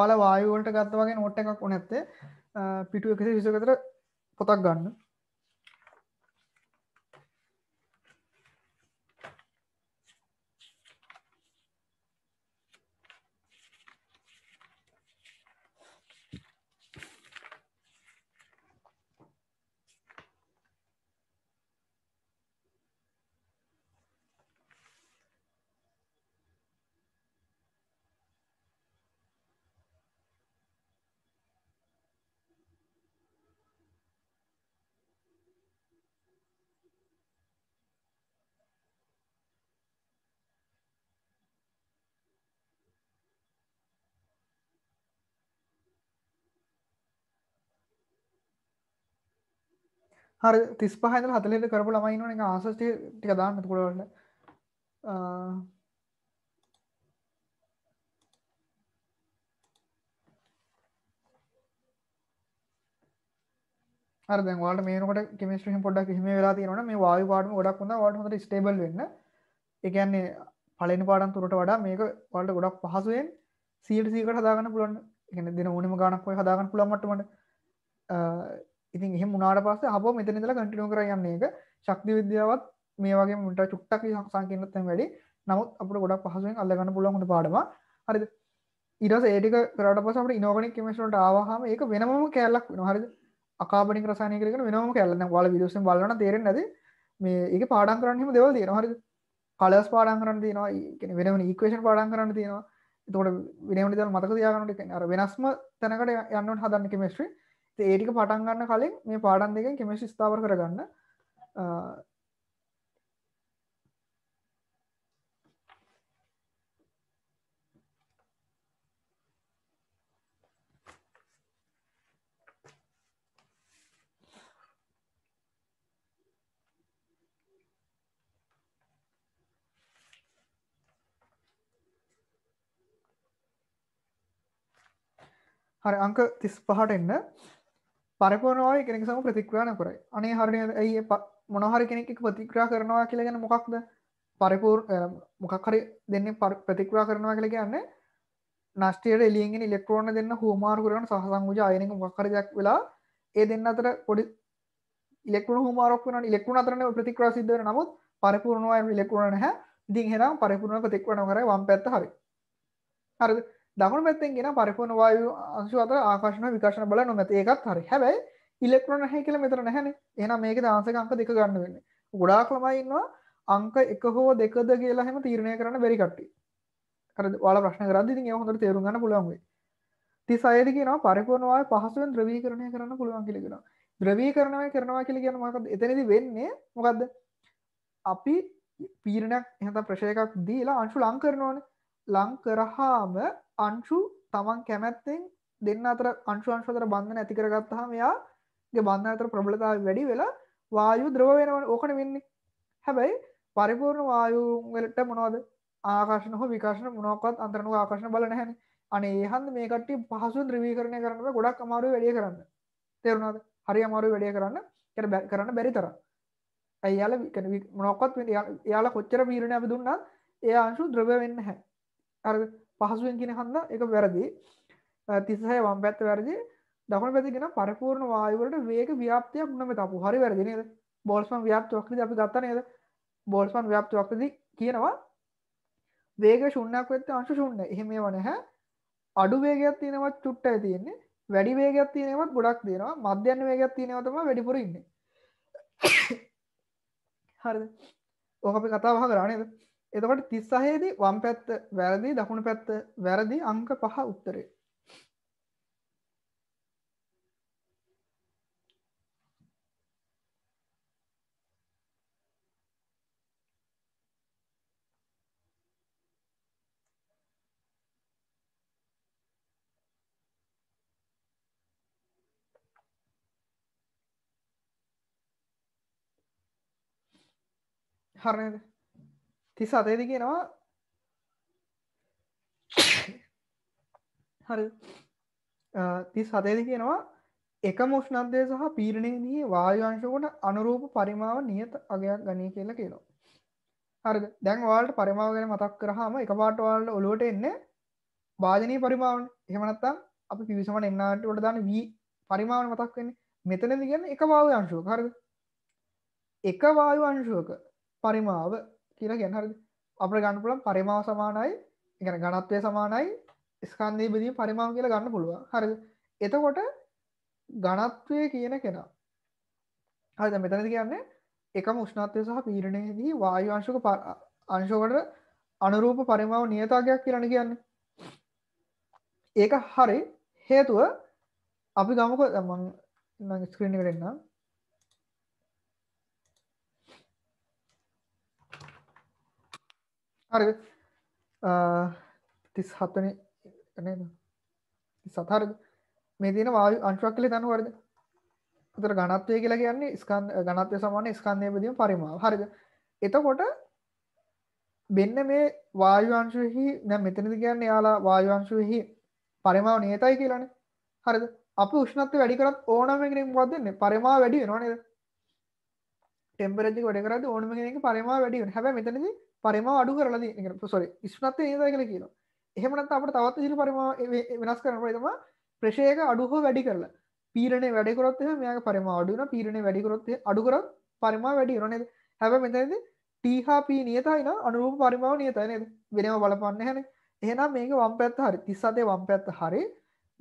ඔයාල වායවලට ගත්ත වගේ නොට් එකක් නැත්තේ පිටු එකසි විසකතර පොතක් ගන්න හර තිස් පහද හතලෙද කරපු ළමයින එක ආසස්ටි ටික දාන්න පුළවට අරදවාට මේකට කෙමිස්ට්‍රහ පොඩක් හිම වෙලා තියනට මේ වාය පාටම ගොඩක් වන්න වට හොට ස්ටේබල් වෙන්න එකන්නේ පලනි පාඩන් තුරට වඩා මේක වලට ගොඩක් පහසුවෙන් සීට සීකට හදාගන්න පුළන් ගෙන දෙන ඕනම ගණක්ව හදාගන්න පුළමටමට ඉතින් එහෙම උනාට පස්සේ අපව මෙතන ඉඳලා කන්ටිනියු කරා යන්නේ එක ශක්ති විද්‍යාවත් මේ වගේ මුන්ට චුට්ටක් සංකීර්ණත් වෙන වැඩි නමුත් අපිට ගොඩක් පහසුවෙන් අල්ල ගන්න පුළුවන් හොඳ පාඩමක් හරිද ඊට පස්සේ ඒ ටික කරාට පස්සේ අපිට ඉනෝගනික් කෙමිස්ට්‍රි වලට ආවහම ඒක වෙනමම කැලලක් වෙනවා හරිද අකාබනික රසායන කියලා කියන වෙනමම කැලලක් දැන් ඔයාලා වීඩියෝස් එකෙන් බලනවා තේරෙන්නේ නැති මේ ඒක පාඩම් කරන්න හිම දේවල් තියෙනවා හරිද කලස් පාඩම් කරන්න තියෙනවා කියන්නේ වෙනම ඉක්වේෂන් පාඩම් කරන්න තියෙනවා එතකොට වෙනම දේවල් මතක තියාගන්න ඕනේ අර වෙනස්ම තැනකට යන්න ඕනේ හදන්න කෙමිස්ට්‍රි ඒටික පටන් ගන්න කලින් මේ පාඩන් දෙකෙන් කෙමසි ස්ථාවර කරගන්න හරි අංක තිස් පහට එන්න පරපනවායි කෙනෙක් සම ප්‍රතික්‍රාණ කරයි අනේ හරණය ඇයි මොනහරි කෙනෙක් ප්‍රතික්‍රා කරනවා කියලගෙන මොකක්ද පරිපූර් මොකක්හරි දෙන්න ප්‍රතික්‍රා කරනවා කළ ගන්න නස්ටේට එලියෙන් ඉලෙක්ට්‍රෝන දෙන්න හෝමාර් කරන සහසංගජ අයන මොක්කරදයක් වෙලා ඒ දෙන්න අතර පොඩි ඉලෙක්ට්‍රන හමාරක් වන ඉලෙක්ට්‍රන අතරන ප්‍රතික්‍රා සිද්ධර නමුත් පරිපූර්ණවා ඉලෙක්ට්‍රන හැ දිහරම් පරිපූර්ණ ප්‍රතික්වන කර වම් පැත්ත හරි හරි දකුණු පැත්තෙන් ගෙන පරිපූර්ණ වායු අංශු අතර ආකර්ෂණ විකර්ෂණ බල නොමැති ඒකත් හරි. හැබැයි ඉලෙක්ට්‍රෝන නැහැ කියලා මෙතන නැහැනේ. එහෙනම් මේකේ ආංශක අංක දෙක ගන්න වෙන්නේ. ගොඩාක් ළමයි ඉන්නවා අංක 1 හෝ 2ද කියලා හැම තීරණය කරන්න බැරි කට්ටිය. හරිද? ඔයාලා ප්‍රශ්න කරද්දී ඉතින් ඒක හොඳට තේරුම් ගන්න පුළුවන් වෙයි. 36 දී කියනවා පරිපූර්ණ වායු පහසුවෙන් ද්‍රවීකරණය කරන්න පුළුවන් කියලා කියනවා. ද්‍රවීකරණය කරනවා කියලා කියන්නේ මොකක්ද? එතනදී වෙන්නේ මොකද්ද? අපි පීරණයක් එහෙනම් ප්‍රෙෂර් එකක් දීලා අංශු ලං කරනවානේ. ලං කරාම අංශු තමන් කැමැත්තෙන් දෙන්න අතර අංශු අංශතර බන්ධන ඇති කරගත්තහම යාගේ බන්ධ අතර ප්‍රබලතාව වැඩි වෙලා වායු ද්‍රව වෙනවට ඕකට වෙන්නේ හැබැයි පරිපූර්ණ වායුවලට මොනවද ආකාශන හෝ විකාශන මොනක්වත් අන්තරන ආකාශන බල නැහැන අනේ ඒහන්ද මේකට පහසු ද්‍රවී කරණය කරන්න ගොඩක් අමාරු වැඩිය කරන්න තෙරුණද හරි අමාරු වැඩිය කරන්න කර බැ කරන්න බැරි තර ඇයාල මොනොක්වත් යාලා කොච්චර පීරණ ඇබ දුන්නත් ඒ අංශු ද්‍රව වෙන්න හැ අර පහසුවෙන් කියෙන හන්ද එක වැරදි තිස්සය වම් පැත්ත වැරදි දකුණ පැතිගෙන පරිපූර්ණ වායවලට වේක ව්‍යාප්තියක් නම තපු හරි වැරදිනද බෝල්ස්මන් ව්‍යාප්තවක්ද අපි ගත්තනයද බෝල්ස්මන් ව්‍යාප්තවක්ද කියනවා වේග ශුන්නක් වෙත්ත අංශු ශුන්න එහෙම වනහැ අඩු වේගයක් තියෙනවත් චුට්ටයි තියෙන්නේ වැඩි වේගයක් තියෙනවත් ගොඩක් තියෙනවා මධ්‍යන්න වේගයක් තියෙනවා තමයි වැඩිපුර ඉන්නේ හරිද ඕක අපි කතා බහ කරා නේද එතකොට තිස් අහේදී වම් පැත්ත වැරදි දකුණු පැත්ත වැරදි අංක පහ උත්තරේ හරනද තිස් අතේද කියනවා හරි තිස් හතේද කියනවා එක මොෂ්නන්දය සහ පීරණයදී වායවංශකොට අනුරූප පරිමාව නියත අගයක් ගනී කියලා කියනවා හරි දැන් වාල්ට පරිමාව ගැන මතක් කරහම එක පාට වාල්ට ඔලුවට එන්න භාජනී පරිමාවන් එහෙමනත්තම් අපි පිවිසමට එන්නට වට දාන වී පරිමාවන් මතක් වෙන්නේ මෙතනද ගැන එක වායවංශුව හරද එක වායවංශුවක පරිමාව කියලා ගැන හරි අප ගන්න පුළන් පරිමාව සමානයි ගැන ගනත්වය සමානයි ස්කන්දී බදී පරිමාව කියලා ගන්න පුළුවන් හරි එතකොට ගනත්වය කියන කෙනා හරිද මෙතනද කියන්නේ එකම උෂ්ණත්වය සහ පීරණයදී වායු අංශක අංශෝකට අනුරූප පරිමාව නියතාගයක් කියලන කියන්න ඒක හරි හේතුව අපි ගමක තමන් ස්ක්‍රීණි කරෙන්න්නම් හරි තිස් හත්තන නේද සතර මේ තින වාය අංශුවක් කලේ තනු වරද තර ගනත්වය කියලා කියන්නේ ස්කන් ගනත්වය සමාන ස්කන්ධයපදීම පරිමාව හරිද එතකොට බෙන්න මේ වායුවංශුවහි නැ මෙතනද කියන්න යාලා වායුවංශුවහි පරිමාව නේතයි කියලන හරිද අප උෂ්නත්ව වැඩි කරත් ඕනමකින් වදන්න පරිමා වැඩි වෙනවානේද ටෙම්පරජි වැඩ කරද ඕනමක පරිමා වැඩි හැබ මෙතනදී පරිම අඩු කරලද සොරි ඉස්නත් ඒදය කළ කියලා එහෙමනත් අපට තවත් සිරි පරිම වෙනස් කරන තම ප්‍රශයක අඩුහෝ වැඩි කරලා පීරණ වැඩකරොත් මේක පරිම අඩුන පීරණ වැඩිකරොත්තේ අඩුකරත් පරිම වැඩි රනද හැබ මෙතද ටහපී නියතයින අනුරූප පරිමාව නියතයන වෙනව බලපන්න හැන එහෙනම් මේක වම් පැත් හරි තිස්සතේ වම් පැත්ත හරි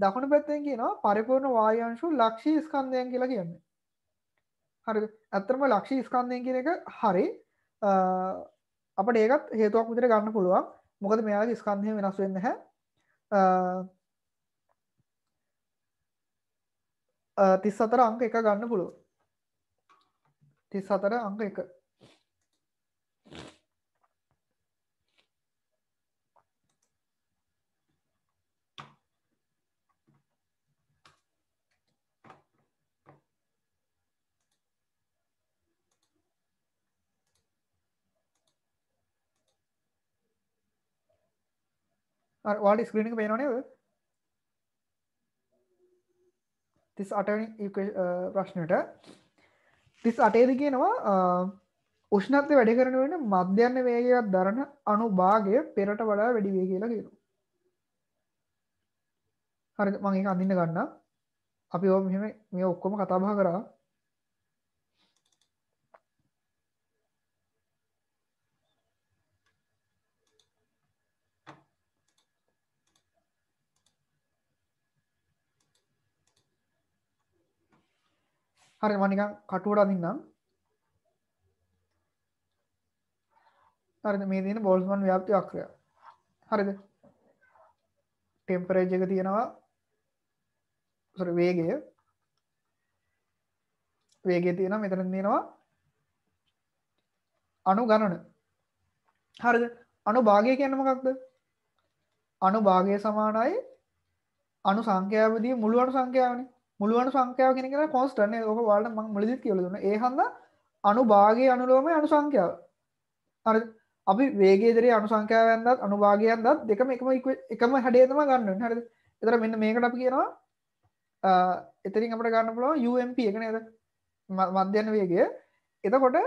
දකුණු පැත්තෙන් කියන පරිපූර්ණ වායංශු ලක්ෂී ස්කන්ධයන් කියලා කියන්නේ හරි ඇත්තරම ලක්ෂී ස්කන්ධයන් කියන එක හරි අපට ඒකත් හේතුවක් විතර ගන්න පුළුවන් මොකද මෙයාගේ ස්කන්ධය වෙනස් වෙන්නේ නැහැ 34 අංක එක ගන්න පුළුවන් 34 අංක 1 වාඩි ස්ක්‍රීනක පේනනේද තිස් අටනි ප්‍රශ්නයට තිස් අටේද කියනවා uh, උෂ්ණත්ය වැඩි කරන වෙන මධ්‍යන්න වේගයක් දරන අනු භාගය පෙරට වඩා වැඩි වේ කියලා කියෙන හරි මගේ අඳන්න ගන්න අපි ඔ මෙම මේ ඔක්කොම කතාබා කරා හරි මනිකං කටුවට අදින්නම් හරිද මේ තියෙන බෝල්ස්මන් ව්‍යාප්ති වක්‍රය හරිද ටෙම්පරේජ් එක තියෙනවා සොරි වේගය වේගය තියෙනවා මෙතන තියෙනවා අණු ගණන හරිද අණු භාගය කියන්නේ මොකක්ද අණු භාගය සමානයි අණු සංඛ්‍යාවදී මුළු අණු සංඛ්‍යාවනේ මුළුවන් සංකයාව කෙනෙ කියලා කොන්ස්ටන් ඕක වලට මම මුලදිත් කියලා දුන්නා. ඒ හන්දා අණු භාගයේ අනුලෝමයේ අණු සංඛ්‍යාව. හරි. අපි වේගයේ දරේ අණු සංඛ්‍යාවෙන් දත් අණු භාගයෙන් දත් දෙකම එකම එකම හැඩය තමයි ගන්න ඕනේ. හරිද? ඒතර මෙන්න මේකට අපි කියනවා අ එතනින් අපිට ගන්න පුළුවන් UMP එක නේද? මධ්‍යන වේගය. එතකොට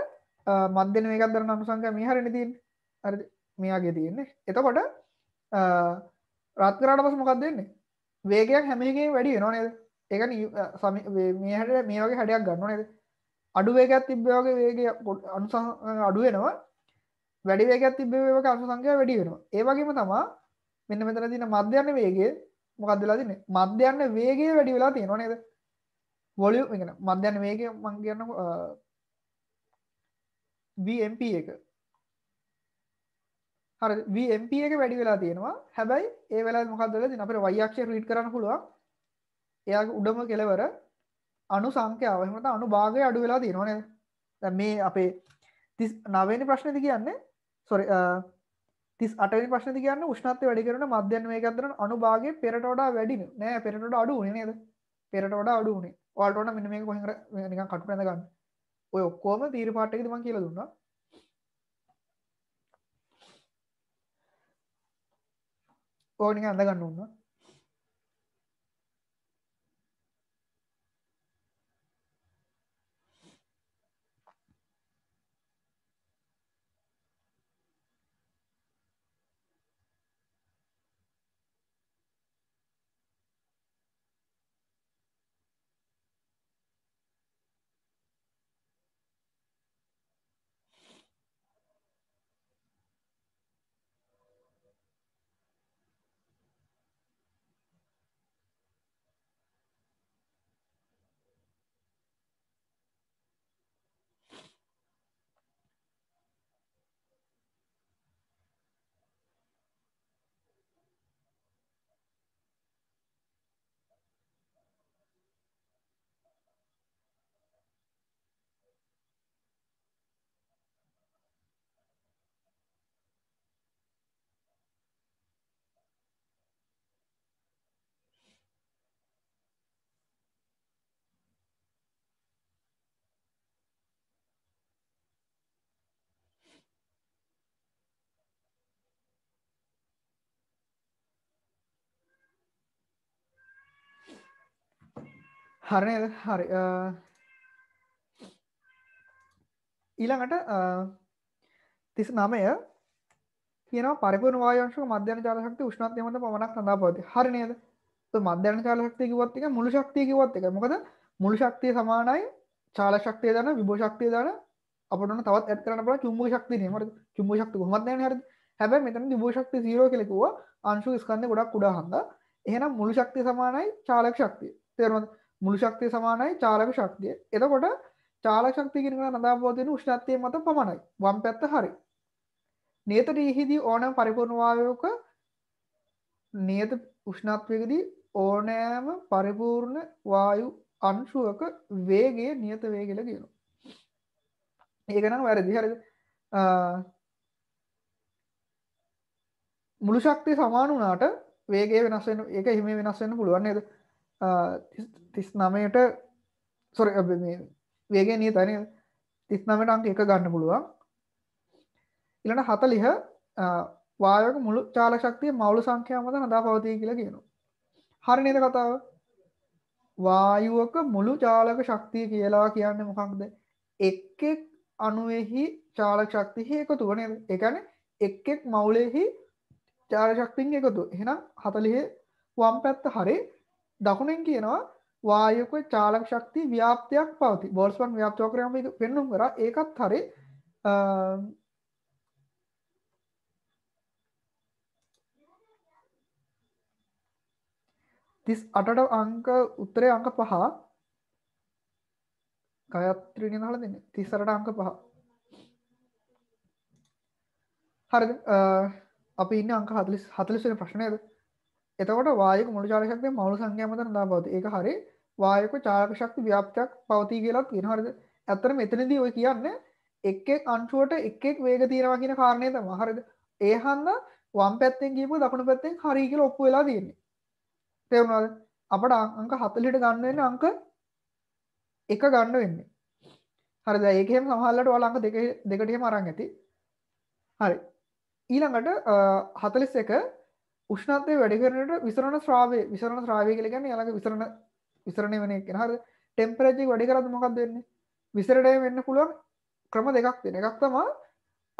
මධ්‍යන වේගයක් දරන අණු සංඛ්‍යාව මේ හැරෙන්නේ තියෙන්නේ. හරිද? මෙයාගේ තියෙන්නේ. එතකොට අ රත් කරාට පස්සේ මොකක්ද වෙන්නේ? වේගයක් හැම එකෙම වැඩි වෙනවා නේද? ඒක මේ හැට මේ වගේ හැඩයක් ගන්න නේද අඩුවේකත් තිබ්බයගේ වේගේ අනුස අඩුවෙනවා වැඩි වේකත් තිබ්බේක අනු සංඛ්‍යා වැඩි වෙනවා ඒ වගේම තමා මෙන්න මෙතන තියෙන මධ්‍යන්න වේගය මොකක්ද වෙලා තියෙන්නේ මධ්‍යන්න වේගය වැඩි වෙලා තියෙනවා නේද වොලියුම් එක මධ්‍යන්න වේගය මම කියන්නකෝ VMP එක හරි VMP එක වැඩි වෙලා තියෙනවා හැබැයි ඒ වෙලාවේ මොකක්ද වෙලා තියෙන්නේ අපිට y අක්ෂය රීඩ් කරන්න පුළුවන් එයාගේ උඩම කෙලවර අනු සංඛ්‍යාවහමට අනු භාගය අඩු වෙලා තියෙනවාන දැ මේ අපේ තිස් නවනි ප්‍රශ්නති කියන්නේ සොරි තිස් අට ප්‍රශ්න කියන්න උෂ්නත්ය වැඩි කරන මධ්‍යන මේ කරන අනු භාගය පෙරට වඩා වැඩි නෑ පෙරට අඩු නේද පෙරට වඩා අඩු වනේ වාල්ටෝන මෙන මේ කොහර නික කටු පැඳගන්න ඔය ඔක්කෝම තීර පාට්ටක දම කියල දුන්නා ඕනික අඳගන්න උන්නා හරනද හරි ඊළඟට තිස් නමය කියන පරිපුර වායංශක මධ්‍යන චාලක්ති උෂ්ණත්යමත පමණක් සඳහා පවති හරිනයද මධ්‍යන චාලක්තිය කිවත්තික මුළු ශක්තිය කිවත්තික මොකද මුළු ශක්තිය සමානයි චාල ශක්තිය දන විභෝ ශක්තිය දන අපටන තවත් ඇත් කරන බල චුම්ම ශක්තිය මට චුම්ම ශක්ති හොමත්ය හර හැබැ මෙතන විභෝ ශක්ති සීරෝ කෙලෙකුව අංශු ස්කන්න ගොඩක් කුඩා හඳ එහෙනම් මුළු ශක්තිය සමානයි චාලක් ශක්තිය තේරවද මුළු ශක්තිය සමානයි චාලක ශක්තිය එතකොට චාලක ශක්තිය කිරෙන නදාබෝධයන උෂ්ණත්වය මත පමණයි වම් පැත්ත හරි නේතට එහිදී ඕනෑම් පරිපූර්ණවායෝක නේත උෂ්ණත්වයකදී ඕනෑම පරිපූර්ණ වායු අංශුවක වේගේ නියත වේගල කියනු ඒකනම් වැරදි හරද මුළු ශක්තිය සමාන වනාට වේගේ වෙනස්සෙන එක හිම වෙනස්සෙන්න්න පුළුවන් නද තිස් නමයට සොර වේගෙන නිය තනය තිස් නමට අංක එක ගන්න පුළුවන් ඉලට හත ලිහ වායක මුළු චාලශක්තිය මවුලු සංඛ්‍යා මත නදා පවතිය කියලා කියනු හරි නේද කතාව වායුවක මුළු චාලක ශක්තිය කියලා කියන්න මොකක්ද එක්කෙක් අනුවෙහි චාලක ශක්තිහි එකතු වන එකන එක්කෙක් මවුලෙහි චාලශක්තින් එකතු එහෙනම් හතලිහ වම් පැත්ත හරේ දකුණෙන් කියනවා වායක චාලක ශක්ති ව්‍යාප්තියක් පවති බෝල්ස්වන් ව්‍යාප්තෝකරම පෙන්නුම් කර ඒකත් හරි තිස් අටට අංක උත්තරය අංක පහ ගයත්‍රණය හල දෙන්න තිස්සරට අංක පහ හරි අපි ඉන්න අංක හතලිස් හතලිසෙන ප්‍රශ්නයද එතකොට වායක මුළු චාලක ශක්තිය මවුල සංඛ්‍යාව මත රඳා පවතී. ඒක හරිය වායක චාලක ශක්ති ව්‍යාප්තියක් පවතී කියලා කියන හරියද? ඇත්තට මෙතනදී ඔය කියන්නේ එක් එක් අංශුවට එක් එක් වේග තියෙනවා කියන කාරණේ තමයි. හරියද? ඒ හන්ද වම් පැත්තෙන් ගියපුව දකුණු පැත්තෙන් හරිය කියලා ඔප්පු වෙලා තියෙන්නේ. තේරුණාද? අපට අංක 40ට ගන්න වෙන්නේ අංක එක ගන්න වෙන්නේ. හරිද? ඒකෙම සමහරවිට ඔයාලා අංක දෙක දෙකටම අරන් ඇති. හරි. ඊළඟට 41 උෂ්ණත්ය වැඩිකරනට විසරණ ශ්‍රාවය විසරණ ශ්‍රාවය කලගන්න යාලක විසරණ විසරණය වන එක හර ටෙම්පරජි වැඩිකරත් මොකක් දෙන්නේ විසරටය වෙන්න පුළුවන් ක්‍රම දෙකක් දෙන එකක් තමා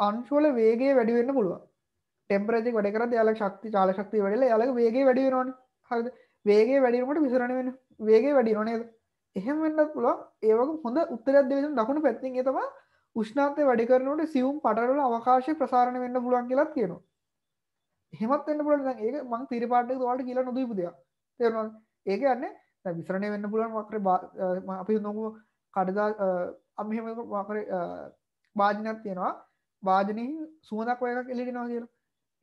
අංශුවල වේගේ වැඩිවෙන්න පුළුවන් ටෙම්පරජි වැඩකර යාල ශක්ති චාල ශක්ති වැඩල යාලක වේගේ වැඩිවෙනවාන හරිද වේගේ වැඩීමට විසරණ වෙන වේගේ වැඩි නොනේද එහෙම වෙන්න පුළුවන් ඒවක හොඳ උත්තරයක් දෙවිසම් දකුණු පැත්තිගේ තමා උෂ්නාතය වැඩිකරනට සියුම් පටරල අවකාශය ප්‍රසාරණ වෙන්න පුළුවන් කියලත් කියනවා හෙමත් වෙන්න පුළුවන් දැන් ඒක මං තිරපාට එක ඔයාලට කියලා නොදීපු දෙයක් තේරෙනවද ඒ කියන්නේ දැන් විසරණය වෙන්න පුළුවන් වක්‍රේ අපි නොමු කඩදා අපි හැම වක්‍රේ වාජනයක් තියෙනවා වාජනෙහි සුවඳක් වගේ එකක් එළියට එනවා කියලා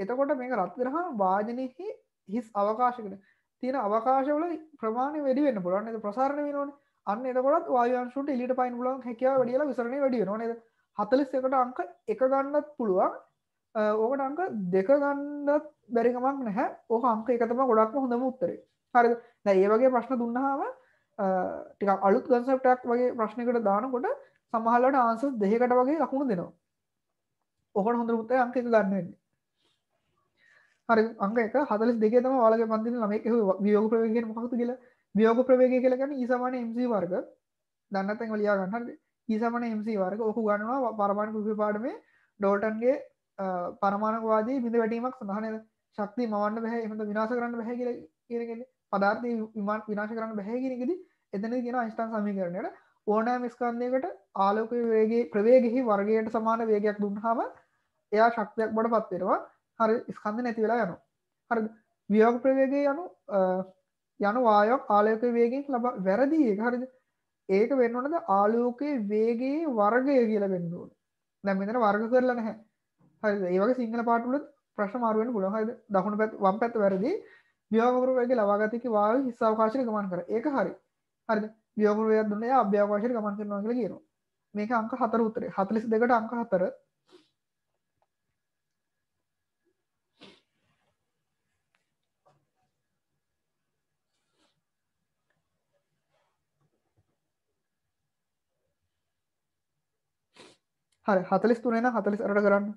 එතකොට මේක රත් කරාම වාජනෙහි හිස් අවකාශයකට තියෙන අවකාශවල ප්‍රමාණය වැඩි වෙන්න පුළුවන් නේද ප්‍රසාරණය වෙනවනේ අන්න එතකොටත් වායු අංශුන්ට එළියට පයින් පුළුවන් හැකියාව වැඩි වෙලා විසරණය වැඩි වෙනවා නේද 41කට අංක එක ගන්නත් පුළුවන් ඕකට අංක දෙක ගන්නත් බැරිකමක් නැහැ ඕක අංක එකතම ගොඩක්ම හොඳම උත්තරේ හරි ඒ වගේ ප්‍රශ්න දුන්නාම ටික අලුත් ගන්සප්ටක් වගේ ප්‍රශ්නකට දානකොට සමහලට ආන්ස දෙහකට වගේ ලකුණු දෙනවා ඔහට හොඳ උත්තර අංක එක ගන්න වෙන්නේ හරි අංක එක හදලස් දෙකේ තම ඔයාලගේ පන්තින ළමයෙක් වියෝග ප්‍රවේගය කියන්නේ මොකක්ද කියලා වියෝග ප්‍රවේගය කියලා කියන්නේ E සමාන mc වර්ග දන්නත් නැත්නම් ලියා ගන්න හරිද E සමාන mc වර්ග ඔක ගන්නවා පරමාණු කෘපි පාඩමේ ඩෝල්ටන්ගේ පරමාණවාදී බිඳ වැටීමක් සඳහනද ශක්ති මවන්න බැහ එමට විනාශ කරන්න බැහැ කියල කියගෙන පදාර්ථ විමාන් විනාශ කරන්න බැහැගෙනකද එතන කියෙන අයිස්ථාන් සමී කරනයට ඕනෑ මිස්කන්දයකට ආලෝක වේගේ ප්‍රවේගෙහි වර්ගයට සමාන වේගයක් දුන්හාම එයා ශක්තියක් බඩ පත්වෙනවා හරි ස්කන්ද නැති වෙලා යනු හරි වියෝග ප්‍රවේගය යනු යනු වායොක් ආලයක වේගෙන් ලබ වැරදි ඒක හරිද ඒක වෙන්නනද ආලෝකයේ වේගේ වර්ගය කියලා වෙන්නුවන දැම් මෙතන වර්ග කරලා නැහැ හරි ඒවගේ සිංහල පාටුලත් ප්‍රශ්න මාරුවෙන් පුළහ දහුණු පැත් වම් පැත් වැරදි ්‍යෝගපුරුවගේ ලවාගතික වාල් හිස්සාවකාශය ගමන් කර ඒක හරි හරි ්‍යෝගුරුවය දුන්න අභ්‍යාකාශය ගමන් කරනවා කියල කියන මේක අංක හතර උත්තරේ හතලිස් දෙකට අංක හතර හරි හතලිස් තුනේන හතලිස් අරට කරන්න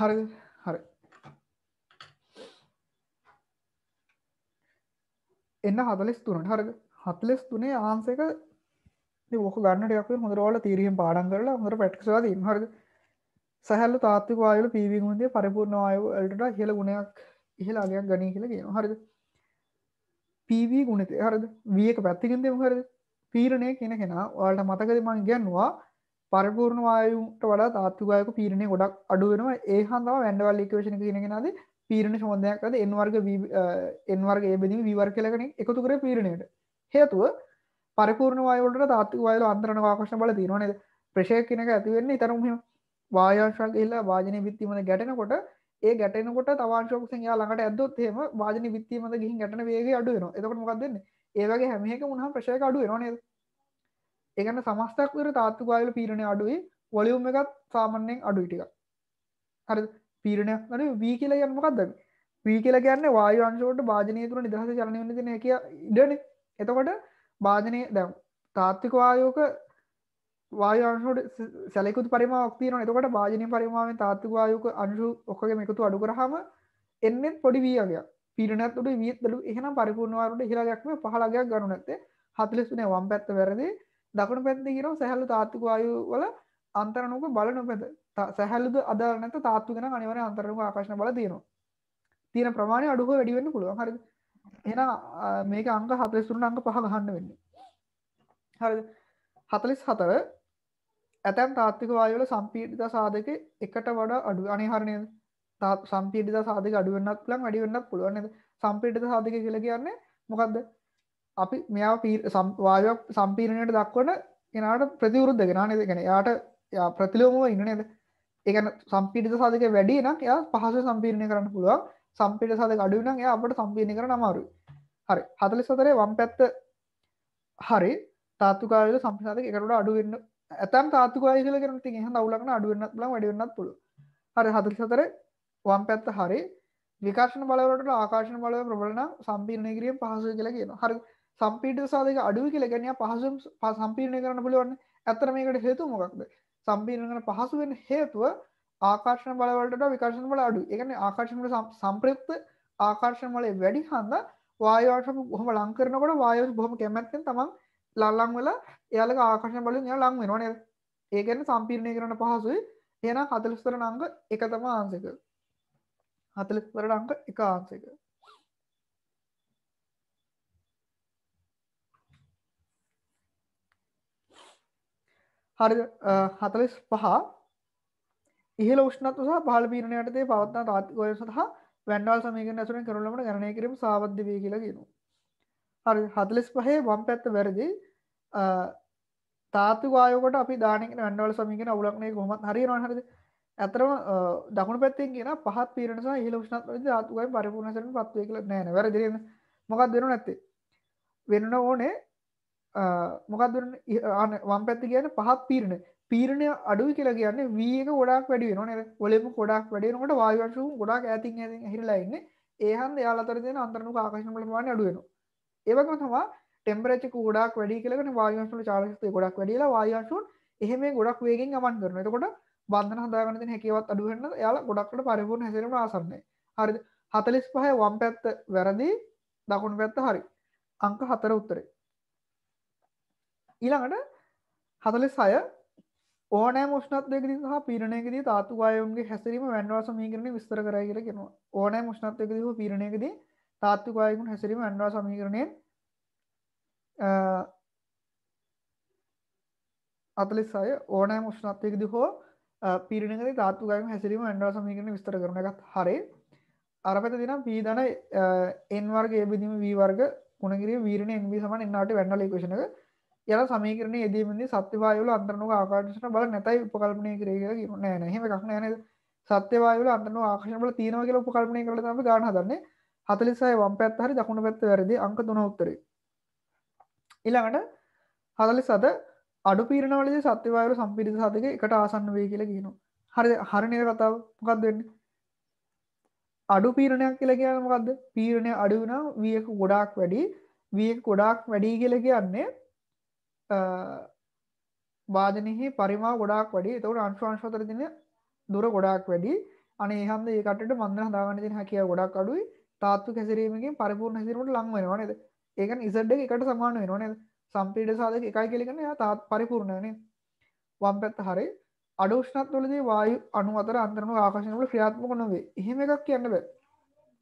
හරිද හරි එන්න හතලෙස් තුනට හරග හතලෙස් තුනේ ආන්සේක ොක ගන්නටයක් හොඳරවල තීරීම පාඩන් කරලා හොඳර පැට්ක්වා දීම හරග සැහල්ල තාත්තික වායල පීවිගුන්දේ පරිපූර්ණ අයවලට කියල ගුණයක් ඉහල අගයක් ගනී කියලා කියන හරිද පීවී ගුණත හරද වියක පැත්තිකින්දෙම හරද පීරණය කියෙන කෙනා වාලට මතකදමන් ගැන්වා පරිපූර්ණ වායුට වඩා තාත්තුකායක පීරණය ගොඩක් අඩුවෙනවා ඒ හන්දාව වැන්ඩවල් ඉක්වේශණ කියනගෙනද පීරණ සොන්දයක් අද එන්වර්ග එන්වර්ග බෙදීම විවර් කලගෙන එකතු කර පීරණයට හේතුව පරිපූර්ණ වයලට තාත්තු වයල අන්තරන වාකශ බල තිීරනද ප්‍රශය කෙනක ඇතිවෙන්නේ තරම වායශක් එල්ල වාජන විත්තිමද ගැටනකොට ඒ ගැටනකොට තවාශෝක යා ළඟට ඇදොත් හෙම වාජන විත්තිීමද ගිහි ගැටන වේගේ අඩුවෙන එතකට මොක්දන්න ඒවගේ හැමහක මුහ ප්‍රශය අඩුව නේද එකන සමස්තක් වර තාත්තු වායල පීරණය අඩුවේ වොලියුම් එකත් සාමන්‍යෙන් අඩු ටික හරි පීරණය වන වී කියල යන්මකක්ද වී කියල ගැන්න වායවංශෝට භාජනය තුර නිදහස චලනය තින එක ඉඩන එතකොට භාජනය දැම් තාත්තික වායෝක වායවංශෝට සැලකුත් පරිමාක් තියන එතකට භාජනය පරිමාවෙන් තාත්තික වායෝක අංශු ඔක්කගේ එකතු අඩු කරහම එන්නෙත් පොඩි වීගයක් පිරනැතුට වීදලු එහෙන පරිපූර්ණවාරුට හිලාගක්ම පහලගයක් ගනු නැත්තේ හතුලෙස්නේ වම් පැත්ත වැරදි දකුණු පැත්ති කියරෝ සැහල්ලු තාත්තික වායු වල අන්තරනුක බලන පැත සැහල්ලුද අදරනත තාත්තුගෙන අනිවර අන්තරනුක ආකාශන බල තියෙනවා තියෙන ප්‍රමාණය අඩුව වැඩිවෙන්න පුළුවන් හරි එන මේක අංක හතලෙසුරුන අංක පහ ගහන්න වෙන්න හරි හතලිස් හතර ඇතැම් තාත්තික වායවල සම්පීර්ිත සාධක එකට වඩා අඩු අනිහරණය සම්පීර්ිත සාධක අඩුවන්නක් ලං අඩිවෙන්නක් පුළුවන්ද සම්පීර්ිත සාධක කියල කියන්නේ මොකක්ද අපි මෙයා වායයක් සම්පීරණයට දක්වන එනට ප්‍රතිවරුද්ධ ගෙනන දෙගෙන යාට යා ප්‍රතිලෝමව ඉන්නනේද ඒකන සම්පිටිත සාධක වැඩි නම් එයා පහස සම්පීරණය කරන්න පුළුවන් සම්පිට සාධක අඩුවනම් එයා අපට සම්පීරණය කරන අමාරු හරි හතලි සතරේ වම් පැත්ත හරි තාත්තුකාල සම්පිසාධක එකට අඩුවන්න ඇතම් තාත්තුකාය කියල කරන ති හ වුලක්න අඩුවන්න ල වැඩිවෙන්නත් පුළුව හරි හතලි සතර වම් පැත්ත හරි විකාශන බලවට ආකාශන බලව ප්‍රබලන සම්පීරණය කිරීම පහස කියල කියන හරි සම්පීට සාධක අඩුව කියලගැනය පහසුම් සම්පීර්ණය කරන්න පුළුවන් ඇතර මේකට හේතු මොකක්ද සම්පීර්ණ කන පහසුවෙන් හේතුව ආකාශන බලවලට විකාශන වල අඩු එකන ආකාශනට සම්ප්‍රයුක්ත ආකාශන වලේ වැඩි හඳ වායවාට හොම ලංකරනකොට වායෝ බොහම කැමැත්තෙන් තමන් ලල්ලං වෙල එයාලක ආකාශන බලින් ය ලං වෙනවන ඒගැන සම්පීර්ණය කරන පහසුයි එන හතලස්තර නංග එක තම ආන්සක හතලස්තර නංග එක ආන්සක හරි හතලස් පහ ඉහල උෂ්නතු සහ පහල පීරණයටතේ පවත්නා තාත්කය සහ වැන්ඩල් සමීක ඇසුරෙන් කරුලට ගණය කිරීම සාවද්‍ය වී කියලගෙන හරි හතලස් පහේ වම් පැත්ත වැරදි තාතුවායකට අපි දානක වැන්ඩවල සමීගෙන අවුලක්නේ කොමත් හරි නොහරද ඇතරම දකුණු පැත්තෙන් කියෙන පහත් පීරණ සහ හිල ෂ්නත් තාතුවයි පරිපුර්ණසරෙන් පත්වය කියල නෑන වැරදිරෙන මොකක් දෙනු නැත්තේ වෙන්න ඕනේ මොකක්දුර වම් පැත්ති කියන පහත් පීරණ පීරණය අඩුව කියලා කියන්න වීක ගොඩක් වැඩි වෙන ොලෙම ගොඩක් වැඩෙනකොට වායවශු ගොඩක් ඇති හිරලාඉන්න ඒහන් යාලාතර දෙන අන්තරනු ආකාශනලවාන අඩුවෙන ඒවක තමා ටෙම්පරච ගොඩක් වැඩි කියලගෙන වායවශු චාලස්ත ගොඩක් වැඩියලා වායශුන් එහෙම ගොඩක් වේගෙන් ගමන් කරන එතකොට බන්ධන හදාගන හැකවත් අඩුවන්න යාලා ගොඩක්ට පරිපුර්ණ හැසරම ආසන්න හරි හතලිස් පහය වම් පැත්ත වැරදි දකුණු පැත්ත හරි අංක හතර උත්තරේ ඊළඟට හතල සය ඕනෑ මුෂ්නත්යකද සහ පිරණයකද තාත්තුවායුන්ගේ හැසිරීම වැන්වාස මීකරණ විස්තර කරයගර කෙනවා ඕනෑ මුෂ්නත්යකද හෝ පිරණයකද තාත්තුකායකුන් හැසිරීම ඇන්වා සමීකරණය අතලෙස් අය ඕනෑ මුෂ්නත්යකද හෝ පිරණක තාත්තුකායු හැසිරීම ඇන්වා සමීකරණ විස්තර කරන එකත් හරේ අරපත දිනම් පීදන එන්වර්ගේ එබිදිම වීවර්ග කුණගරේ වීරණ එන්වී සමන් එන්නට වැන්නල ඒකෂණක යල සමීකරණය යෙදීමදී සත්‍යවායුල අන්තරණුක ආකර්ෂණ බල නැතයි උපකල්පනය කරේ කියලා කියනවා නෑ නෑ එහෙම එකක් නෑ නේද සත්‍යවායුල අන්තරණුක ආකර්ෂණ බල තියෙනවා කියලා උපකල්පනය කරලා තමයි ගාන හදන්නේ 46 වම් පැත්ත හරි දකුණු පැත්ත වැරදි අංක 3 උත්තරේ ඊළඟට 47 අඩු පීරණවලදී සත්‍යවායුල සම්පීඩිත සාධක එකට ආසන්න වෙයි කියලා කියනවා හරිද හරි නේද කතාව මොකක්ද වෙන්නේ අඩු පීරණයක් කියලා කියන්නේ මොකද්ද පීරණය අඩු වෙනවා v එක ගොඩාක් වැඩි v එක ගොඩාක් වැඩි කියලා කියන්නේ වාදනෙහි පරිමා ගොඩක් වැඩි තවට අන්ශවාංශතර දින දුර ගොඩක් වැඩි අනේ හන්ද ඒකට මන්ද හදාගන්න තින හැකිය ගොඩක් අඩුයි තාත්තු කැසිරීමකින් පරිපූර්ණ හැසිරීමට ලං වෙනවා නේද ඒක ඉසඩ් එක එකට සමාන වෙනවා නේද සම්පීඩ සාධක එකයි කෙලිකන එයා තාත් පරිපූර්ණ වෙන්නේ වම් පැත්ත හරේ අඩ උෂ්ණත්වලදී වායු අණු අතර අන්තරණ ආකර්ෂණ වල ක්‍රියාත්මක නොවේ. එහෙම එකක් කියන්න බෑ.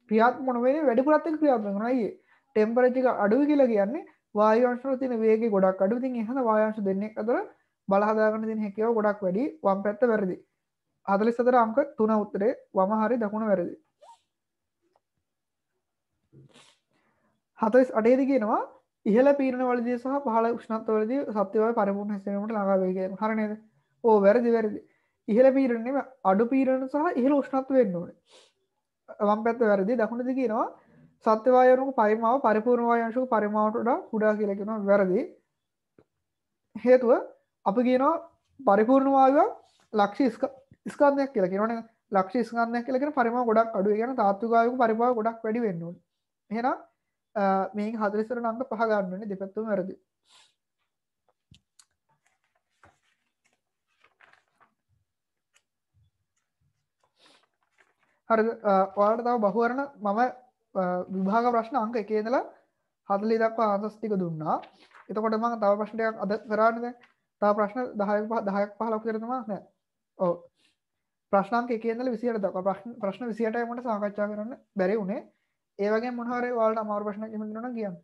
ක්‍රියාත්මක නොවේ වැඩිපුරත් එක්ක ක්‍රියාත්මක වෙනවා අයියේ. ටෙම්පරේචර් එක අඩුයි කියලා කියන්නේ වායංශල තින වේග ගොඩක් අඩු තින් එහඳ වායංශ දෙන්නෙක් අතර බලහදාගන්න තින හැකව ගොඩක් වැඩි වම් පැත්ත වැරදි අදලි සතර අංක තුන උත්තරේ වම හරි දකුණ වැරදි හතස් අඩේදි කියනවා ඉහල පීරණ වලදී සහ පහල ෂ්නත්වලද සත්‍යවල පරපුුණ හැසීමට ලාගාවේග හරනද ඕ වැරදි වැරදි ඉහල පීරණෙම අඩු පීරණ සහ ඉහල උෂ්නත්ව වෙන්න ඕන වම් පැත්ත වැරදි දකුණද කියනවා සත්‍යවායරූප පරිමාව පරිපූර්ණ වායංශක පරිමාවට වඩා කුඩා කියලා කියනවා වැරදි. හේතුව අපි කියනවා පරිපූර්ණ වායුව ලක්ෂ්‍ය ස්කන්ධයක් කියලා කියනවනේ. ලක්ෂ්‍ය ස්කන්ධයක් කියලා කියන පරිමාව ගොඩක් අඩුයි. කියන තාත්වික වායුවක පරිමාව ගොඩක් වැඩි වෙන්න ඕනේ. එහෙනම් මේක 40 අංක පහ ගන්න වෙන්නේ දෙපැත්තම වැරදි. හරි ඔයාලට තව බහුවරණ මම විභාග ප්‍රශ්න අංක එකේ ඉඳලා 40 දක්වා ආන්සර්ස් ටික දුන්නා. එතකොට මම තව ප්‍රශ්න ටිකක් අද කරානේ දැන්. තව ප්‍රශ්න 10 10ක් 15ක් විතර තමයි නේද? ඔව්. ප්‍රශ්න අංක එකේ ඉඳලා 28 දක්වා ප්‍රශ්න ප්‍රශ්න 28යි මට සාකච්ඡා කරන්න බැරි වුණේ. ඒ වගේම මොනවා හරි ඔයාලට අමාරු ප්‍රශ්නයක් එහෙම දෙනවා නම් කියන්න.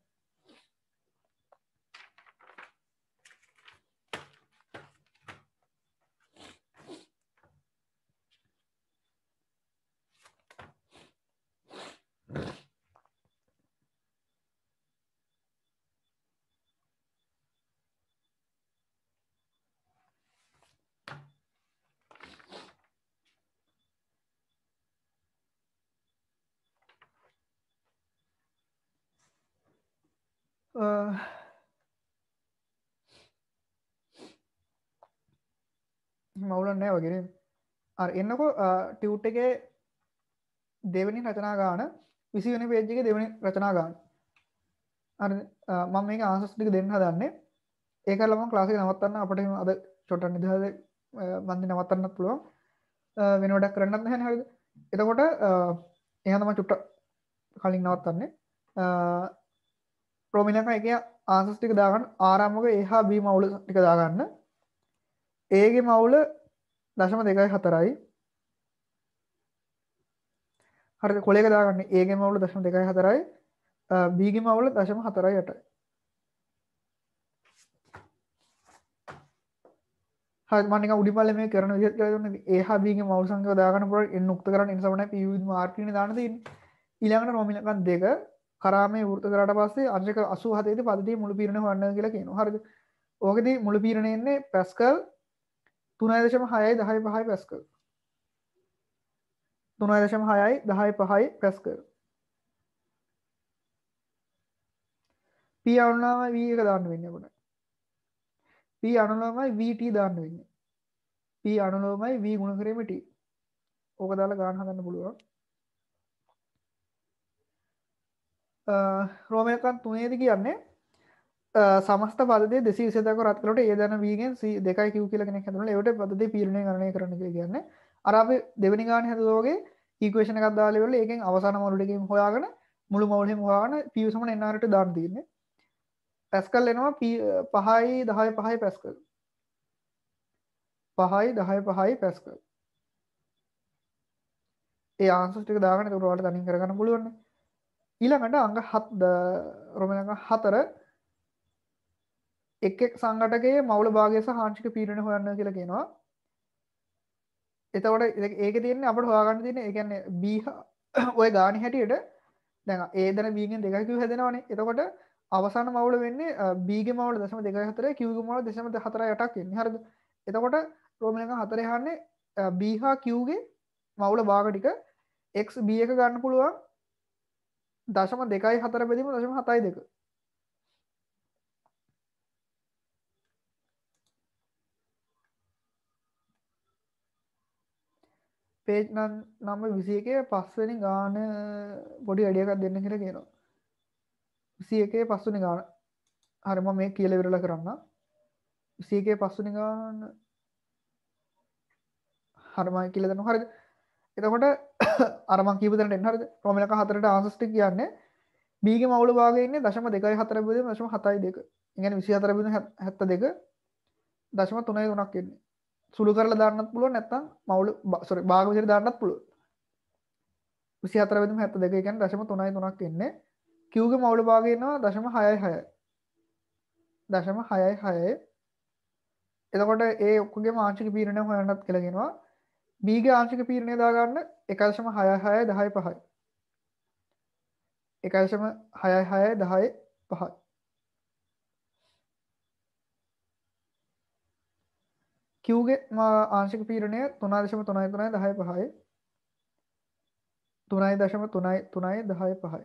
Uh, මවුලන්නෑ වගෙන අ එන්නකෝ ටියවට් එක දෙවනි රචනා ගාන විසිවනි පේජ්ජක දෙවනි රචනා ගාන මම මේ ආසස්ටික දෙන්න දන්නේ ඒකලම ලාසි නවත්තන්න අපට අද චොට නිදහද බන්ධි නවත්තන්න පුළුවන් වෙනවඩක් කරන්නත් හැන හරි එතකොට එහතම චුට්ට කලින් නවත්තන්නේ ප්‍රොමිනක එක ආන්සස් ටික දාගන්න ආරම්මක එහා බී මවුල ටික දාගන්න ඒගේ මවුල දශම දෙකයි හතරයි හරි කොලේක දාගන්න ඒගේ මවුල දශම දෙකයි හතරයි බීගි මවුල දශම හතරයි යටයි හමනික උඩිපල මේ කරන විදන ඒහා බීග මවසංක දාගන පුර එන්න උක්ත කරන්න නිසමන පිවිද මාර්කන දානද ඉළඟට නොමිලකන් දෙක කරාමේ වෘත කරට පස්සේ අංශක අසු හතේද පදතිය මුළු පිරණ වන්න කියලා කියන හරද ඕකද මුළු පිරණ එන්නේ පැස්කල් තුනයිදශම හයයි දහයි පහයි පැස්කල් තුනයිදශම හයයි දහයි පහයි පැස්කල් පී අනුනාම වී එක දාන්න වෙන්නකොට පී අනුලෝමයි වීට දාන්න වෙන්න පී අනුලෝමයි වී ගුණ කරමට ඕක දාලා ගාන හදන්න පුළුවන් රෝමයකන් තුනේද කියන්නේ සමස්ත පදේ දෙසි විසදක රත්කලට ඒ දන වීගෙන් දෙකයි කිව් කියලගෙන හැතුන එවට පදේ පිරණය කරණය කරන කියන්න අරාප දෙවනි ගාන හැතුෝගේ ඒකවේෂණ කදදාලවල ඒකෙන් අවසාන මොලටකින් හොයාගෙන මුළු මවලෙන් හොයාගන පියසම එන්නට දාන් තියන්න පැස්කල් එනවා පහයි දහය පහයි පැස්කල් පහයි දහය පහයි පැස්කල් ඒ ආන්සුටික දාගන තුරවාට තනින් කරගන්න පුළුවන්නේ ඊළඟට අඟ හත් රොමක හතර එක් සංගටගේ මවල භාගය හාංචික පීරණ හොයන්න කියල කියෙනවා එතවට ඒක තියන්නේ අපට හවාගන්න තියන එකන්න බීහ ඔය ගානි හැටියට දැ ඒදන බීගෙන් දෙකකිව හැදෙනවානේ එතකොට අවසාන මවල වෙන්නේ බීග මවල දසම දෙක හතර කිව් මවල දෙසම හතර යටක් හර එතකොට රෝමණක හතරයහන්නේ බීහා කිව්ගේ මවුල භාගටික එක් බිය එක ගන්න පුළුවන් දශම දෙකයි හතර බැදීම දශම හතයි දෙක පේජ් නම්ම විසි එකේ පස්සනි ගාන පොඩි අඩියකක් දෙන්න කියර කියනවා විසි එකේ පස්සුනි ගාන හරම මේ කියල විරල කරන්න විසි එකේ පස්සුනි ගාන හරමයි කියලදන හරිද එතකොට අරම කීපදරට එහරද ප්‍රමිලක හතරට ආසස්ටි කියන්නේ බීග මවුල භාගන්නේ දශම දෙකයි හතර බද දශම හතයි දෙක ඉගැන විසි අතර බද හැත්ත දෙක දශම තුනයි ගුණක් කියන්නේ සුළු කරල දාන්නත් පුළුව නැත්තම් මවුල බසර භාගවිසිර දාන්නත් පුළුව විසි අතර බදම හැත්ත දෙක ගැන දශම තුනයි තුනක් එන්නේ කිව්ග මවුල භාගන්නවා දශම හයයි හය දශම හයයි හයයි එතකොට ඒ ඔක්කුගේ මාංචික පීරණ හොයන්නත් කළගෙනවා බීග ආංශික පීරණය දාගන්න එකර්ශම හය හය දහය පහයි එකර්ශම හය හය දහය පහයි කිව්ගේ ආංශික පීරණය තුනාදශම තුනයි තුනයි දහය පහයි තුනයි දශම තුනයි තුනයි දහය පහයි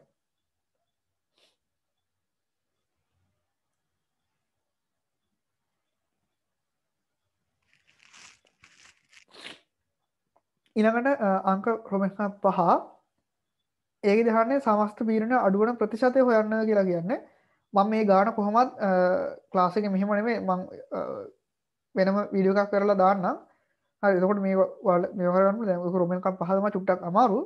ඉනකට අංක ක්‍රමහ පහ ඒක දහන්නේ සමස්ත බීරණ අඩුවන ප්‍රතිශතය හොයන්න කියලා කියන්න මං මේ ගාන කොහොමත් ක්ලාසික මෙහෙමන මේ මං වෙනම විඩියෝකක් කරලා දාන්නම් හරිකොට මේ මෙවරන්න රොමෙන්කම් පහදම චුට්ටක් අමාරු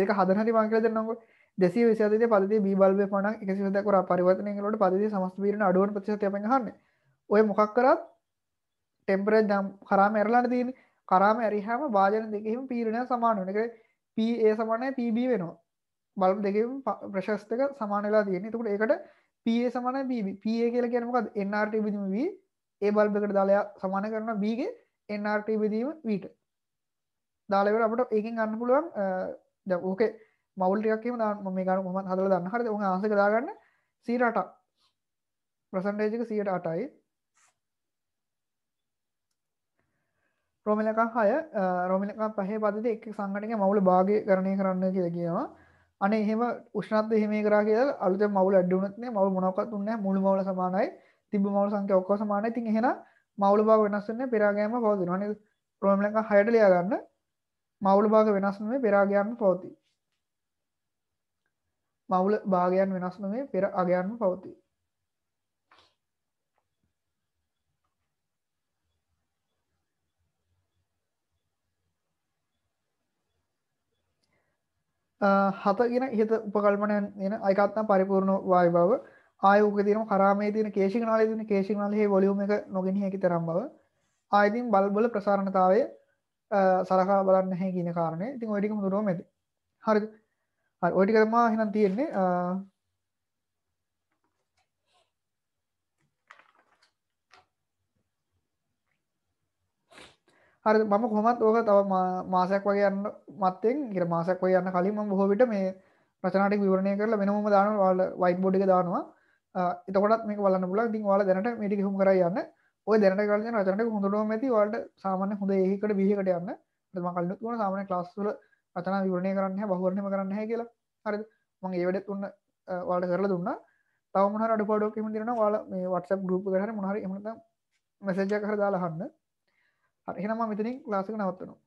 ඒක හදනහරි මංකල දෙන්නක දෙසි විසාතේ පදේ බීබල්ව පන එක සිදකර පරිවතනයකට පදේ සමස්ත බීරණ අඩුවන් ප්‍රතිශතය පහන්න ඔය මොකක් කරත් ටෙම්පරේ දම් කරාම ඇරලාට තියෙන කරාම ඇරිහාම වාජන දෙකෙම පීරණය සමානුවන එක පඒ සමානය පB වෙනවා බලම් දෙකම ප්‍රශස්තක සමානලා තියෙන තුකට ඒකට පේ සමාන පේ කියල කියනමකත් එන්නට බිදීම වී ඒ බල්බකට දාලයා සමාන කරන බීගේ එන්නට බෙදීම වීට දාලවට අපට ඒකින් ගන්න පුළුවන් ද ඕකේ මවල්ටයක්ම ම මේ ගන මත් හදල දන්න හරද උන් ආසක දාගන්න සීරටක් ප්‍රසන්ටේජක සියට අටයි රෝමලකා හය රෝමිලකා පහේ පදති එක් සංගටක මවුල භාග කරණය කරන්න කියල කියවා අන එහෙම උෂ්නත් එහෙම කරා කියල අලුත මවුල අඩුනත්නේ මවල් මොනොකත් උන්න මුළු මවල සමානයි තිබ මවල සංක ඔක්කෝ සමානයි තින් එහෙන මවුල භාග වෙනස්සන්න පෙරාගෑම පවතින රෝමලක හයට ලියගන්න මවුල භාග වෙනස්නේ පෙරාගයන්න පවති මවුල භාගයන් වෙනස්නේ පෙර අගයන්න පවතිී හත කියන හිත උපකල්පනයන් එන අයකත්න පරිපූර්ණ වායි බව ආයෝක තින කරාමේ තින කේශිනාලය තින කේශිනාලයේ වොලියුම එක නොගෙන හැකි තරම් බව ආයතින් බල්බල ප්‍රසාරණතාවය සරකා බලන්න හැ කියන කාරණය ඉතින් ඔටික දුරුවම ඇති හරි ඔටිකරමා හිනම් තියෙන්නේ හරි මම කොහොමත් ඕක තව මාසයක් වගේ යන්න මත්තෙන් ඉර මාසයක් වගේ යන්න කලින් මම බොහෝ විට මේ රචනාටික විවරණය කරලා වෙනම දාන ඔයාලා වයිට් බෝඩ් එක දානවා එතකොටත් මේක බලන්න පුළුවන් ඉතින් ඔයාලා දැනට මේ ටික හුම් කරලා යන්න ඔය දැනට කරලා තියෙන රචනාටික හොඳටම ඇති ඔයාලට සාමාන්‍ය හොඳ 1කට 20කට යන්න මම කලින් තුන සාමාන්‍ය ක්ලාස් වල රචනා විවරණය කරන්න නැහැ බහුවරණයම කරන්න නැහැ කියලා හරිද මම ඒ වැඩේ තුන්න ඔයාලට කරලා දුන්නා තව මොනහරි අඩුපාඩුවක් එහෙම දෙනවා ඔයාලා මේ WhatsApp group එකට හරි මොනහරි එහෙම නැත්නම් මැසේජ් එකක් හරි දාලා අහන්න හරි එහෙනම් මම මෙතනින් ක්ලාස් එක නවත්තනවා